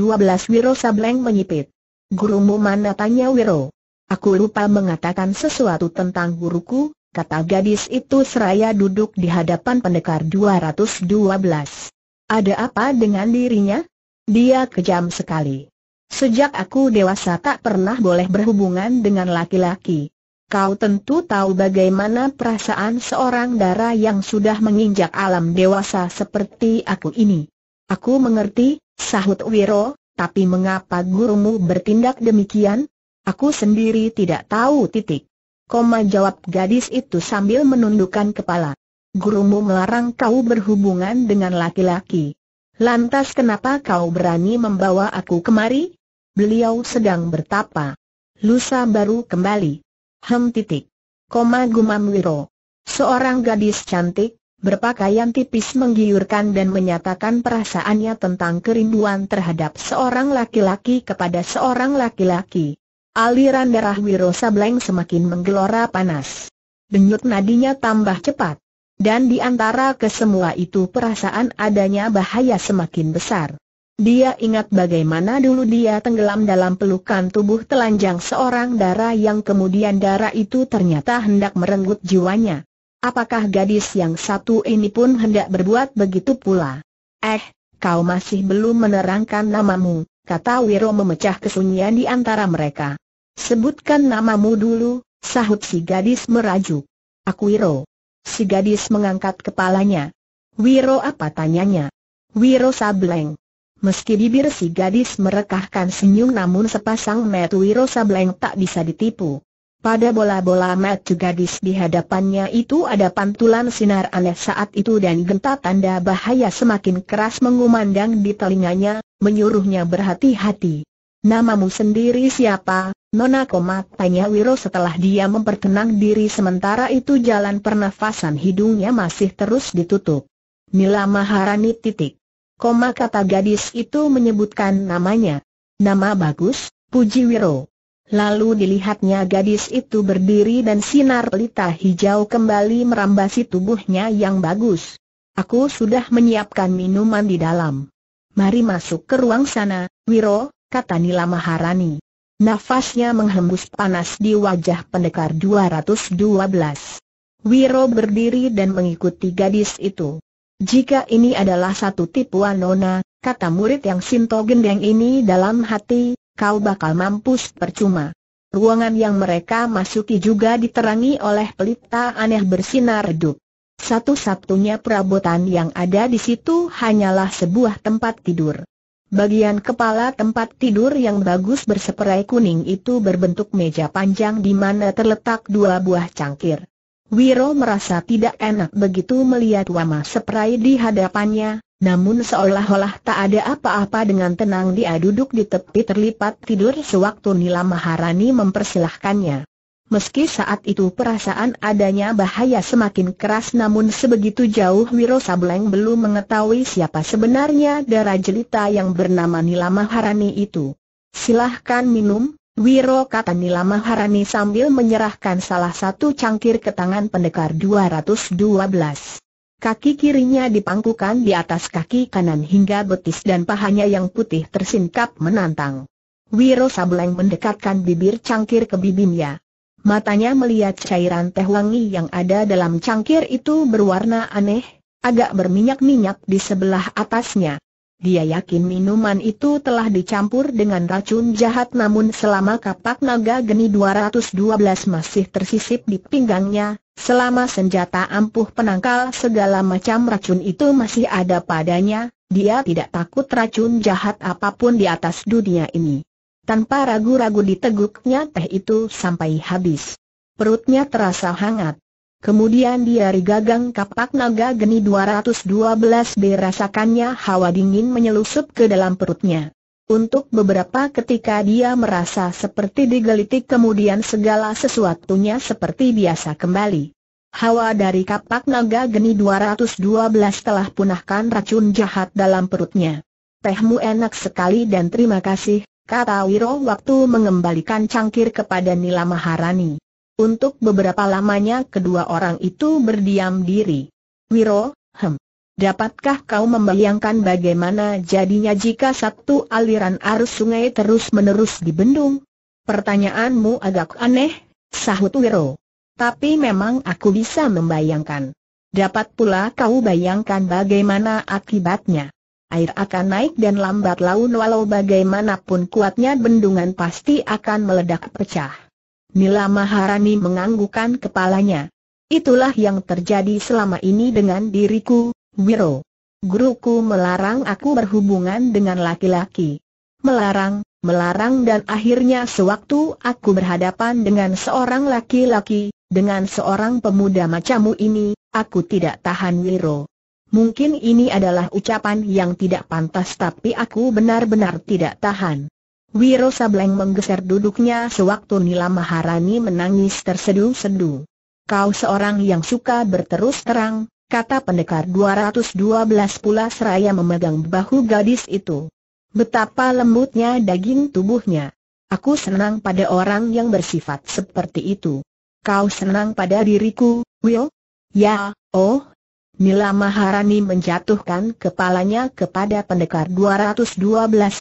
Wiro Sableng menyipit. Gurumu mana tanya Wiro? Aku lupa mengatakan sesuatu tentang guruku, kata gadis itu seraya duduk di hadapan pendekar 212. Ada apa dengan dirinya? Dia kejam sekali. Sejak aku dewasa tak pernah boleh berhubungan dengan laki-laki. Kau tentu tahu bagaimana perasaan seorang dara yang sudah menginjak alam dewasa seperti aku ini. Aku mengerti, sahut Wiro, tapi mengapa gurumu bertindak demikian? Aku sendiri tidak tahu titik. Koma jawab gadis itu sambil menundukkan kepala. Gurumu melarang kau berhubungan dengan laki-laki. Lantas kenapa kau berani membawa aku kemari? Beliau sedang bertapa. Lusa baru kembali. Hem titik. Koma gumam Wiro. Seorang gadis cantik, berpakaian tipis menggiurkan dan menyatakan perasaannya tentang kerinduan terhadap seorang laki-laki kepada seorang laki-laki. Aliran darah Wiro Sableng semakin menggelora panas. Denyut nadinya tambah cepat. Dan di antara kesemua itu perasaan adanya bahaya semakin besar. Dia ingat bagaimana dulu dia tenggelam dalam pelukan tubuh telanjang seorang darah yang kemudian darah itu ternyata hendak merenggut jiwanya. Apakah gadis yang satu ini pun hendak berbuat begitu pula? Eh, kau masih belum menerangkan namamu kata Wiro memecah kesunyian di antara mereka. Sebutkan namamu dulu, sahut si gadis merajuk. Aku Wiro. Si gadis mengangkat kepalanya. Wiro apa tanyanya? Wiro Sableng. Meski bibir si gadis merekahkan senyum namun sepasang mata Wiro Sableng tak bisa ditipu. Pada bola-bola mata gadis di hadapannya itu ada pantulan sinar aneh saat itu dan genta tanda bahaya semakin keras mengumandang di telinganya, menyuruhnya berhati-hati. Namamu sendiri siapa, Nona Komat? Tanya Wiro setelah dia mempertenang diri sementara itu jalan pernafasan hidungnya masih terus ditutup. Nila Maharani titik. Koma kata gadis itu menyebutkan namanya. Nama bagus, Puji Wiro. Lalu dilihatnya gadis itu berdiri dan sinar pelita hijau kembali merambasi tubuhnya yang bagus. Aku sudah menyiapkan minuman di dalam mari masuk ke ruang sana, Wiro, kata Nila Maharani. Nafasnya menghembus panas di wajah pendekar 212. Wiro berdiri dan mengikuti gadis itu. Jika ini adalah satu tipuan nona, kata murid yang Sinto gendeng ini dalam hati, kau bakal mampus percuma. Ruangan yang mereka masuki juga diterangi oleh pelita aneh bersinar redup. Satu-satunya perabotan yang ada di situ hanyalah sebuah tempat tidur. Bagian kepala tempat tidur yang bagus berseperai kuning itu berbentuk meja panjang di mana terletak dua buah cangkir. Wiro merasa tidak enak begitu melihat Wama seperai di hadapannya, namun seolah-olah tak ada apa-apa dengan tenang dia duduk di tepi terlipat tidur sewaktu Nila Maharani mempersilahkannya. Meski saat itu perasaan adanya bahaya semakin keras namun sebegitu jauh Wiro Sableng belum mengetahui siapa sebenarnya darah jelita yang bernama Nila Maharani itu. Silahkan minum, Wiro kata Nila Maharani sambil menyerahkan salah satu cangkir ke tangan pendekar 212. Kaki kirinya dipangkukan di atas kaki kanan hingga betis dan pahanya yang putih tersingkap menantang. Wiro Sableng mendekatkan bibir cangkir ke bibirnya. Matanya melihat cairan teh wangi yang ada dalam cangkir itu berwarna aneh, agak berminyak-minyak di sebelah atasnya. Dia yakin minuman itu telah dicampur dengan racun jahat namun selama kapak naga geni 212 masih tersisip di pinggangnya, selama senjata ampuh penangkal segala macam racun itu masih ada padanya, dia tidak takut racun jahat apapun di atas dunia ini. Tanpa ragu-ragu diteguknya teh itu sampai habis. Perutnya terasa hangat. Kemudian diari gagang kapak naga geni 212 dirasakannya hawa dingin menyelusup ke dalam perutnya. Untuk beberapa ketika dia merasa seperti digelitik kemudian segala sesuatunya seperti biasa kembali. Hawa dari kapak naga geni 212 telah punahkan racun jahat dalam perutnya. Tehmu enak sekali dan terima kasih, kata Wiro waktu mengembalikan cangkir kepada Nila Maharani. Untuk beberapa lamanya kedua orang itu berdiam diri. Wiro, hem, dapatkah kau membayangkan bagaimana jadinya jika satu aliran arus sungai terus-menerus dibendung? Pertanyaanmu agak aneh, sahut Wiro. Tapi memang aku bisa membayangkan. Dapat pula kau bayangkan bagaimana akibatnya air akan naik dan lambat laun walau bagaimanapun kuatnya bendungan pasti akan meledak pecah. Nila Maharani menganggukkan kepalanya. Itulah yang terjadi selama ini dengan diriku, Wiro. Guruku melarang aku berhubungan dengan laki-laki. Melarang, melarang dan akhirnya sewaktu aku berhadapan dengan seorang laki-laki, dengan seorang pemuda macammu ini, aku tidak tahan Wiro. Mungkin ini adalah ucapan yang tidak pantas tapi aku benar-benar tidak tahan. Wiro Sableng menggeser duduknya sewaktu Nila Maharani menangis terseduh sedu Kau seorang yang suka berterus terang, kata pendekar 212 pula seraya memegang bahu gadis itu. Betapa lembutnya daging tubuhnya. Aku senang pada orang yang bersifat seperti itu. Kau senang pada diriku, Will? Ya, oh, Nila Maharani menjatuhkan kepalanya kepada pendekar 212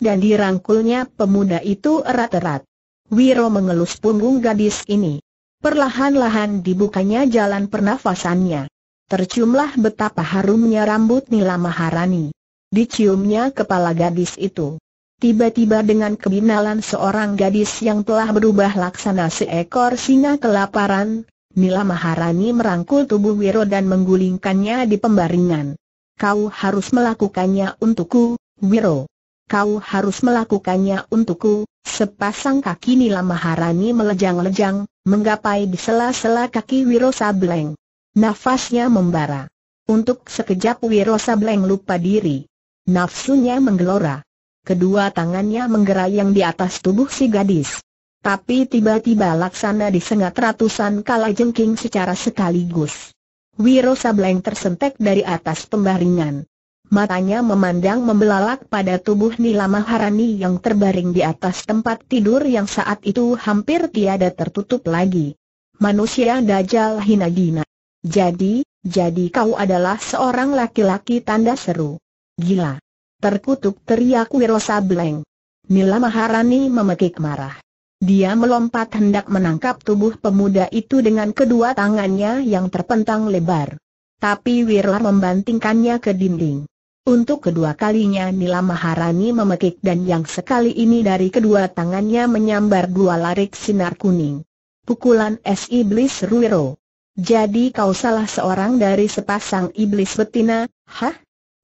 dan dirangkulnya pemuda itu erat-erat. Wiro mengelus punggung gadis ini. Perlahan-lahan dibukanya jalan pernafasannya. Tercumlah betapa harumnya rambut Nila Maharani. Diciumnya kepala gadis itu. Tiba-tiba dengan kebinalan seorang gadis yang telah berubah laksana seekor singa kelaparan, Mila Maharani merangkul tubuh Wiro dan menggulingkannya di pembaringan. Kau harus melakukannya untukku, Wiro. Kau harus melakukannya untukku, sepasang kaki Nila Maharani melejang-lejang, menggapai di sela-sela kaki Wiro Sableng. Nafasnya membara. Untuk sekejap Wiro Sableng lupa diri. Nafsunya menggelora. Kedua tangannya menggerayang di atas tubuh si gadis. Tapi tiba-tiba laksana disengat ratusan kalajengking secara sekaligus. Wiro Sableng tersentek dari atas pembaringan. Matanya memandang membelalak pada tubuh Nila Maharani yang terbaring di atas tempat tidur yang saat itu hampir tiada tertutup lagi. Manusia Dajjal Hina Gina. Jadi, jadi kau adalah seorang laki-laki tanda seru. Gila. Terkutuk teriak Wiro Sableng. Nila Maharani memekik marah. Dia melompat hendak menangkap tubuh pemuda itu dengan kedua tangannya yang terpentang lebar. Tapi Wirla membantingkannya ke dinding. Untuk kedua kalinya Nila Maharani memekik dan yang sekali ini dari kedua tangannya menyambar dua larik sinar kuning. Pukulan es iblis Ruiro. Jadi kau salah seorang dari sepasang iblis betina, hah?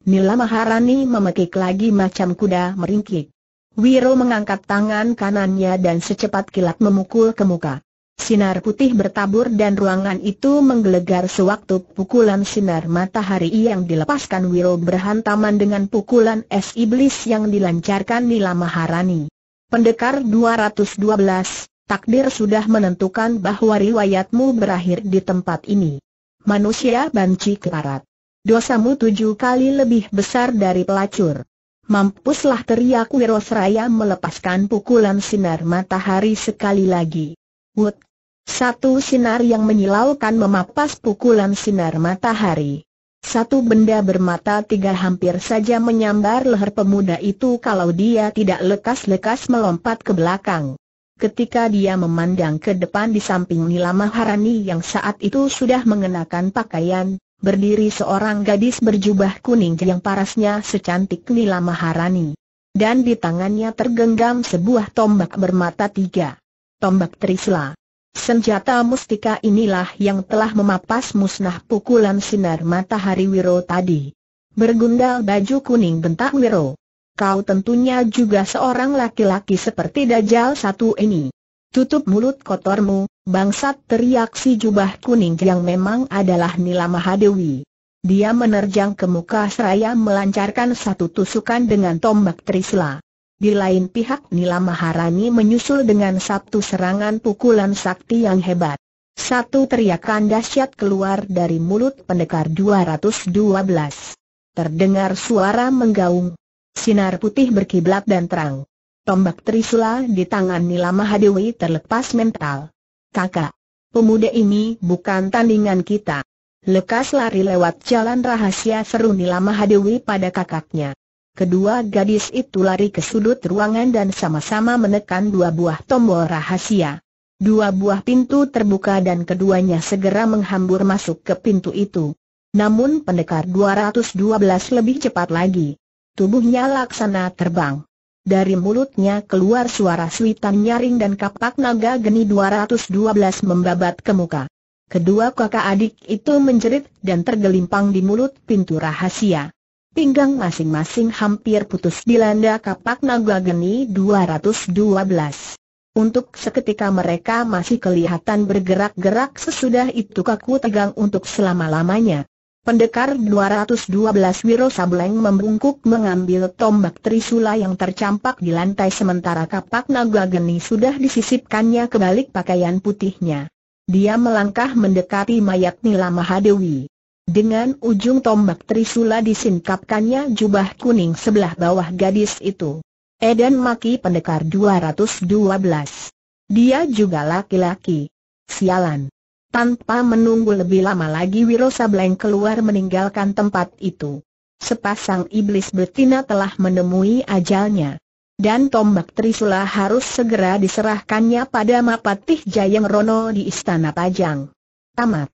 Nila Maharani memekik lagi macam kuda meringkik. Wiro mengangkat tangan kanannya dan secepat kilat memukul ke muka. Sinar putih bertabur dan ruangan itu menggelegar sewaktu pukulan sinar matahari yang dilepaskan Wiro berhantaman dengan pukulan es iblis yang dilancarkan Nila Maharani. Pendekar 212, takdir sudah menentukan bahwa riwayatmu berakhir di tempat ini. Manusia banci keparat. Dosamu tujuh kali lebih besar dari pelacur. Mampuslah teriak Wirosraya melepaskan pukulan sinar matahari sekali lagi. Wut! Satu sinar yang menyilaukan memapas pukulan sinar matahari. Satu benda bermata tiga hampir saja menyambar leher pemuda itu kalau dia tidak lekas-lekas melompat ke belakang. Ketika dia memandang ke depan di samping Nila Maharani yang saat itu sudah mengenakan pakaian berdiri seorang gadis berjubah kuning yang parasnya secantik nila Maharani. Dan di tangannya tergenggam sebuah tombak bermata tiga. Tombak Trisla. Senjata mustika inilah yang telah memapas musnah pukulan sinar matahari Wiro tadi. Bergundal baju kuning bentak Wiro. Kau tentunya juga seorang laki-laki seperti Dajjal satu ini. Tutup mulut kotormu, Bangsat teriak si jubah kuning yang memang adalah Nila Mahadewi. Dia menerjang ke muka seraya melancarkan satu tusukan dengan tombak Trisla. Di lain pihak Nila Maharani menyusul dengan satu serangan pukulan sakti yang hebat. Satu teriakan dahsyat keluar dari mulut pendekar 212. Terdengar suara menggaung. Sinar putih berkiblat dan terang. Tombak Trisula di tangan Nila Mahadewi terlepas mental kakak. Pemuda ini bukan tandingan kita. Lekas lari lewat jalan rahasia seru Nila Mahadewi pada kakaknya. Kedua gadis itu lari ke sudut ruangan dan sama-sama menekan dua buah tombol rahasia. Dua buah pintu terbuka dan keduanya segera menghambur masuk ke pintu itu. Namun pendekar 212 lebih cepat lagi. Tubuhnya laksana terbang. Dari mulutnya keluar suara suitan nyaring dan kapak naga geni 212 membabat ke muka. Kedua kakak adik itu menjerit dan tergelimpang di mulut pintu rahasia. Pinggang masing-masing hampir putus dilanda kapak naga geni 212. Untuk seketika mereka masih kelihatan bergerak-gerak sesudah itu kaku tegang untuk selama-lamanya. Pendekar 212 Wiro Sableng membungkuk mengambil tombak trisula yang tercampak di lantai sementara kapak naga geni sudah disisipkannya ke balik pakaian putihnya. Dia melangkah mendekati mayat Nila Mahadewi. Dengan ujung tombak trisula disingkapkannya jubah kuning sebelah bawah gadis itu. Eden Maki Pendekar 212. Dia juga laki-laki. Sialan. Tanpa menunggu lebih lama lagi Wiro Sableng keluar meninggalkan tempat itu. Sepasang iblis betina telah menemui ajalnya. Dan tombak Trisula harus segera diserahkannya pada Mapatih Jayang Rono di Istana Pajang. Tamat.